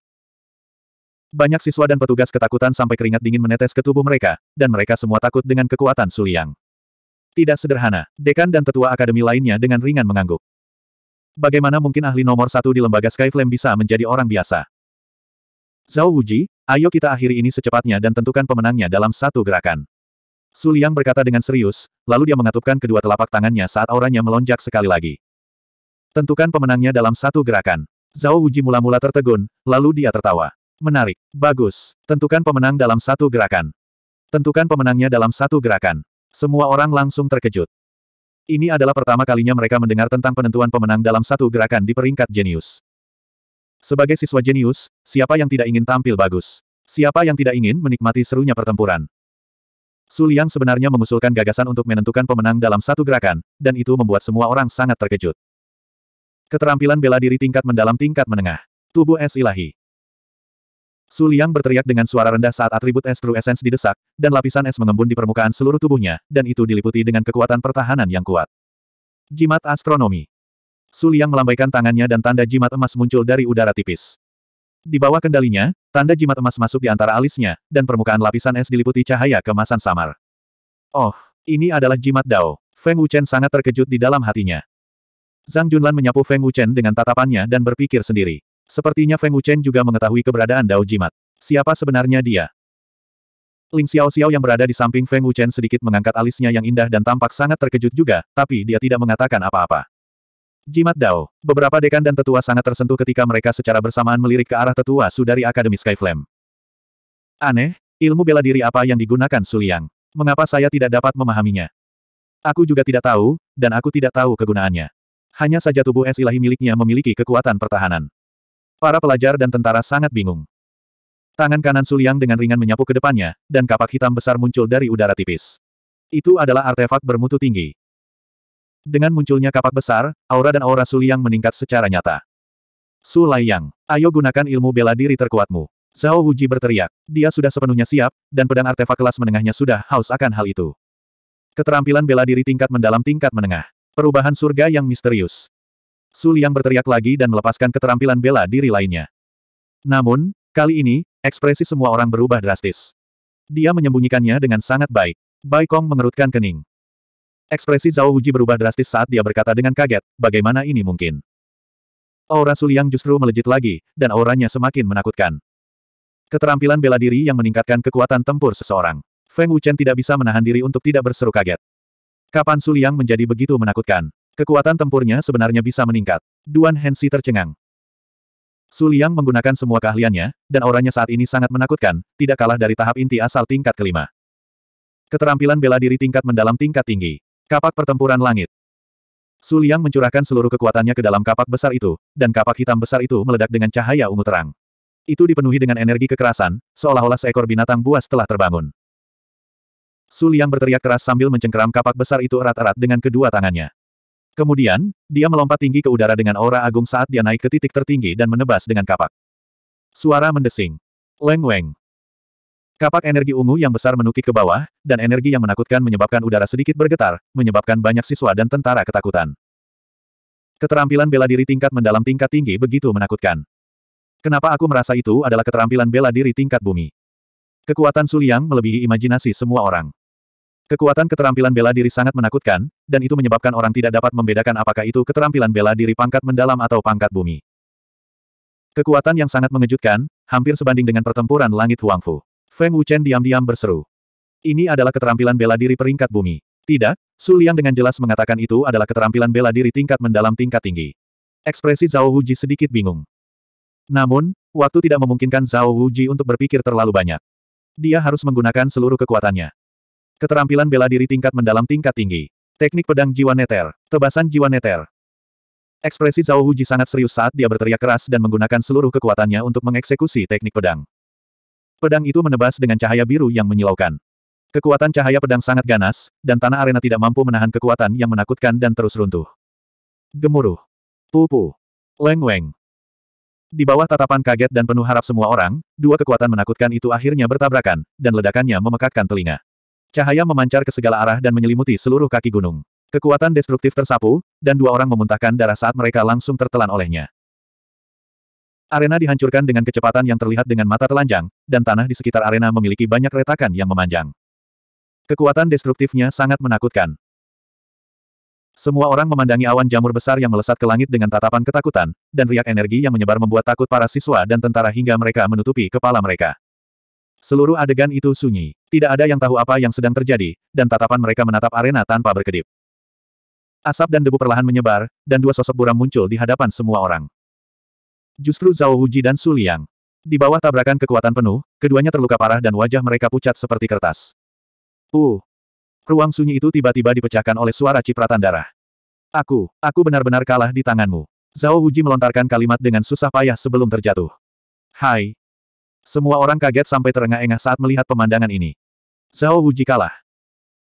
A: Banyak siswa dan petugas ketakutan sampai keringat dingin menetes ke tubuh mereka, dan mereka semua takut dengan kekuatan Suliang. Tidak sederhana, dekan dan tetua akademi lainnya dengan ringan mengangguk. Bagaimana mungkin ahli nomor satu di lembaga Skyflame bisa menjadi orang biasa? Zhao Wuji, ayo kita akhiri ini secepatnya dan tentukan pemenangnya dalam satu gerakan. Suliang berkata dengan serius, lalu dia mengatupkan kedua telapak tangannya saat auranya melonjak sekali lagi. Tentukan pemenangnya dalam satu gerakan. Zhao Wuji mula-mula tertegun, lalu dia tertawa. Menarik. Bagus. Tentukan pemenang dalam satu gerakan. Tentukan pemenangnya dalam satu gerakan. Semua orang langsung terkejut. Ini adalah pertama kalinya mereka mendengar tentang penentuan pemenang dalam satu gerakan di peringkat jenius. Sebagai siswa jenius, siapa yang tidak ingin tampil bagus? Siapa yang tidak ingin menikmati serunya pertempuran? Su Liang sebenarnya mengusulkan gagasan untuk menentukan pemenang dalam satu gerakan, dan itu membuat semua orang sangat terkejut. Keterampilan bela diri tingkat mendalam tingkat menengah. Tubuh es ilahi. Su Liang berteriak dengan suara rendah saat atribut es True Essence didesak, dan lapisan es mengembun di permukaan seluruh tubuhnya, dan itu diliputi dengan kekuatan pertahanan yang kuat. Jimat Astronomi Su Liang melambaikan tangannya dan tanda jimat emas muncul dari udara tipis. Di bawah kendalinya, tanda jimat emas masuk di antara alisnya, dan permukaan lapisan es diliputi cahaya kemasan samar. Oh, ini adalah jimat Dao. Feng Wuchen sangat terkejut di dalam hatinya. Zhang Junlan menyapu Feng Wuchen dengan tatapannya dan berpikir sendiri. Sepertinya Feng Wuchen juga mengetahui keberadaan Dao Jimat. Siapa sebenarnya dia? Ling Xiao Xiao yang berada di samping Feng Wuchen sedikit mengangkat alisnya yang indah dan tampak sangat terkejut juga, tapi dia tidak mengatakan apa-apa. Jimat Dao. Beberapa dekan dan tetua sangat tersentuh ketika mereka secara bersamaan melirik ke arah tetua Su dari Akademi Skyflame. Aneh, ilmu bela diri apa yang digunakan Suliang? Mengapa saya tidak dapat memahaminya? Aku juga tidak tahu, dan aku tidak tahu kegunaannya. Hanya saja tubuh es ilahi miliknya memiliki kekuatan pertahanan. Para pelajar dan tentara sangat bingung. Tangan kanan Suliang dengan ringan menyapu ke depannya, dan kapak hitam besar muncul dari udara tipis. Itu adalah artefak bermutu tinggi. Dengan munculnya kapak besar, aura dan aura Suliang meningkat secara nyata. Laiyang, ayo gunakan ilmu bela diri terkuatmu. Zhao Wuji berteriak. Dia sudah sepenuhnya siap, dan pedang artefak kelas menengahnya sudah haus akan hal itu. Keterampilan bela diri tingkat mendalam tingkat menengah. Perubahan surga yang misterius. Su Liang berteriak lagi dan melepaskan keterampilan bela diri lainnya. Namun, kali ini, ekspresi semua orang berubah drastis. Dia menyembunyikannya dengan sangat baik. Bai Kong mengerutkan kening. Ekspresi Zhao Wujie berubah drastis saat dia berkata dengan kaget, bagaimana ini mungkin? Aura Suliang justru melejit lagi, dan auranya semakin menakutkan. Keterampilan bela diri yang meningkatkan kekuatan tempur seseorang. Feng Wuchen tidak bisa menahan diri untuk tidak berseru kaget. Kapan Suliang menjadi begitu menakutkan? Kekuatan tempurnya sebenarnya bisa meningkat. Duan Hensi tercengang. Su Liang menggunakan semua keahliannya, dan auranya saat ini sangat menakutkan, tidak kalah dari tahap inti asal tingkat kelima. Keterampilan bela diri tingkat mendalam tingkat tinggi. Kapak pertempuran langit. Su Liang mencurahkan seluruh kekuatannya ke dalam kapak besar itu, dan kapak hitam besar itu meledak dengan cahaya ungu terang. Itu dipenuhi dengan energi kekerasan, seolah-olah seekor binatang buas telah terbangun. Su Liang berteriak keras sambil mencengkeram kapak besar itu erat-erat dengan kedua tangannya. Kemudian, dia melompat tinggi ke udara dengan aura agung saat dia naik ke titik tertinggi dan menebas dengan kapak. Suara mendesing. Leng Weng. Kapak energi ungu yang besar menukik ke bawah, dan energi yang menakutkan menyebabkan udara sedikit bergetar, menyebabkan banyak siswa dan tentara ketakutan. Keterampilan bela diri tingkat mendalam tingkat tinggi begitu menakutkan. Kenapa aku merasa itu adalah keterampilan bela diri tingkat bumi? Kekuatan Suliang melebihi imajinasi semua orang. Kekuatan keterampilan bela diri sangat menakutkan, dan itu menyebabkan orang tidak dapat membedakan apakah itu keterampilan bela diri pangkat mendalam atau pangkat bumi. Kekuatan yang sangat mengejutkan, hampir sebanding dengan pertempuran langit Huangfu. Feng Wuchen diam-diam berseru. Ini adalah keterampilan bela diri peringkat bumi. Tidak, Su Liang dengan jelas mengatakan itu adalah keterampilan bela diri tingkat mendalam tingkat tinggi. Ekspresi Zhao Huji sedikit bingung. Namun, waktu tidak memungkinkan Zhao Huji untuk berpikir terlalu banyak. Dia harus menggunakan seluruh kekuatannya. Keterampilan bela diri tingkat mendalam tingkat tinggi. Teknik pedang jiwa neter. Tebasan jiwa neter. Ekspresi Zhao Huji sangat serius saat dia berteriak keras dan menggunakan seluruh kekuatannya untuk mengeksekusi teknik pedang. Pedang itu menebas dengan cahaya biru yang menyilaukan. Kekuatan cahaya pedang sangat ganas, dan tanah arena tidak mampu menahan kekuatan yang menakutkan dan terus runtuh. Gemuruh. Pupu. Leng-weng. Di bawah tatapan kaget dan penuh harap semua orang, dua kekuatan menakutkan itu akhirnya bertabrakan, dan ledakannya memekakkan telinga. Cahaya memancar ke segala arah dan menyelimuti seluruh kaki gunung. Kekuatan destruktif tersapu, dan dua orang memuntahkan darah saat mereka langsung tertelan olehnya. Arena dihancurkan dengan kecepatan yang terlihat dengan mata telanjang, dan tanah di sekitar arena memiliki banyak retakan yang memanjang. Kekuatan destruktifnya sangat menakutkan. Semua orang memandangi awan jamur besar yang melesat ke langit dengan tatapan ketakutan, dan riak energi yang menyebar membuat takut para siswa dan tentara hingga mereka menutupi kepala mereka. Seluruh adegan itu sunyi. Tidak ada yang tahu apa yang sedang terjadi, dan tatapan mereka menatap arena tanpa berkedip. Asap dan debu perlahan menyebar, dan dua sosok buram muncul di hadapan semua orang. Justru Zhao Wuji dan Su Liang. Di bawah tabrakan kekuatan penuh, keduanya terluka parah dan wajah mereka pucat seperti kertas. Uh! Ruang sunyi itu tiba-tiba dipecahkan oleh suara cipratan darah. Aku, aku benar-benar kalah di tanganmu. Zhao Wuji melontarkan kalimat dengan susah payah sebelum terjatuh. Hai, semua orang kaget sampai terengah-engah saat melihat pemandangan ini. Zhao Wuji kalah.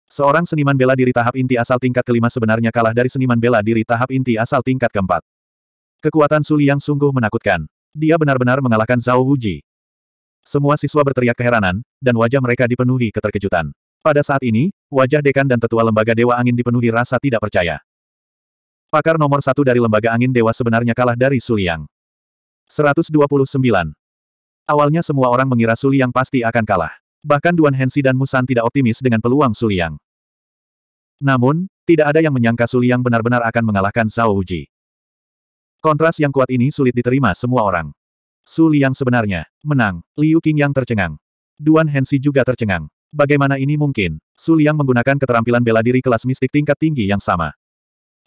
A: Seorang seniman bela diri tahap inti asal tingkat kelima sebenarnya kalah dari seniman bela diri tahap inti asal tingkat keempat. Kekuatan Suli yang sungguh menakutkan. Dia benar-benar mengalahkan Zhao Wuji. Semua siswa berteriak keheranan, dan wajah mereka dipenuhi keterkejutan. Pada saat ini, wajah dekan dan tetua lembaga Dewa Angin dipenuhi rasa tidak percaya. Pakar nomor satu dari lembaga angin dewa sebenarnya kalah dari Suliang. 129. Awalnya semua orang mengira Suliang pasti akan kalah. Bahkan Duan Hensi dan Musan tidak optimis dengan peluang Suliang. Namun, tidak ada yang menyangka Suliang benar-benar akan mengalahkan Zhao Uji. Kontras yang kuat ini sulit diterima semua orang. Suliang sebenarnya menang, Liu Qing yang tercengang. Duan Hensi juga tercengang. Bagaimana ini mungkin? Suliang menggunakan keterampilan bela diri kelas mistik tingkat tinggi yang sama.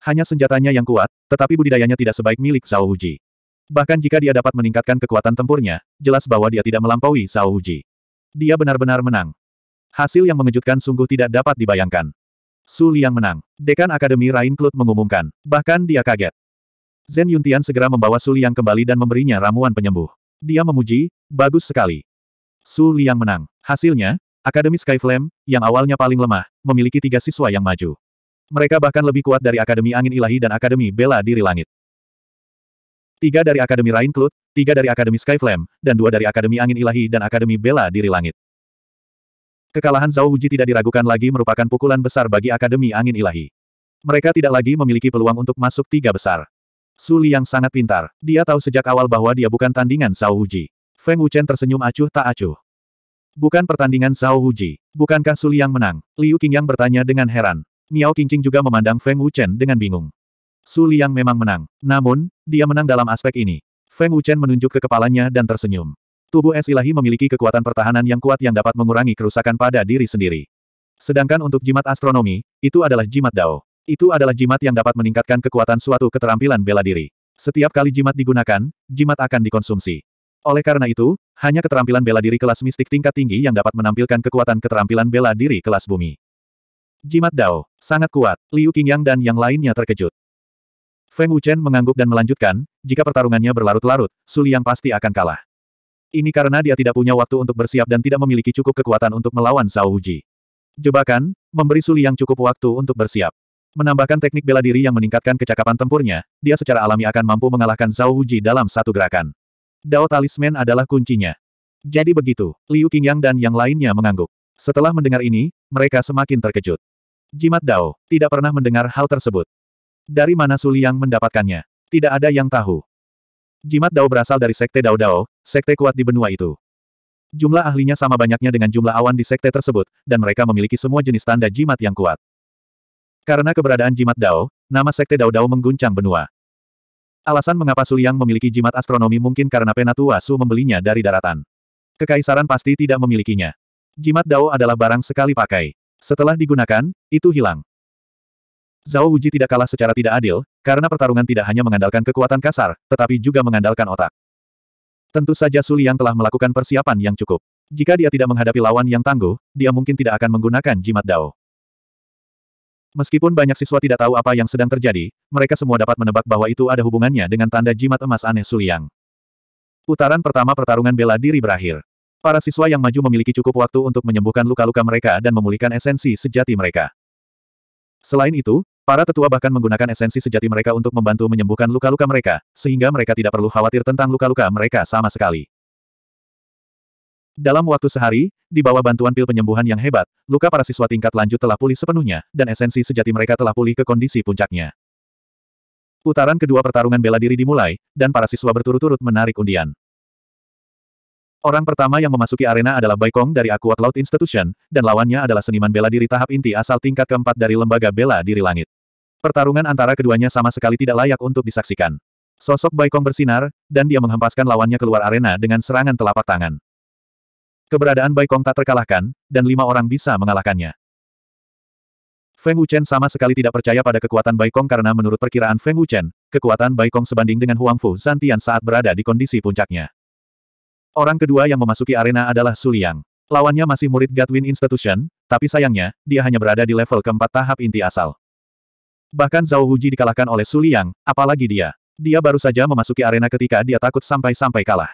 A: Hanya senjatanya yang kuat, tetapi budidayanya tidak sebaik milik Zhao Uji. Bahkan jika dia dapat meningkatkan kekuatan tempurnya, jelas bahwa dia tidak melampaui Zhao Huji. Dia benar-benar menang. Hasil yang mengejutkan sungguh tidak dapat dibayangkan. Su Liang menang. Dekan Akademi Rain Klut mengumumkan. Bahkan dia kaget. Zen Yuntian segera membawa Su Liang kembali dan memberinya ramuan penyembuh. Dia memuji, bagus sekali. Su Liang menang. Hasilnya, Akademi Skyflame, yang awalnya paling lemah, memiliki tiga siswa yang maju. Mereka bahkan lebih kuat dari Akademi Angin Ilahi dan Akademi Bela Diri Langit tiga dari Akademi Rain tiga dari Akademi Skyflame, dan dua dari Akademi Angin Ilahi dan Akademi Bela Diri Langit. Kekalahan Zhao Wuji tidak diragukan lagi merupakan pukulan besar bagi Akademi Angin Ilahi. Mereka tidak lagi memiliki peluang untuk masuk tiga besar. Suli yang sangat pintar. Dia tahu sejak awal bahwa dia bukan tandingan Zhao Wuji. Feng Wuchen tersenyum acuh tak acuh. Bukan pertandingan Zhao Wuji, Bukankah Suli yang menang? Liu Qingyang bertanya dengan heran. Miao Qingqing juga memandang Feng Wuchen dengan bingung. Su Liang memang menang. Namun, dia menang dalam aspek ini. Feng Wuchen menunjuk ke kepalanya dan tersenyum. Tubuh es ilahi memiliki kekuatan pertahanan yang kuat yang dapat mengurangi kerusakan pada diri sendiri. Sedangkan untuk jimat astronomi, itu adalah jimat Dao. Itu adalah jimat yang dapat meningkatkan kekuatan suatu keterampilan bela diri. Setiap kali jimat digunakan, jimat akan dikonsumsi. Oleh karena itu, hanya keterampilan bela diri kelas mistik tingkat tinggi yang dapat menampilkan kekuatan keterampilan bela diri kelas bumi. Jimat Dao, sangat kuat, Liu Qingyang dan yang lainnya terkejut. Feng Wuchen mengangguk dan melanjutkan, jika pertarungannya berlarut-larut, Su Liang pasti akan kalah. Ini karena dia tidak punya waktu untuk bersiap dan tidak memiliki cukup kekuatan untuk melawan Zhao Huji. Jebakan, memberi Su Liang cukup waktu untuk bersiap. Menambahkan teknik bela diri yang meningkatkan kecakapan tempurnya, dia secara alami akan mampu mengalahkan Zhao Huji dalam satu gerakan. Dao talisman adalah kuncinya. Jadi begitu, Liu Qingyang dan yang lainnya mengangguk. Setelah mendengar ini, mereka semakin terkejut. Jimat Dao, tidak pernah mendengar hal tersebut. Dari mana Suli yang mendapatkannya? Tidak ada yang tahu. Jimat Dao berasal dari Sekte Dao Dao, sekte kuat di benua itu. Jumlah ahlinya sama banyaknya dengan jumlah awan di sekte tersebut, dan mereka memiliki semua jenis tanda jimat yang kuat. Karena keberadaan jimat Dao, nama Sekte Dao Dao mengguncang benua. Alasan mengapa Suliang memiliki jimat astronomi mungkin karena Penatua Su membelinya dari daratan. Kekaisaran pasti tidak memilikinya. Jimat Dao adalah barang sekali pakai. Setelah digunakan, itu hilang. Zhao Wuji tidak kalah secara tidak adil, karena pertarungan tidak hanya mengandalkan kekuatan kasar, tetapi juga mengandalkan otak. Tentu saja Su Liang telah melakukan persiapan yang cukup. Jika dia tidak menghadapi lawan yang tangguh, dia mungkin tidak akan menggunakan jimat dao. Meskipun banyak siswa tidak tahu apa yang sedang terjadi, mereka semua dapat menebak bahwa itu ada hubungannya dengan tanda jimat emas aneh Su Liang. Putaran pertama pertarungan bela diri berakhir. Para siswa yang maju memiliki cukup waktu untuk menyembuhkan luka-luka mereka dan memulihkan esensi sejati mereka. Selain itu, Para tetua bahkan menggunakan esensi sejati mereka untuk membantu menyembuhkan luka-luka mereka, sehingga mereka tidak perlu khawatir tentang luka-luka mereka sama sekali. Dalam waktu sehari, di bawah bantuan pil penyembuhan yang hebat, luka para siswa tingkat lanjut telah pulih sepenuhnya, dan esensi sejati mereka telah pulih ke kondisi puncaknya. Putaran kedua pertarungan bela diri dimulai, dan para siswa berturut-turut menarik undian. Orang pertama yang memasuki arena adalah Baikong dari Aqua Cloud Institution, dan lawannya adalah seniman bela diri tahap inti asal tingkat keempat dari Lembaga Bela Diri Langit. Pertarungan antara keduanya sama sekali tidak layak untuk disaksikan. Sosok Baikong bersinar, dan dia menghempaskan lawannya keluar arena dengan serangan telapak tangan. Keberadaan Baikong tak terkalahkan, dan lima orang bisa mengalahkannya. Feng Wuchen sama sekali tidak percaya pada kekuatan Baikong karena menurut perkiraan Feng Wuchen, kekuatan Baikong sebanding dengan Huang Fu Zantian saat berada di kondisi puncaknya. Orang kedua yang memasuki arena adalah Su Liang. Lawannya masih murid Gatwin Institution, tapi sayangnya, dia hanya berada di level keempat tahap inti asal. Bahkan Zhao Huji dikalahkan oleh Su Liang, apalagi dia. Dia baru saja memasuki arena ketika dia takut sampai-sampai kalah.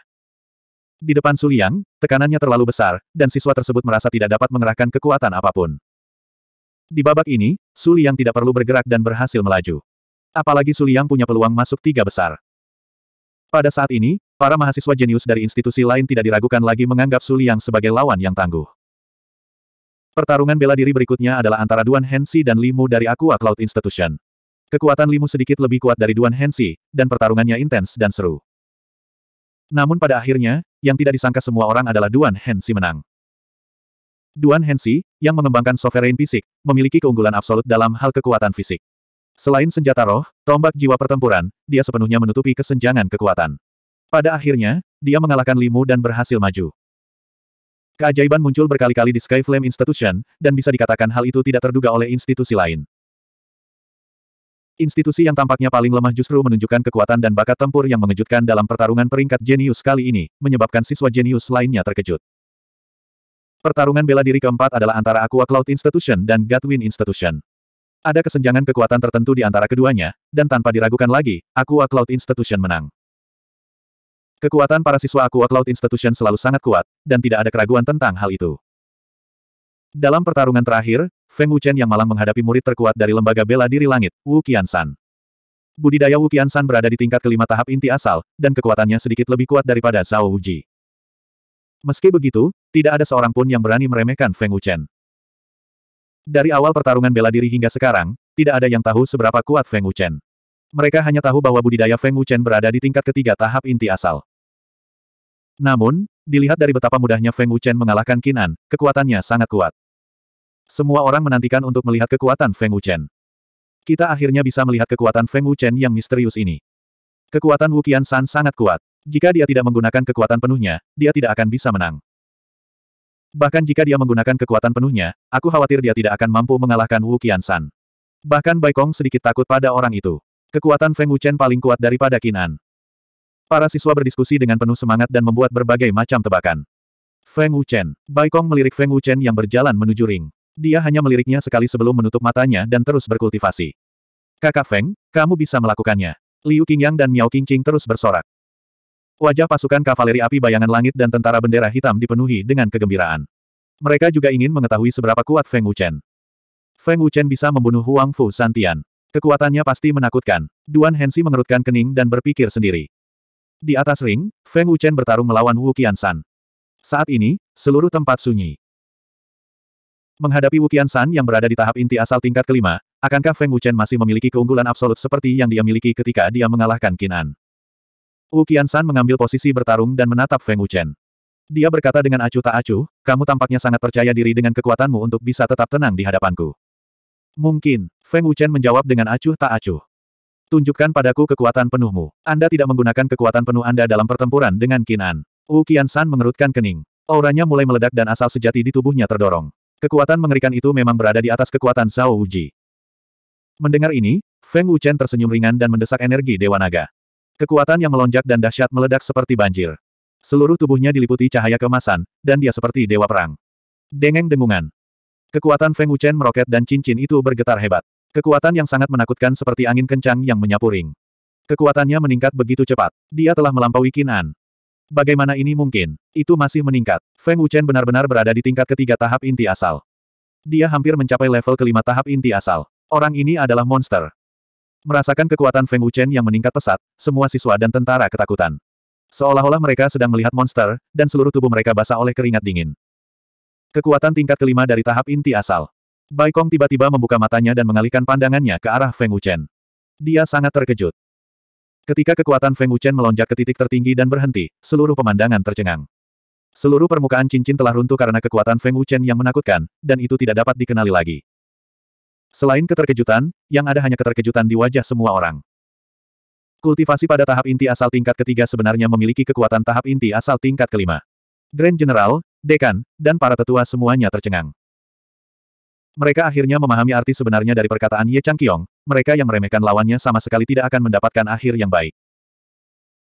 A: Di depan Su Liang, tekanannya terlalu besar, dan siswa tersebut merasa tidak dapat mengerahkan kekuatan apapun. Di babak ini, Su Liang tidak perlu bergerak dan berhasil melaju. Apalagi Su Liang punya peluang masuk tiga besar. Pada saat ini, para mahasiswa jenius dari institusi lain tidak diragukan lagi menganggap Su Liang sebagai lawan yang tangguh. Pertarungan bela diri berikutnya adalah antara Duan Hensi dan Limu dari Aqua Cloud Institution. Kekuatan Limu sedikit lebih kuat dari Duan Hensi, dan pertarungannya intens dan seru. Namun pada akhirnya, yang tidak disangka semua orang adalah Duan Hensi menang. Duan Hensi, yang mengembangkan sovereign fisik, memiliki keunggulan absolut dalam hal kekuatan fisik. Selain senjata roh, tombak jiwa pertempuran, dia sepenuhnya menutupi kesenjangan kekuatan. Pada akhirnya, dia mengalahkan Limu dan berhasil maju. Keajaiban muncul berkali-kali di Sky Flame Institution, dan bisa dikatakan hal itu tidak terduga oleh institusi lain. Institusi yang tampaknya paling lemah justru menunjukkan kekuatan dan bakat tempur yang mengejutkan dalam pertarungan peringkat jenius kali ini, menyebabkan siswa jenius lainnya terkejut. Pertarungan bela diri keempat adalah antara Aqua Cloud Institution dan Gatwin Institution. Ada kesenjangan kekuatan tertentu di antara keduanya, dan tanpa diragukan lagi, Aqua Cloud Institution menang. Kekuatan para siswa Aqua Cloud Institution selalu sangat kuat, dan tidak ada keraguan tentang hal itu. Dalam pertarungan terakhir, Feng Wuchen yang malang menghadapi murid terkuat dari lembaga bela diri langit, Wu Qiansan. Budidaya Wu Qiansan berada di tingkat kelima tahap inti asal, dan kekuatannya sedikit lebih kuat daripada Zhao Wuji. Meski begitu, tidak ada seorang pun yang berani meremehkan Feng Wuchen. Dari awal pertarungan bela diri hingga sekarang, tidak ada yang tahu seberapa kuat Feng Wuchen. Mereka hanya tahu bahwa budidaya Feng Wuchen berada di tingkat ketiga tahap inti asal. Namun, dilihat dari betapa mudahnya Feng Wuchen mengalahkan Kinan, kekuatannya sangat kuat. Semua orang menantikan untuk melihat kekuatan Feng Wuchen. Kita akhirnya bisa melihat kekuatan Feng Wuchen yang misterius ini. Kekuatan Wukian San sangat kuat. Jika dia tidak menggunakan kekuatan penuhnya, dia tidak akan bisa menang. Bahkan jika dia menggunakan kekuatan penuhnya, aku khawatir dia tidak akan mampu mengalahkan Wu San. Bahkan Baikong sedikit takut pada orang itu. Kekuatan Feng Wuchen paling kuat daripada Kinan. Para siswa berdiskusi dengan penuh semangat dan membuat berbagai macam tebakan. Feng Wuchen. Baikong melirik Feng Wuchen yang berjalan menuju ring. Dia hanya meliriknya sekali sebelum menutup matanya dan terus berkultivasi. Kakak Feng, kamu bisa melakukannya. Liu Qingyang dan Miao Qingqing terus bersorak. Wajah pasukan kavaleri api bayangan langit dan tentara bendera hitam dipenuhi dengan kegembiraan. Mereka juga ingin mengetahui seberapa kuat Feng Wuchen. Feng Wuchen bisa membunuh Huang Fu Santian. Kekuatannya pasti menakutkan. Duan Hensi mengerutkan kening dan berpikir sendiri. Di atas ring, Feng Wuchen bertarung melawan Wu Qiansan. Saat ini, seluruh tempat sunyi. Menghadapi Wu Qiansan yang berada di tahap inti asal tingkat kelima, akankah Feng Wuchen masih memiliki keunggulan absolut seperti yang dia miliki ketika dia mengalahkan Qinan? Wu Qiansan mengambil posisi bertarung dan menatap Feng Wuchen. Dia berkata dengan acuh tak acuh, kamu tampaknya sangat percaya diri dengan kekuatanmu untuk bisa tetap tenang di hadapanku. Mungkin, Feng Wuchen menjawab dengan acuh tak acuh. Tunjukkan padaku kekuatan penuhmu. Anda tidak menggunakan kekuatan penuh Anda dalam pertempuran dengan Kinan. Wu Qiansan mengerutkan kening. Auranya mulai meledak dan asal sejati di tubuhnya terdorong. Kekuatan mengerikan itu memang berada di atas kekuatan Zhao Wuji. Mendengar ini, Feng Wuchen tersenyum ringan dan mendesak energi Dewa Naga. Kekuatan yang melonjak dan dahsyat meledak seperti banjir. Seluruh tubuhnya diliputi cahaya kemasan, dan dia seperti dewa perang. Dengeng dengungan. Kekuatan Feng Wuchen meroket dan cincin itu bergetar hebat. Kekuatan yang sangat menakutkan seperti angin kencang yang menyapu ring. Kekuatannya meningkat begitu cepat. Dia telah melampaui Kinan. Bagaimana ini mungkin? Itu masih meningkat. Feng Wuchen benar-benar berada di tingkat ketiga tahap inti asal. Dia hampir mencapai level kelima tahap inti asal. Orang ini adalah monster. Merasakan kekuatan Feng Wuchen yang meningkat pesat, semua siswa dan tentara ketakutan. Seolah-olah mereka sedang melihat monster, dan seluruh tubuh mereka basah oleh keringat dingin. Kekuatan tingkat kelima dari tahap inti asal. Baikong tiba-tiba membuka matanya dan mengalihkan pandangannya ke arah Feng Wuchen. Dia sangat terkejut. Ketika kekuatan Feng Wuchen melonjak ke titik tertinggi dan berhenti, seluruh pemandangan tercengang. Seluruh permukaan cincin telah runtuh karena kekuatan Feng Wuchen yang menakutkan, dan itu tidak dapat dikenali lagi. Selain keterkejutan, yang ada hanya keterkejutan di wajah semua orang. Kultivasi pada tahap inti asal tingkat ketiga sebenarnya memiliki kekuatan tahap inti asal tingkat kelima. Grand General, Dekan, dan para tetua semuanya tercengang. Mereka akhirnya memahami arti sebenarnya dari perkataan Ye Changqiong, mereka yang meremehkan lawannya sama sekali tidak akan mendapatkan akhir yang baik.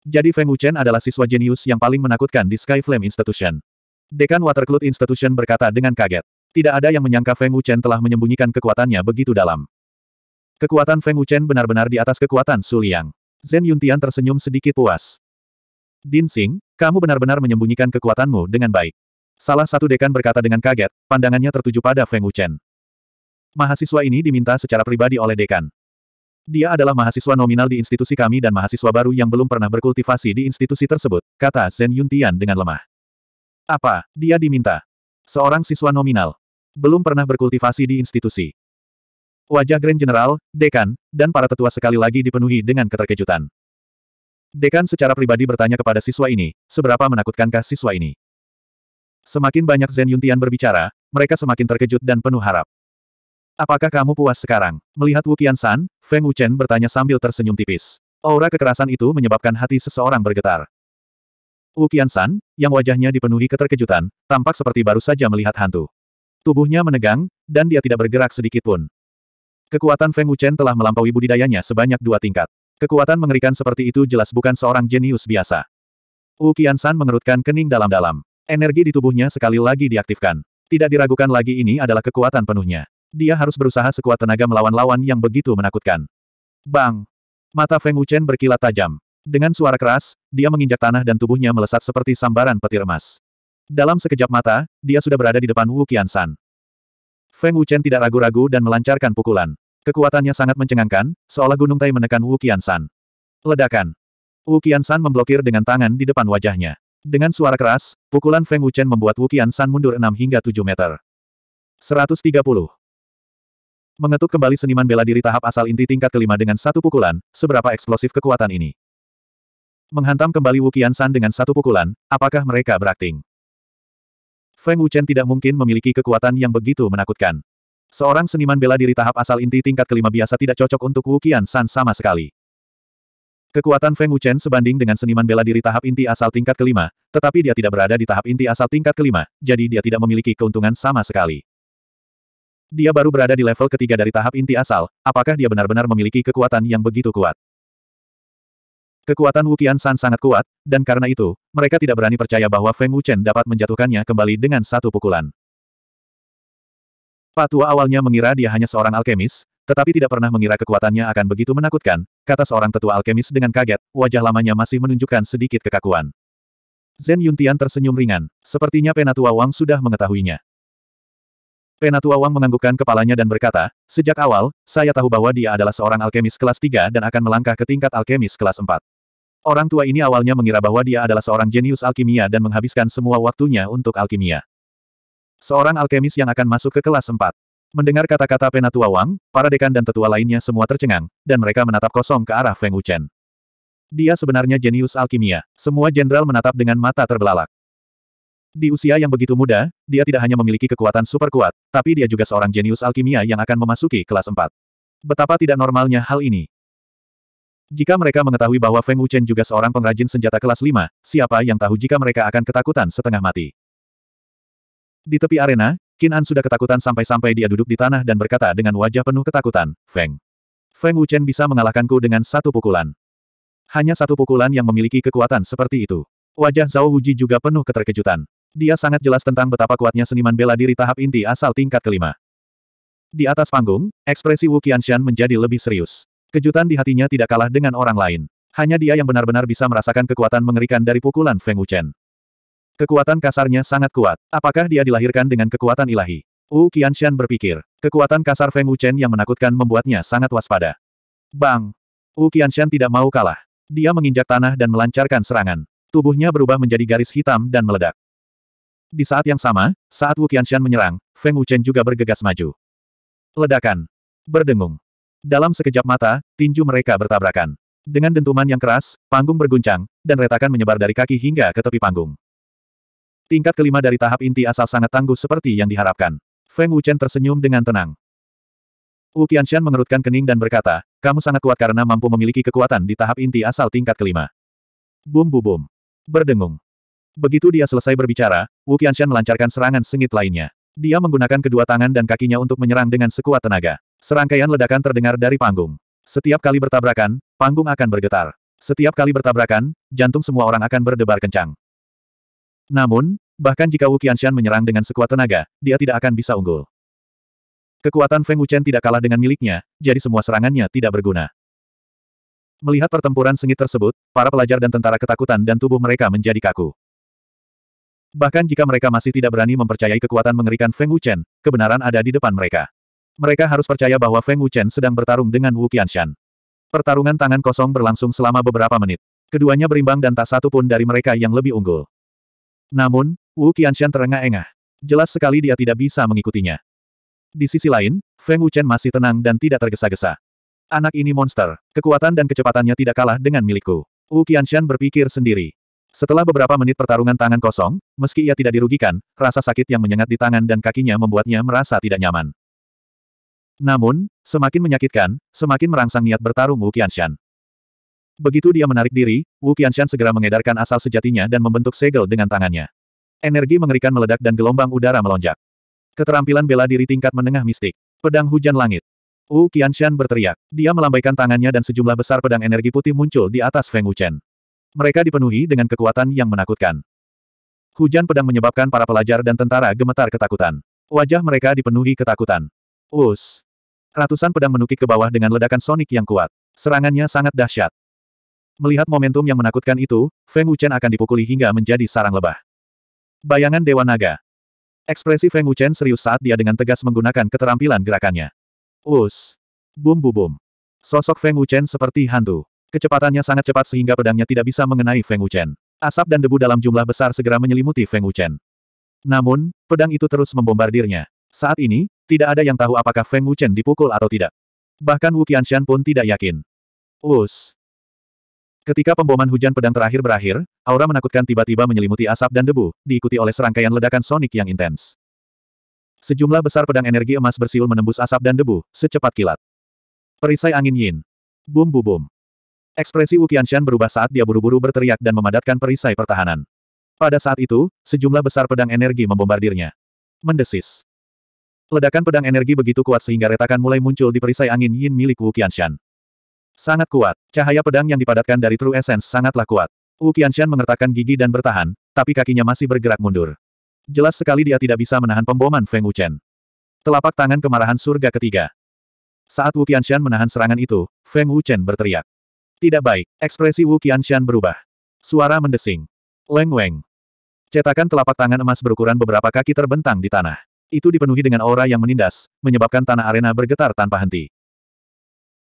A: Jadi Feng Wuchen adalah siswa jenius yang paling menakutkan di Sky Flame Institution. Dekan Watercloud Institution berkata dengan kaget. Tidak ada yang menyangka Feng Wuchen telah menyembunyikan kekuatannya begitu dalam. Kekuatan Feng Wuchen benar-benar di atas kekuatan Su Liang. Zhen Yuntian tersenyum sedikit puas. Din Xing, kamu benar-benar menyembunyikan kekuatanmu dengan baik. Salah satu dekan berkata dengan kaget, pandangannya tertuju pada Feng Wuchen mahasiswa ini diminta secara pribadi oleh dekan. Dia adalah mahasiswa nominal di institusi kami dan mahasiswa baru yang belum pernah berkultivasi di institusi tersebut, kata Zen Yuntian dengan lemah. Apa, dia diminta? Seorang siswa nominal. Belum pernah berkultivasi di institusi. Wajah Grand General, Dekan, dan para tetua sekali lagi dipenuhi dengan keterkejutan. Dekan secara pribadi bertanya kepada siswa ini, seberapa menakutkankah siswa ini? Semakin banyak Zen Yuntian berbicara, mereka semakin terkejut dan penuh harap. Apakah kamu puas sekarang? Melihat Wu Qiansan, Feng Wuchen bertanya sambil tersenyum tipis. Aura kekerasan itu menyebabkan hati seseorang bergetar. Wu Qiansan, yang wajahnya dipenuhi keterkejutan, tampak seperti baru saja melihat hantu. Tubuhnya menegang, dan dia tidak bergerak sedikit pun. Kekuatan Feng Wuchen telah melampaui budidayanya sebanyak dua tingkat. Kekuatan mengerikan seperti itu jelas bukan seorang jenius biasa. Wu Qiansan mengerutkan kening dalam-dalam. Energi di tubuhnya sekali lagi diaktifkan. Tidak diragukan lagi ini adalah kekuatan penuhnya. Dia harus berusaha sekuat tenaga melawan lawan yang begitu menakutkan. Bang! Mata Feng Wuchen berkilat tajam. Dengan suara keras, dia menginjak tanah dan tubuhnya melesat seperti sambaran petir emas. Dalam sekejap mata, dia sudah berada di depan Wu Qiansan. Feng Wuchen tidak ragu-ragu dan melancarkan pukulan. Kekuatannya sangat mencengangkan, seolah gunung tai menekan Wu Qiansan. Ledakan. Wu Qiansan memblokir dengan tangan di depan wajahnya. Dengan suara keras, pukulan Feng Wuchen membuat Wu Qiansan mundur 6 hingga 7 meter. 130. Mengetuk kembali seniman bela diri tahap asal inti tingkat kelima dengan satu pukulan, seberapa eksplosif kekuatan ini. Menghantam kembali Wukian San dengan satu pukulan, apakah mereka berakting? Feng Wuchen tidak mungkin memiliki kekuatan yang begitu menakutkan. Seorang seniman bela diri tahap asal inti tingkat kelima biasa tidak cocok untuk Wukian San sama sekali. Kekuatan Feng Wuchen sebanding dengan seniman bela diri tahap inti asal tingkat kelima, tetapi dia tidak berada di tahap inti asal tingkat kelima, jadi dia tidak memiliki keuntungan sama sekali. Dia baru berada di level ketiga dari tahap inti asal, apakah dia benar-benar memiliki kekuatan yang begitu kuat? Kekuatan Wukian San sangat kuat, dan karena itu, mereka tidak berani percaya bahwa Feng Wuchen dapat menjatuhkannya kembali dengan satu pukulan. Patua awalnya mengira dia hanya seorang alkemis, tetapi tidak pernah mengira kekuatannya akan begitu menakutkan, kata seorang tetua alkemis dengan kaget, wajah lamanya masih menunjukkan sedikit kekakuan. Zen Yuntian tersenyum ringan, sepertinya penatua Wang sudah mengetahuinya. Penatua Wang menganggukkan kepalanya dan berkata, sejak awal, saya tahu bahwa dia adalah seorang alkemis kelas 3 dan akan melangkah ke tingkat alkemis kelas 4. Orang tua ini awalnya mengira bahwa dia adalah seorang jenius alkimia dan menghabiskan semua waktunya untuk alkimia. Seorang alkemis yang akan masuk ke kelas 4. Mendengar kata-kata Penatua Wang, para dekan dan tetua lainnya semua tercengang, dan mereka menatap kosong ke arah Feng Wuchen. Dia sebenarnya jenius alkimia. Semua jenderal menatap dengan mata terbelalak. Di usia yang begitu muda, dia tidak hanya memiliki kekuatan super kuat, tapi dia juga seorang jenius alkimia yang akan memasuki kelas 4. Betapa tidak normalnya hal ini. Jika mereka mengetahui bahwa Feng Wuchen juga seorang pengrajin senjata kelas 5, siapa yang tahu jika mereka akan ketakutan setengah mati. Di tepi arena, Qin An sudah ketakutan sampai-sampai dia duduk di tanah dan berkata dengan wajah penuh ketakutan, Feng. Feng Wuchen bisa mengalahkanku dengan satu pukulan. Hanya satu pukulan yang memiliki kekuatan seperti itu. Wajah Zhao Huji juga penuh keterkejutan. Dia sangat jelas tentang betapa kuatnya seniman bela diri tahap inti asal tingkat kelima. Di atas panggung, ekspresi Wu Qianshan menjadi lebih serius. Kejutan di hatinya tidak kalah dengan orang lain. Hanya dia yang benar-benar bisa merasakan kekuatan mengerikan dari pukulan Feng Wuchen. Kekuatan kasarnya sangat kuat. Apakah dia dilahirkan dengan kekuatan ilahi? Wu Qianshan berpikir, kekuatan kasar Feng Wuchen yang menakutkan membuatnya sangat waspada. Bang! Wu Qianshan tidak mau kalah. Dia menginjak tanah dan melancarkan serangan. Tubuhnya berubah menjadi garis hitam dan meledak. Di saat yang sama, saat Wu Qianshan menyerang, Feng Wuchen juga bergegas maju. Ledakan. Berdengung. Dalam sekejap mata, tinju mereka bertabrakan. Dengan dentuman yang keras, panggung berguncang, dan retakan menyebar dari kaki hingga ke tepi panggung. Tingkat kelima dari tahap inti asal sangat tangguh seperti yang diharapkan. Feng Wuchen tersenyum dengan tenang. Wu Qianshan mengerutkan kening dan berkata, kamu sangat kuat karena mampu memiliki kekuatan di tahap inti asal tingkat kelima. Bum bu bum. Berdengung. Begitu dia selesai berbicara, Wu Qianshan melancarkan serangan sengit lainnya. Dia menggunakan kedua tangan dan kakinya untuk menyerang dengan sekuat tenaga. Serangkaian ledakan terdengar dari panggung. Setiap kali bertabrakan, panggung akan bergetar. Setiap kali bertabrakan, jantung semua orang akan berdebar kencang. Namun, bahkan jika Wu Qianshan menyerang dengan sekuat tenaga, dia tidak akan bisa unggul. Kekuatan Feng Wuchen tidak kalah dengan miliknya, jadi semua serangannya tidak berguna. Melihat pertempuran sengit tersebut, para pelajar dan tentara ketakutan dan tubuh mereka menjadi kaku. Bahkan jika mereka masih tidak berani mempercayai kekuatan mengerikan Feng Wuchen, kebenaran ada di depan mereka. Mereka harus percaya bahwa Feng Wuchen sedang bertarung dengan Wu Qianshan. Pertarungan tangan kosong berlangsung selama beberapa menit. Keduanya berimbang dan tak satu pun dari mereka yang lebih unggul. Namun, Wu Qianshan terengah-engah. Jelas sekali dia tidak bisa mengikutinya. Di sisi lain, Feng Wuchen masih tenang dan tidak tergesa-gesa. Anak ini monster, kekuatan dan kecepatannya tidak kalah dengan milikku. Wu Qianshan berpikir sendiri. Setelah beberapa menit pertarungan tangan kosong, meski ia tidak dirugikan, rasa sakit yang menyengat di tangan dan kakinya membuatnya merasa tidak nyaman. Namun, semakin menyakitkan, semakin merangsang niat bertarung Wu Qianshan. Begitu dia menarik diri, Wu Qianshan segera mengedarkan asal sejatinya dan membentuk segel dengan tangannya. Energi mengerikan meledak dan gelombang udara melonjak. Keterampilan bela diri tingkat menengah mistik. Pedang hujan langit. Wu Qianshan berteriak. Dia melambaikan tangannya dan sejumlah besar pedang energi putih muncul di atas Feng Wuchen. Mereka dipenuhi dengan kekuatan yang menakutkan. Hujan pedang menyebabkan para pelajar dan tentara gemetar ketakutan. Wajah mereka dipenuhi ketakutan. Us. Ratusan pedang menukik ke bawah dengan ledakan sonik yang kuat. Serangannya sangat dahsyat. Melihat momentum yang menakutkan itu, Feng Wuchen akan dipukuli hingga menjadi sarang lebah. Bayangan Dewa Naga. Ekspresi Feng Wuchen serius saat dia dengan tegas menggunakan keterampilan gerakannya. Us. Bum bum bum. Sosok Feng Wuchen seperti hantu. Kecepatannya sangat cepat sehingga pedangnya tidak bisa mengenai Feng Wuchen. Asap dan debu dalam jumlah besar segera menyelimuti Feng Wuchen. Namun, pedang itu terus membombardirnya. Saat ini, tidak ada yang tahu apakah Feng Wuchen dipukul atau tidak. Bahkan Wu Qianxian pun tidak yakin. Us. Ketika pemboman hujan pedang terakhir berakhir, aura menakutkan tiba-tiba menyelimuti asap dan debu, diikuti oleh serangkaian ledakan sonik yang intens. Sejumlah besar pedang energi emas bersiul menembus asap dan debu, secepat kilat. Perisai angin yin. Bum bu bum. Ekspresi Wu berubah saat dia buru-buru berteriak dan memadatkan perisai pertahanan. Pada saat itu, sejumlah besar pedang energi membombardirnya. Mendesis. Ledakan pedang energi begitu kuat sehingga retakan mulai muncul di perisai angin yin milik Wu Sangat kuat, cahaya pedang yang dipadatkan dari True Essence sangatlah kuat. Wu mengertakkan gigi dan bertahan, tapi kakinya masih bergerak mundur. Jelas sekali dia tidak bisa menahan pemboman Feng Wuchen. Telapak tangan kemarahan surga ketiga. Saat Wu menahan serangan itu, Feng Wuchen berteriak. Tidak baik. Ekspresi Wu Qianshan berubah. Suara mendesing. Leng Weng. Cetakan telapak tangan emas berukuran beberapa kaki terbentang di tanah. Itu dipenuhi dengan aura yang menindas, menyebabkan tanah arena bergetar tanpa henti.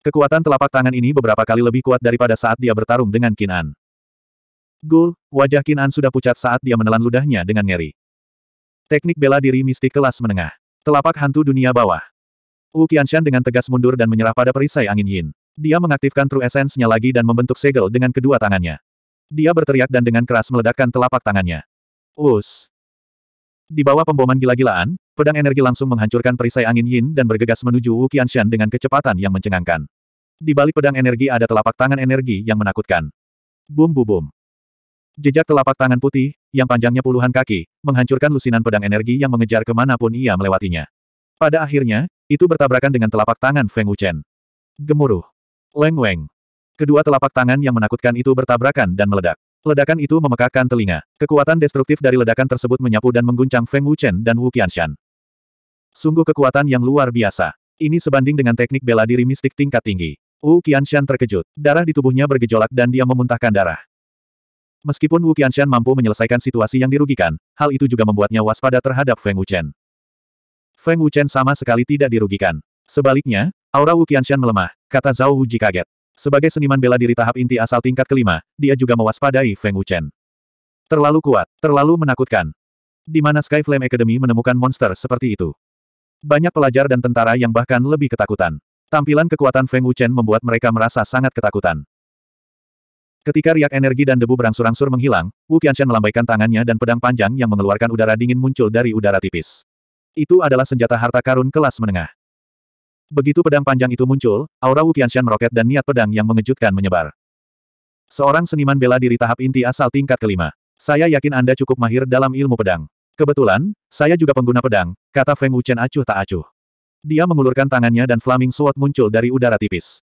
A: Kekuatan telapak tangan ini beberapa kali lebih kuat daripada saat dia bertarung dengan Kinan. Gul, wajah Kinan sudah pucat saat dia menelan ludahnya dengan ngeri. Teknik bela diri mistik kelas menengah. Telapak hantu dunia bawah. Wu Qianshan dengan tegas mundur dan menyerah pada perisai angin Yin. Dia mengaktifkan True Essence-nya lagi dan membentuk segel dengan kedua tangannya. Dia berteriak dan dengan keras meledakkan telapak tangannya. Us! Di bawah pemboman gila-gilaan, pedang energi langsung menghancurkan perisai angin Yin dan bergegas menuju Wu Qianshan dengan kecepatan yang mencengangkan. Di balik pedang energi ada telapak tangan energi yang menakutkan. Bum bu bum. Jejak telapak tangan putih, yang panjangnya puluhan kaki, menghancurkan lusinan pedang energi yang mengejar kemanapun ia melewatinya. Pada akhirnya, itu bertabrakan dengan telapak tangan Feng Wuchen. Gemuruh. Leng Weng. Kedua telapak tangan yang menakutkan itu bertabrakan dan meledak. Ledakan itu memekakkan telinga. Kekuatan destruktif dari ledakan tersebut menyapu dan mengguncang Feng Wuchen dan Wu Qianshan. Sungguh kekuatan yang luar biasa. Ini sebanding dengan teknik bela diri mistik tingkat tinggi. Wu Qianshan terkejut. Darah di tubuhnya bergejolak dan dia memuntahkan darah. Meskipun Wu Qianshan mampu menyelesaikan situasi yang dirugikan, hal itu juga membuatnya waspada terhadap Feng Wuchen. Feng Wuchen sama sekali tidak dirugikan. Sebaliknya, Aura Wu Qianxian melemah, kata Zhao Wuji kaget. Sebagai seniman bela diri tahap inti asal tingkat kelima, dia juga mewaspadai Feng Wuchen. Terlalu kuat, terlalu menakutkan. Di mana Sky Flame Academy menemukan monster seperti itu? Banyak pelajar dan tentara yang bahkan lebih ketakutan. Tampilan kekuatan Feng Wuchen membuat mereka merasa sangat ketakutan. Ketika riak energi dan debu berangsur-angsur menghilang, Wu Qianshan melambaikan tangannya dan pedang panjang yang mengeluarkan udara dingin muncul dari udara tipis. Itu adalah senjata harta karun kelas menengah. Begitu pedang panjang itu muncul, aura Wukianshan meroket dan niat pedang yang mengejutkan menyebar. Seorang seniman bela diri tahap inti asal tingkat kelima. Saya yakin Anda cukup mahir dalam ilmu pedang. Kebetulan, saya juga pengguna pedang, kata Feng Wuchen acuh tak acuh. Dia mengulurkan tangannya dan flaming sword muncul dari udara tipis.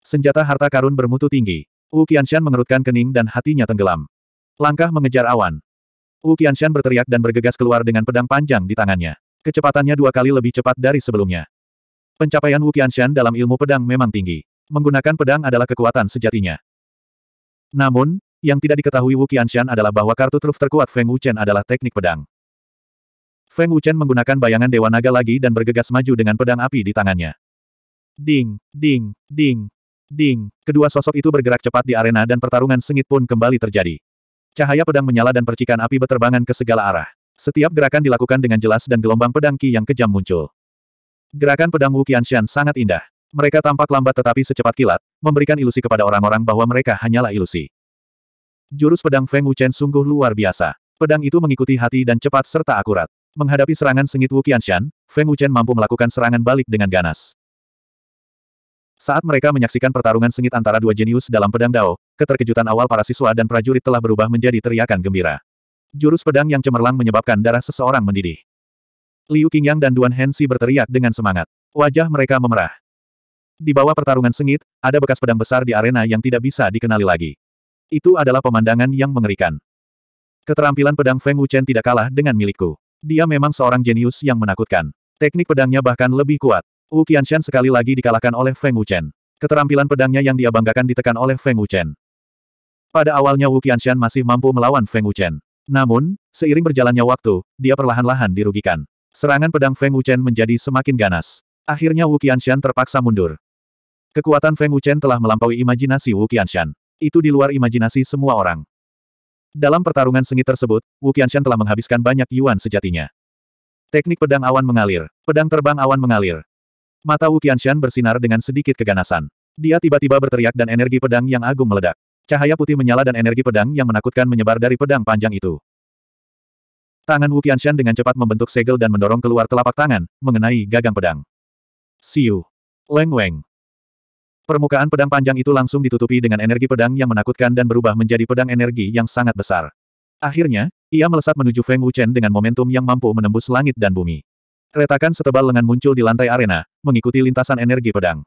A: Senjata harta karun bermutu tinggi. Wu Qianshan mengerutkan kening dan hatinya tenggelam. Langkah mengejar awan. Wu Qianshan berteriak dan bergegas keluar dengan pedang panjang di tangannya. Kecepatannya dua kali lebih cepat dari sebelumnya. Pencapaian Wu Qianshan dalam ilmu pedang memang tinggi. Menggunakan pedang adalah kekuatan sejatinya. Namun, yang tidak diketahui Wu Qianshan adalah bahwa kartu truf terkuat Feng Wuchen adalah teknik pedang. Feng Wuchen menggunakan bayangan Dewa Naga lagi dan bergegas maju dengan pedang api di tangannya. Ding, ding, ding, ding. Kedua sosok itu bergerak cepat di arena dan pertarungan sengit pun kembali terjadi. Cahaya pedang menyala dan percikan api beterbangan ke segala arah. Setiap gerakan dilakukan dengan jelas dan gelombang pedang Qi yang kejam muncul. Gerakan pedang Wu Qianshan sangat indah. Mereka tampak lambat tetapi secepat kilat, memberikan ilusi kepada orang-orang bahwa mereka hanyalah ilusi. Jurus pedang Feng Wuchen sungguh luar biasa. Pedang itu mengikuti hati dan cepat serta akurat. Menghadapi serangan sengit Wu Qianshan, Feng Wuchen mampu melakukan serangan balik dengan ganas. Saat mereka menyaksikan pertarungan sengit antara dua jenius dalam pedang Dao, keterkejutan awal para siswa dan prajurit telah berubah menjadi teriakan gembira. Jurus pedang yang cemerlang menyebabkan darah seseorang mendidih. Liu Qingyang dan Duan Hensi berteriak dengan semangat. Wajah mereka memerah. Di bawah pertarungan sengit, ada bekas pedang besar di arena yang tidak bisa dikenali lagi. Itu adalah pemandangan yang mengerikan. Keterampilan pedang Feng Wuchen tidak kalah dengan milikku. Dia memang seorang jenius yang menakutkan. Teknik pedangnya bahkan lebih kuat. Wu Qianshan sekali lagi dikalahkan oleh Feng Wuchen. Keterampilan pedangnya yang dia banggakan ditekan oleh Feng Wuchen. Pada awalnya Wu Qianshan masih mampu melawan Feng Wuchen. Namun, seiring berjalannya waktu, dia perlahan-lahan dirugikan. Serangan pedang Feng Wuchen menjadi semakin ganas. Akhirnya Wu Qianshan terpaksa mundur. Kekuatan Feng Wuchen telah melampaui imajinasi Wu Qianshan. Itu di luar imajinasi semua orang. Dalam pertarungan sengit tersebut, Wu Qianshan telah menghabiskan banyak yuan sejatinya. Teknik pedang awan mengalir. Pedang terbang awan mengalir. Mata Wu Qianshan bersinar dengan sedikit keganasan. Dia tiba-tiba berteriak dan energi pedang yang agung meledak. Cahaya putih menyala dan energi pedang yang menakutkan menyebar dari pedang panjang itu. Tangan Wu Qianshan dengan cepat membentuk segel dan mendorong keluar telapak tangan, mengenai gagang pedang. Siu. Leng Weng. Permukaan pedang panjang itu langsung ditutupi dengan energi pedang yang menakutkan dan berubah menjadi pedang energi yang sangat besar. Akhirnya, ia melesat menuju Feng Wu Chen dengan momentum yang mampu menembus langit dan bumi. Retakan setebal lengan muncul di lantai arena, mengikuti lintasan energi pedang.